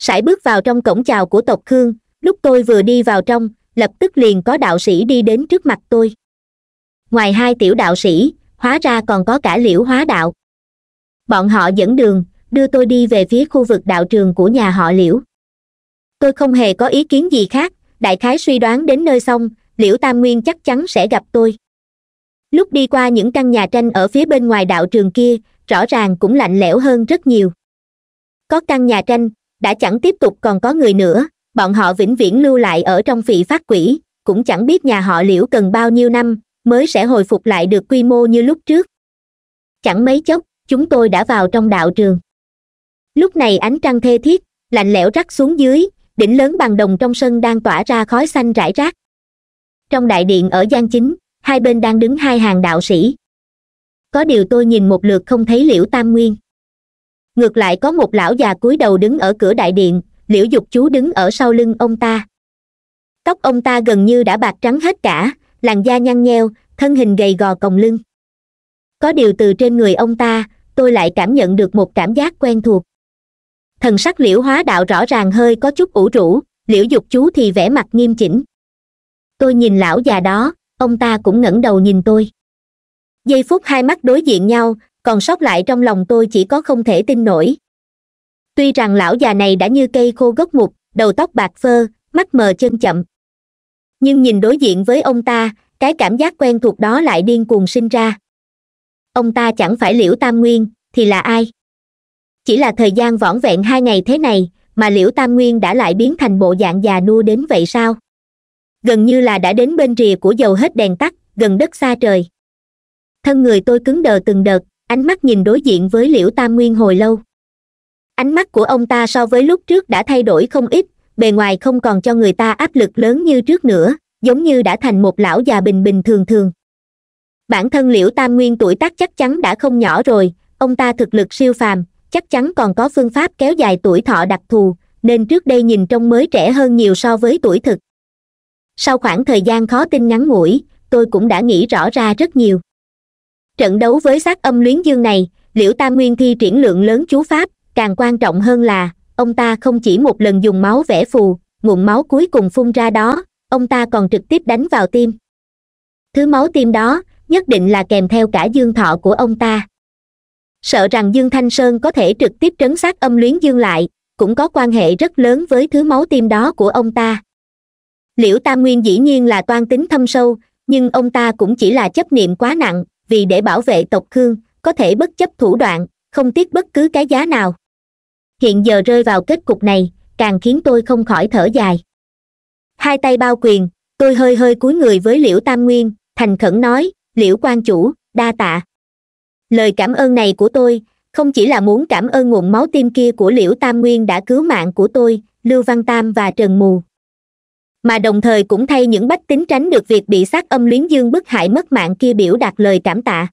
Speaker 1: sải bước vào trong cổng chào của tộc khương lúc tôi vừa đi vào trong lập tức liền có đạo sĩ đi đến trước mặt tôi ngoài hai tiểu đạo sĩ hóa ra còn có cả liễu hóa đạo bọn họ dẫn đường đưa tôi đi về phía khu vực đạo trường của nhà họ liễu tôi không hề có ý kiến gì khác đại khái suy đoán đến nơi xong liễu tam nguyên chắc chắn sẽ gặp tôi lúc đi qua những căn nhà tranh ở phía bên ngoài đạo trường kia rõ ràng cũng lạnh lẽo hơn rất nhiều có căn nhà tranh đã chẳng tiếp tục còn có người nữa bọn họ vĩnh viễn lưu lại ở trong vị phát quỷ cũng chẳng biết nhà họ liễu cần bao nhiêu năm mới sẽ hồi phục lại được quy mô như lúc trước chẳng mấy chốc chúng tôi đã vào trong đạo trường lúc này ánh trăng thê thiết lạnh lẽo rắc xuống dưới đỉnh lớn bằng đồng trong sân đang tỏa ra khói xanh rải rác trong đại điện ở gian chính hai bên đang đứng hai hàng đạo sĩ có điều tôi nhìn một lượt không thấy liễu tam nguyên ngược lại có một lão già cúi đầu đứng ở cửa đại điện liễu dục chú đứng ở sau lưng ông ta tóc ông ta gần như đã bạc trắng hết cả làn da nhăn nheo thân hình gầy gò còng lưng có điều từ trên người ông ta tôi lại cảm nhận được một cảm giác quen thuộc thần sắc liễu hóa đạo rõ ràng hơi có chút ủ rũ liễu dục chú thì vẻ mặt nghiêm chỉnh tôi nhìn lão già đó ông ta cũng ngẩng đầu nhìn tôi giây phút hai mắt đối diện nhau còn sót lại trong lòng tôi chỉ có không thể tin nổi tuy rằng lão già này đã như cây khô gốc mục đầu tóc bạc phơ mắt mờ chân chậm nhưng nhìn đối diện với ông ta cái cảm giác quen thuộc đó lại điên cuồng sinh ra ông ta chẳng phải liễu tam nguyên thì là ai chỉ là thời gian vỏn vẹn hai ngày thế này mà liễu tam nguyên đã lại biến thành bộ dạng già nua đến vậy sao gần như là đã đến bên rìa của dầu hết đèn tắt gần đất xa trời thân người tôi cứng đờ từng đợt ánh mắt nhìn đối diện với liễu tam nguyên hồi lâu ánh mắt của ông ta so với lúc trước đã thay đổi không ít bề ngoài không còn cho người ta áp lực lớn như trước nữa giống như đã thành một lão già bình bình thường thường bản thân liễu tam nguyên tuổi tác chắc chắn đã không nhỏ rồi ông ta thực lực siêu phàm chắc chắn còn có phương pháp kéo dài tuổi thọ đặc thù nên trước đây nhìn trông mới trẻ hơn nhiều so với tuổi thực sau khoảng thời gian khó tin ngắn ngủi tôi cũng đã nghĩ rõ ra rất nhiều trận đấu với sát âm luyến dương này liễu tam nguyên thi triển lượng lớn chú pháp càng quan trọng hơn là ông ta không chỉ một lần dùng máu vẽ phù nguồn máu cuối cùng phun ra đó ông ta còn trực tiếp đánh vào tim thứ máu tim đó nhất định là kèm theo cả dương thọ của ông ta sợ rằng dương thanh sơn có thể trực tiếp trấn sát âm luyến dương lại cũng có quan hệ rất lớn với thứ máu tim đó của ông ta liễu tam nguyên dĩ nhiên là toan tính thâm sâu nhưng ông ta cũng chỉ là chấp niệm quá nặng vì để bảo vệ tộc khương có thể bất chấp thủ đoạn không tiếc bất cứ cái giá nào hiện giờ rơi vào kết cục này càng khiến tôi không khỏi thở dài hai tay bao quyền tôi hơi hơi cúi người với liễu tam nguyên thành khẩn nói liễu quan chủ đa tạ lời cảm ơn này của tôi không chỉ là muốn cảm ơn nguồn máu tim kia của liễu tam nguyên đã cứu mạng của tôi lưu văn tam và trần mù mà đồng thời cũng thay những bách tính tránh được việc bị sát âm luyến dương bức hại mất mạng kia biểu đạt lời cảm tạ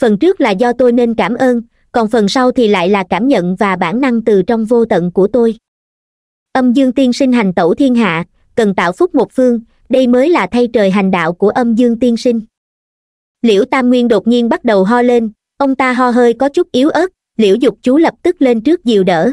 Speaker 1: phần trước là do tôi nên cảm ơn còn phần sau thì lại là cảm nhận và bản năng từ trong vô tận của tôi âm dương tiên sinh hành tẩu thiên hạ cần tạo phúc một phương đây mới là thay trời hành đạo của âm dương tiên sinh liễu tam nguyên đột nhiên bắt đầu ho lên ông ta ho hơi có chút yếu ớt liễu dục chú lập tức lên trước dìu đỡ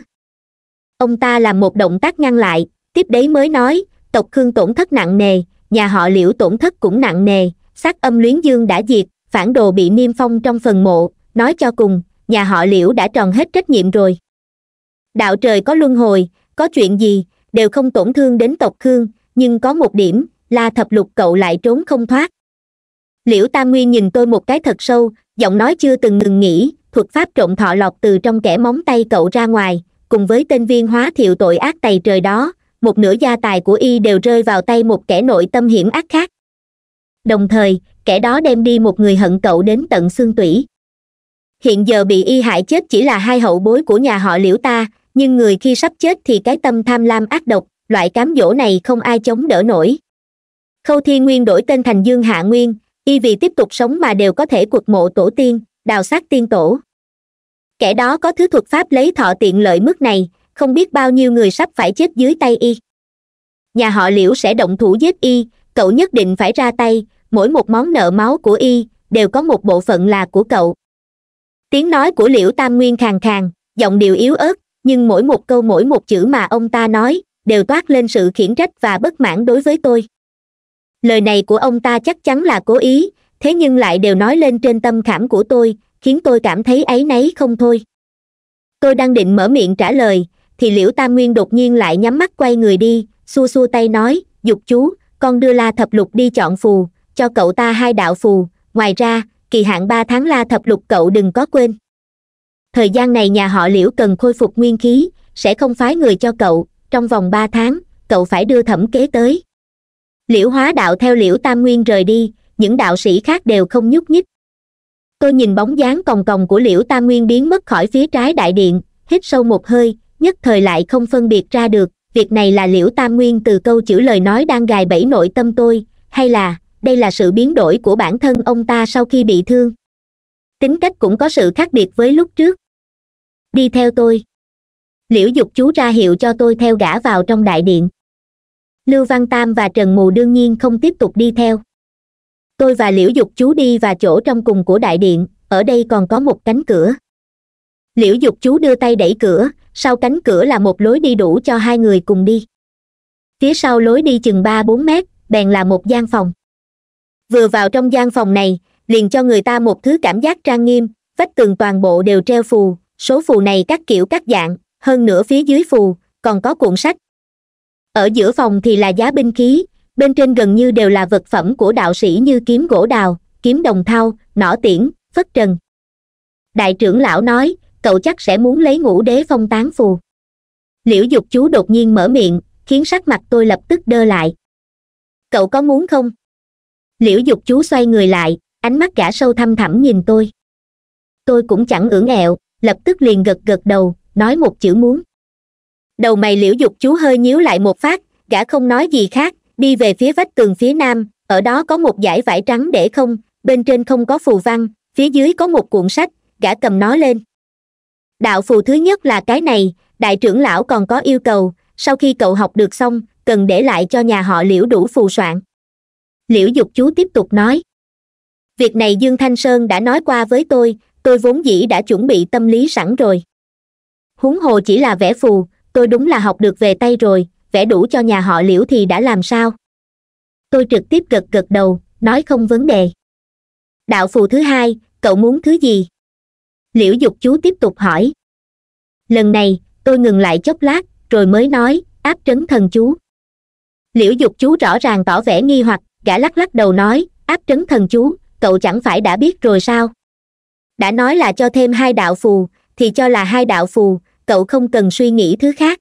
Speaker 1: ông ta làm một động tác ngăn lại tiếp đấy mới nói tộc khương tổn thất nặng nề nhà họ liễu tổn thất cũng nặng nề xác âm luyến dương đã diệt phản đồ bị niêm phong trong phần mộ nói cho cùng nhà họ liễu đã tròn hết trách nhiệm rồi đạo trời có luân hồi có chuyện gì đều không tổn thương đến tộc khương nhưng có một điểm là thập lục cậu lại trốn không thoát liễu tam nguyên nhìn tôi một cái thật sâu giọng nói chưa từng ngừng nghỉ, thuật pháp trộm thọ lọc từ trong kẻ móng tay cậu ra ngoài cùng với tên viên hóa thiệu tội ác tày trời đó một nửa gia tài của y đều rơi vào tay một kẻ nội tâm hiểm ác khác đồng thời kẻ đó đem đi một người hận cậu đến tận xương tủy hiện giờ bị y hại chết chỉ là hai hậu bối của nhà họ liễu ta nhưng người khi sắp chết thì cái tâm tham lam ác độc loại cám dỗ này không ai chống đỡ nổi khâu thiên nguyên đổi tên thành dương hạ nguyên y vì tiếp tục sống mà đều có thể cuộc mộ tổ tiên đào sát tiên tổ kẻ đó có thứ thuật pháp lấy thọ tiện lợi mức này không biết bao nhiêu người sắp phải chết dưới tay y nhà họ liễu sẽ động thủ giết y cậu nhất định phải ra tay mỗi một món nợ máu của y đều có một bộ phận là của cậu tiếng nói của liễu tam nguyên khàn khàn giọng điệu yếu ớt nhưng mỗi một câu mỗi một chữ mà ông ta nói đều toát lên sự khiển trách và bất mãn đối với tôi lời này của ông ta chắc chắn là cố ý thế nhưng lại đều nói lên trên tâm khảm của tôi khiến tôi cảm thấy áy náy không thôi tôi đang định mở miệng trả lời thì liễu tam nguyên đột nhiên lại nhắm mắt quay người đi xua xua tay nói dục chú con đưa la thập lục đi chọn phù cho cậu ta hai đạo phù ngoài ra kỳ hạn ba tháng la thập lục cậu đừng có quên thời gian này nhà họ liễu cần khôi phục nguyên khí sẽ không phái người cho cậu trong vòng ba tháng cậu phải đưa thẩm kế tới liễu hóa đạo theo liễu tam nguyên rời đi những đạo sĩ khác đều không nhúc nhích tôi nhìn bóng dáng còng còng của liễu tam nguyên biến mất khỏi phía trái đại điện hít sâu một hơi nhất thời lại không phân biệt ra được việc này là liễu tam nguyên từ câu chữ lời nói đang gài bẫy nội tâm tôi hay là đây là sự biến đổi của bản thân ông ta sau khi bị thương tính cách cũng có sự khác biệt với lúc trước đi theo tôi liễu dục chú ra hiệu cho tôi theo gã vào trong đại điện lưu văn tam và trần mù đương nhiên không tiếp tục đi theo tôi và liễu dục chú đi vào chỗ trong cùng của đại điện ở đây còn có một cánh cửa liễu dục chú đưa tay đẩy cửa sau cánh cửa là một lối đi đủ cho hai người cùng đi phía sau lối đi chừng ba bốn mét bèn là một gian phòng vừa vào trong gian phòng này liền cho người ta một thứ cảm giác trang nghiêm vách tường toàn bộ đều treo phù số phù này các kiểu các dạng hơn nữa phía dưới phù còn có cuộn sách ở giữa phòng thì là giá binh khí bên trên gần như đều là vật phẩm của đạo sĩ như kiếm gỗ đào kiếm đồng thau nỏ tiễn phất trần đại trưởng lão nói cậu chắc sẽ muốn lấy ngũ đế phong tán phù liễu dục chú đột nhiên mở miệng khiến sắc mặt tôi lập tức đơ lại cậu có muốn không liễu dục chú xoay người lại ánh mắt gã sâu thăm thẳm nhìn tôi tôi cũng chẳng ưỡn ẹo lập tức liền gật gật đầu nói một chữ muốn đầu mày liễu dục chú hơi nhíu lại một phát gã không nói gì khác đi về phía vách tường phía nam ở đó có một dải vải trắng để không bên trên không có phù văn phía dưới có một cuộn sách gã cầm nó lên đạo phù thứ nhất là cái này đại trưởng lão còn có yêu cầu sau khi cậu học được xong cần để lại cho nhà họ liễu đủ phù soạn liễu dục chú tiếp tục nói việc này dương thanh sơn đã nói qua với tôi tôi vốn dĩ đã chuẩn bị tâm lý sẵn rồi huống hồ chỉ là vẽ phù tôi đúng là học được về tay rồi vẽ đủ cho nhà họ liễu thì đã làm sao tôi trực tiếp gật gật đầu nói không vấn đề đạo phù thứ hai cậu muốn thứ gì liễu dục chú tiếp tục hỏi lần này tôi ngừng lại chốc lát rồi mới nói áp trấn thần chú liễu dục chú rõ ràng tỏ vẻ nghi hoặc gã lắc lắc đầu nói áp trấn thần chú cậu chẳng phải đã biết rồi sao đã nói là cho thêm hai đạo phù thì cho là hai đạo phù cậu không cần suy nghĩ thứ khác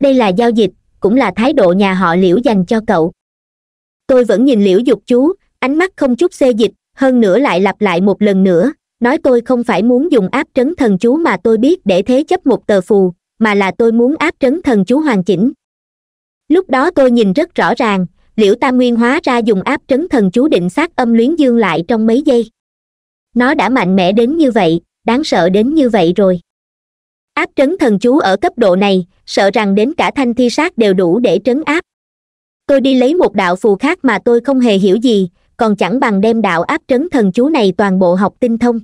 Speaker 1: đây là giao dịch cũng là thái độ nhà họ liễu dành cho cậu tôi vẫn nhìn liễu dục chú ánh mắt không chút xê dịch hơn nữa lại lặp lại một lần nữa nói tôi không phải muốn dùng áp trấn thần chú mà tôi biết để thế chấp một tờ phù mà là tôi muốn áp trấn thần chú hoàn chỉnh lúc đó tôi nhìn rất rõ ràng liễu tam nguyên hóa ra dùng áp trấn thần chú định sát âm luyến dương lại trong mấy giây nó đã mạnh mẽ đến như vậy đáng sợ đến như vậy rồi áp trấn thần chú ở cấp độ này sợ rằng đến cả thanh thi sát đều đủ để trấn áp tôi đi lấy một đạo phù khác mà tôi không hề hiểu gì còn chẳng bằng đem đạo áp trấn thần chú này toàn bộ học tinh thông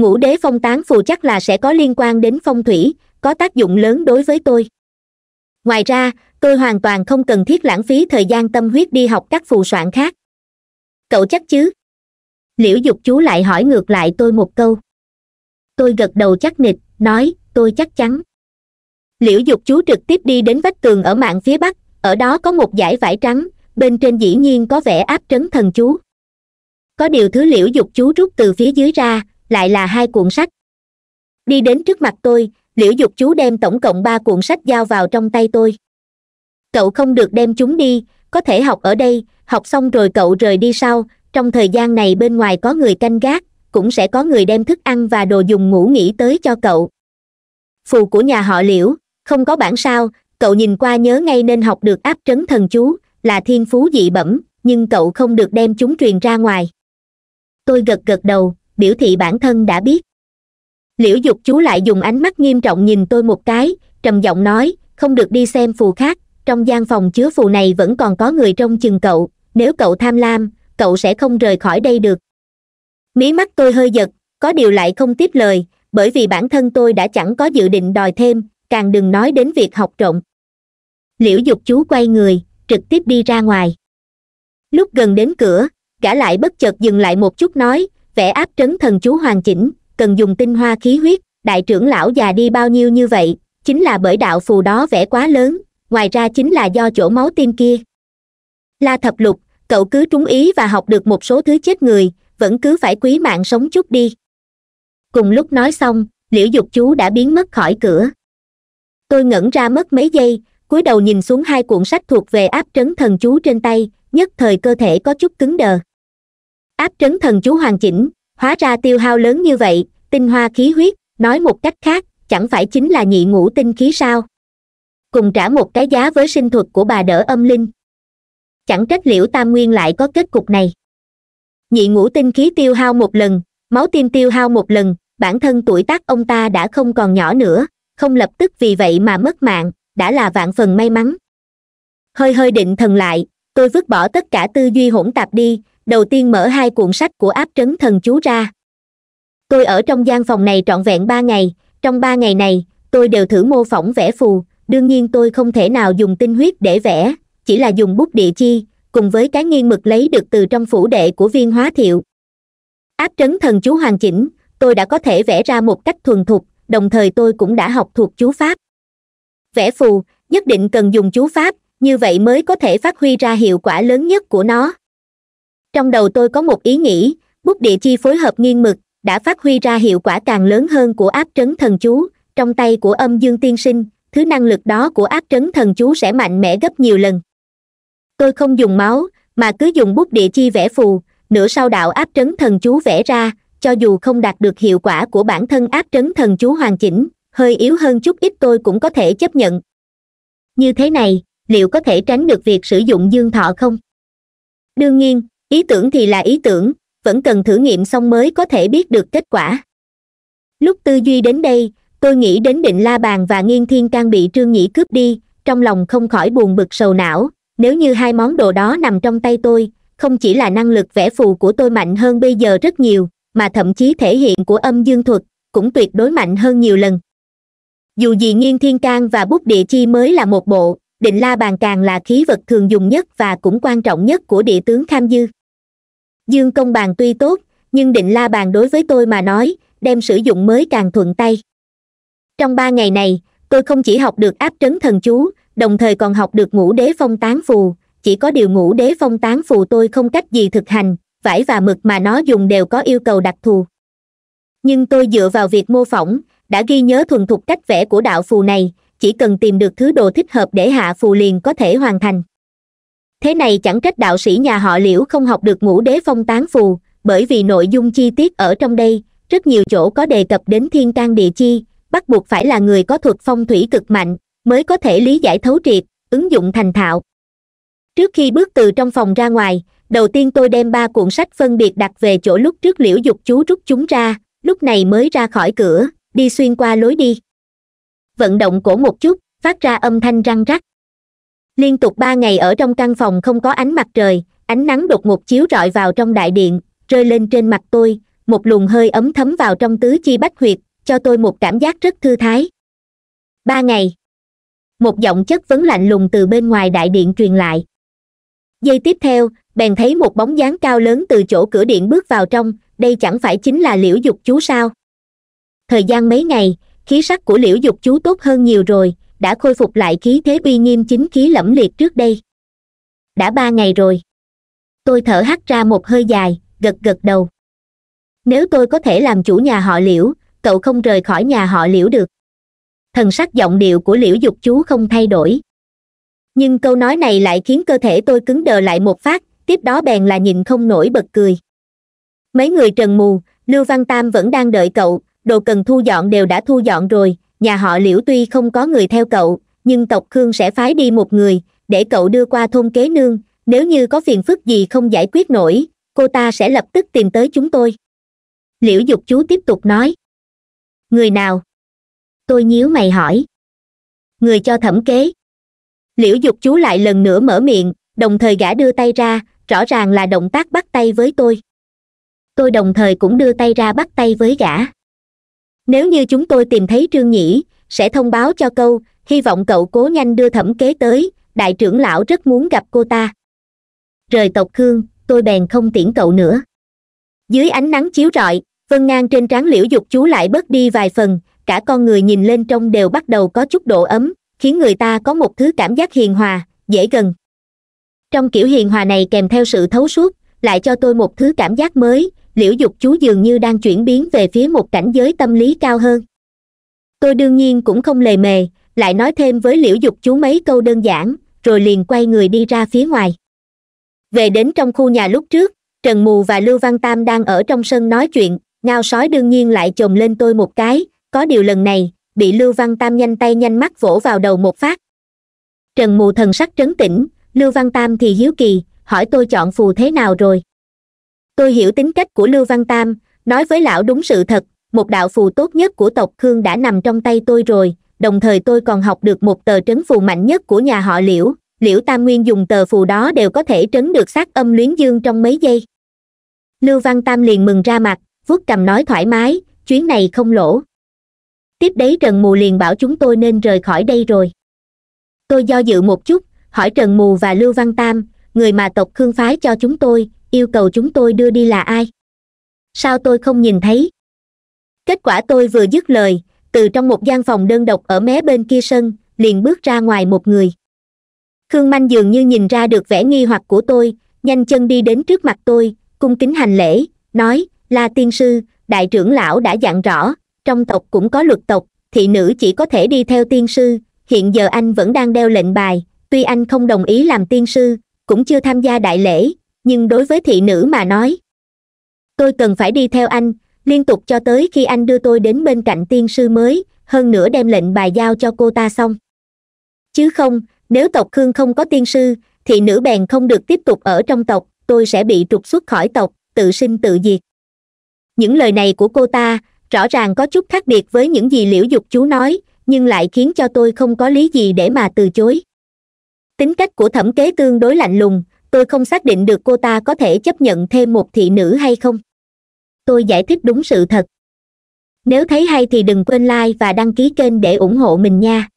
Speaker 1: ngũ đế phong tán phù chắc là sẽ có liên quan đến phong thủy có tác dụng lớn đối với tôi ngoài ra tôi hoàn toàn không cần thiết lãng phí thời gian tâm huyết đi học các phù soạn khác cậu chắc chứ liễu dục chú lại hỏi ngược lại tôi một câu tôi gật đầu chắc nịch nói tôi chắc chắn liễu dục chú trực tiếp đi đến vách tường ở mạng phía bắc ở đó có một dải vải trắng bên trên dĩ nhiên có vẻ áp trấn thần chú có điều thứ liễu dục chú rút từ phía dưới ra lại là hai cuộn sách đi đến trước mặt tôi liễu dục chú đem tổng cộng ba cuộn sách giao vào trong tay tôi cậu không được đem chúng đi có thể học ở đây học xong rồi cậu rời đi sau trong thời gian này bên ngoài có người canh gác cũng sẽ có người đem thức ăn và đồ dùng ngủ nghỉ tới cho cậu phù của nhà họ liễu không có bản sao cậu nhìn qua nhớ ngay nên học được áp trấn thần chú là thiên phú dị bẩm nhưng cậu không được đem chúng truyền ra ngoài tôi gật gật đầu biểu thị bản thân đã biết liễu dục chú lại dùng ánh mắt nghiêm trọng nhìn tôi một cái trầm giọng nói không được đi xem phù khác trong gian phòng chứa phù này vẫn còn có người trông chừng cậu nếu cậu tham lam cậu sẽ không rời khỏi đây được mí mắt tôi hơi giật có điều lại không tiếp lời bởi vì bản thân tôi đã chẳng có dự định đòi thêm càng đừng nói đến việc học trộm liễu dục chú quay người trực tiếp đi ra ngoài lúc gần đến cửa gã lại bất chợt dừng lại một chút nói vẽ áp trấn thần chú hoàn chỉnh cần dùng tinh hoa khí huyết đại trưởng lão già đi bao nhiêu như vậy chính là bởi đạo phù đó vẽ quá lớn ngoài ra chính là do chỗ máu tim kia la thập lục cậu cứ trúng ý và học được một số thứ chết người vẫn cứ phải quý mạng sống chút đi cùng lúc nói xong liễu dục chú đã biến mất khỏi cửa tôi ngẩn ra mất mấy giây cúi đầu nhìn xuống hai cuộn sách thuộc về áp trấn thần chú trên tay nhất thời cơ thể có chút cứng đờ áp trấn thần chú hoàn chỉnh hóa ra tiêu hao lớn như vậy tinh hoa khí huyết nói một cách khác chẳng phải chính là nhị ngũ tinh khí sao cùng trả một cái giá với sinh thuật của bà đỡ âm linh chẳng trách liễu tam nguyên lại có kết cục này nhị ngũ tinh khí tiêu hao một lần máu tim tiêu hao một lần bản thân tuổi tác ông ta đã không còn nhỏ nữa không lập tức vì vậy mà mất mạng đã là vạn phần may mắn hơi hơi định thần lại tôi vứt bỏ tất cả tư duy hỗn tạp đi đầu tiên mở hai cuộn sách của áp trấn thần chú ra tôi ở trong gian phòng này trọn vẹn ba ngày trong ba ngày này tôi đều thử mô phỏng vẽ phù đương nhiên tôi không thể nào dùng tinh huyết để vẽ chỉ là dùng bút địa chi cùng với cái nghiên mực lấy được từ trong phủ đệ của viên hóa thiệu áp trấn thần chú hoàn chỉnh tôi đã có thể vẽ ra một cách thuần thục đồng thời tôi cũng đã học thuộc chú pháp vẽ phù nhất định cần dùng chú pháp như vậy mới có thể phát huy ra hiệu quả lớn nhất của nó trong đầu tôi có một ý nghĩ bút địa chi phối hợp nghiêng mực đã phát huy ra hiệu quả càng lớn hơn của áp trấn thần chú trong tay của âm dương tiên sinh thứ năng lực đó của áp trấn thần chú sẽ mạnh mẽ gấp nhiều lần tôi không dùng máu mà cứ dùng bút địa chi vẽ phù nửa sau đạo áp trấn thần chú vẽ ra cho dù không đạt được hiệu quả của bản thân áp trấn thần chú hoàn chỉnh hơi yếu hơn chút ít tôi cũng có thể chấp nhận như thế này liệu có thể tránh được việc sử dụng dương thọ không đương nhiên ý tưởng thì là ý tưởng vẫn cần thử nghiệm xong mới có thể biết được kết quả lúc tư duy đến đây tôi nghĩ đến định la bàn và nghiên thiên can bị trương nhĩ cướp đi trong lòng không khỏi buồn bực sầu não nếu như hai món đồ đó nằm trong tay tôi không chỉ là năng lực vẽ phù của tôi mạnh hơn bây giờ rất nhiều mà thậm chí thể hiện của âm dương thuật cũng tuyệt đối mạnh hơn nhiều lần dù gì nghiên thiên can và bút địa chi mới là một bộ định la bàn càng là khí vật thường dùng nhất và cũng quan trọng nhất của địa tướng kham dư dương công bàn tuy tốt nhưng định la bàn đối với tôi mà nói đem sử dụng mới càng thuận tay trong ba ngày này tôi không chỉ học được áp trấn thần chú đồng thời còn học được ngũ đế phong tán phù chỉ có điều ngũ đế phong tán phù tôi không cách gì thực hành vải và mực mà nó dùng đều có yêu cầu đặc thù nhưng tôi dựa vào việc mô phỏng đã ghi nhớ thuần thục cách vẽ của đạo phù này chỉ cần tìm được thứ đồ thích hợp để hạ phù liền có thể hoàn thành thế này chẳng trách đạo sĩ nhà họ liễu không học được ngũ đế phong tán phù bởi vì nội dung chi tiết ở trong đây rất nhiều chỗ có đề cập đến thiên can địa chi bắt buộc phải là người có thuật phong thủy cực mạnh mới có thể lý giải thấu triệt ứng dụng thành thạo trước khi bước từ trong phòng ra ngoài đầu tiên tôi đem ba cuộn sách phân biệt đặt về chỗ lúc trước liễu dục chú rút chúng ra lúc này mới ra khỏi cửa đi xuyên qua lối đi vận động cổ một chút phát ra âm thanh răng rắc liên tục ba ngày ở trong căn phòng không có ánh mặt trời ánh nắng đột ngột chiếu rọi vào trong đại điện rơi lên trên mặt tôi một luồng hơi ấm thấm vào trong tứ chi bách huyệt cho tôi một cảm giác rất thư thái ba ngày một giọng chất vấn lạnh lùng từ bên ngoài đại điện truyền lại giây tiếp theo bèn thấy một bóng dáng cao lớn từ chỗ cửa điện bước vào trong đây chẳng phải chính là liễu dục chú sao thời gian mấy ngày khí sắc của liễu dục chú tốt hơn nhiều rồi đã khôi phục lại khí thế uy nghiêm chính khí lẫm liệt trước đây đã ba ngày rồi tôi thở hắt ra một hơi dài gật gật đầu nếu tôi có thể làm chủ nhà họ liễu cậu không rời khỏi nhà họ liễu được thần sắc giọng điệu của liễu dục chú không thay đổi nhưng câu nói này lại khiến cơ thể tôi cứng đờ lại một phát tiếp đó bèn là nhìn không nổi bật cười mấy người trần mù lưu văn tam vẫn đang đợi cậu đồ cần thu dọn đều đã thu dọn rồi nhà họ liễu tuy không có người theo cậu nhưng tộc khương sẽ phái đi một người để cậu đưa qua thôn kế nương nếu như có phiền phức gì không giải quyết nổi cô ta sẽ lập tức tìm tới chúng tôi liễu dục chú tiếp tục nói người nào tôi nhíu mày hỏi người cho thẩm kế liễu dục chú lại lần nữa mở miệng đồng thời gã đưa tay ra rõ ràng là động tác bắt tay với tôi tôi đồng thời cũng đưa tay ra bắt tay với gã nếu như chúng tôi tìm thấy trương nhĩ sẽ thông báo cho câu hy vọng cậu cố nhanh đưa thẩm kế tới đại trưởng lão rất muốn gặp cô ta rời tộc khương tôi bèn không tiễn cậu nữa dưới ánh nắng chiếu rọi vân ngang trên trán liễu dục chú lại bớt đi vài phần cả con người nhìn lên trong đều bắt đầu có chút độ ấm khiến người ta có một thứ cảm giác hiền hòa dễ gần trong kiểu hiền hòa này kèm theo sự thấu suốt lại cho tôi một thứ cảm giác mới liễu dục chú dường như đang chuyển biến về phía một cảnh giới tâm lý cao hơn tôi đương nhiên cũng không lề mề lại nói thêm với liễu dục chú mấy câu đơn giản rồi liền quay người đi ra phía ngoài về đến trong khu nhà lúc trước trần mù và lưu văn tam đang ở trong sân nói chuyện ngao sói đương nhiên lại chồm lên tôi một cái có điều lần này bị lưu văn tam nhanh tay nhanh mắt vỗ vào đầu một phát trần mù thần sắc trấn tĩnh lưu văn tam thì hiếu kỳ hỏi tôi chọn phù thế nào rồi tôi hiểu tính cách của lưu văn tam nói với lão đúng sự thật một đạo phù tốt nhất của tộc khương đã nằm trong tay tôi rồi đồng thời tôi còn học được một tờ trấn phù mạnh nhất của nhà họ liễu liễu tam nguyên dùng tờ phù đó đều có thể trấn được sát âm luyến dương trong mấy giây lưu văn tam liền mừng ra mặt vuốt cầm nói thoải mái chuyến này không lỗ tiếp đấy trần mù liền bảo chúng tôi nên rời khỏi đây rồi tôi do dự một chút hỏi trần mù và lưu văn tam người mà tộc khương phái cho chúng tôi yêu cầu chúng tôi đưa đi là ai sao tôi không nhìn thấy kết quả tôi vừa dứt lời từ trong một gian phòng đơn độc ở mé bên kia sân liền bước ra ngoài một người khương manh dường như nhìn ra được vẻ nghi hoặc của tôi nhanh chân đi đến trước mặt tôi cung kính hành lễ nói là tiên sư đại trưởng lão đã dặn rõ trong tộc cũng có luật tộc thị nữ chỉ có thể đi theo tiên sư hiện giờ anh vẫn đang đeo lệnh bài tuy anh không đồng ý làm tiên sư cũng chưa tham gia đại lễ nhưng đối với thị nữ mà nói tôi cần phải đi theo anh liên tục cho tới khi anh đưa tôi đến bên cạnh tiên sư mới hơn nữa đem lệnh bài giao cho cô ta xong chứ không nếu tộc khương không có tiên sư thị nữ bèn không được tiếp tục ở trong tộc tôi sẽ bị trục xuất khỏi tộc tự sinh tự diệt những lời này của cô ta rõ ràng có chút khác biệt với những gì liễu dục chú nói nhưng lại khiến cho tôi không có lý gì để mà từ chối tính cách của thẩm kế tương đối lạnh lùng tôi không xác định được cô ta có thể chấp nhận thêm một thị nữ hay không tôi giải thích đúng sự thật nếu thấy hay thì đừng quên like và đăng ký kênh để ủng hộ mình nha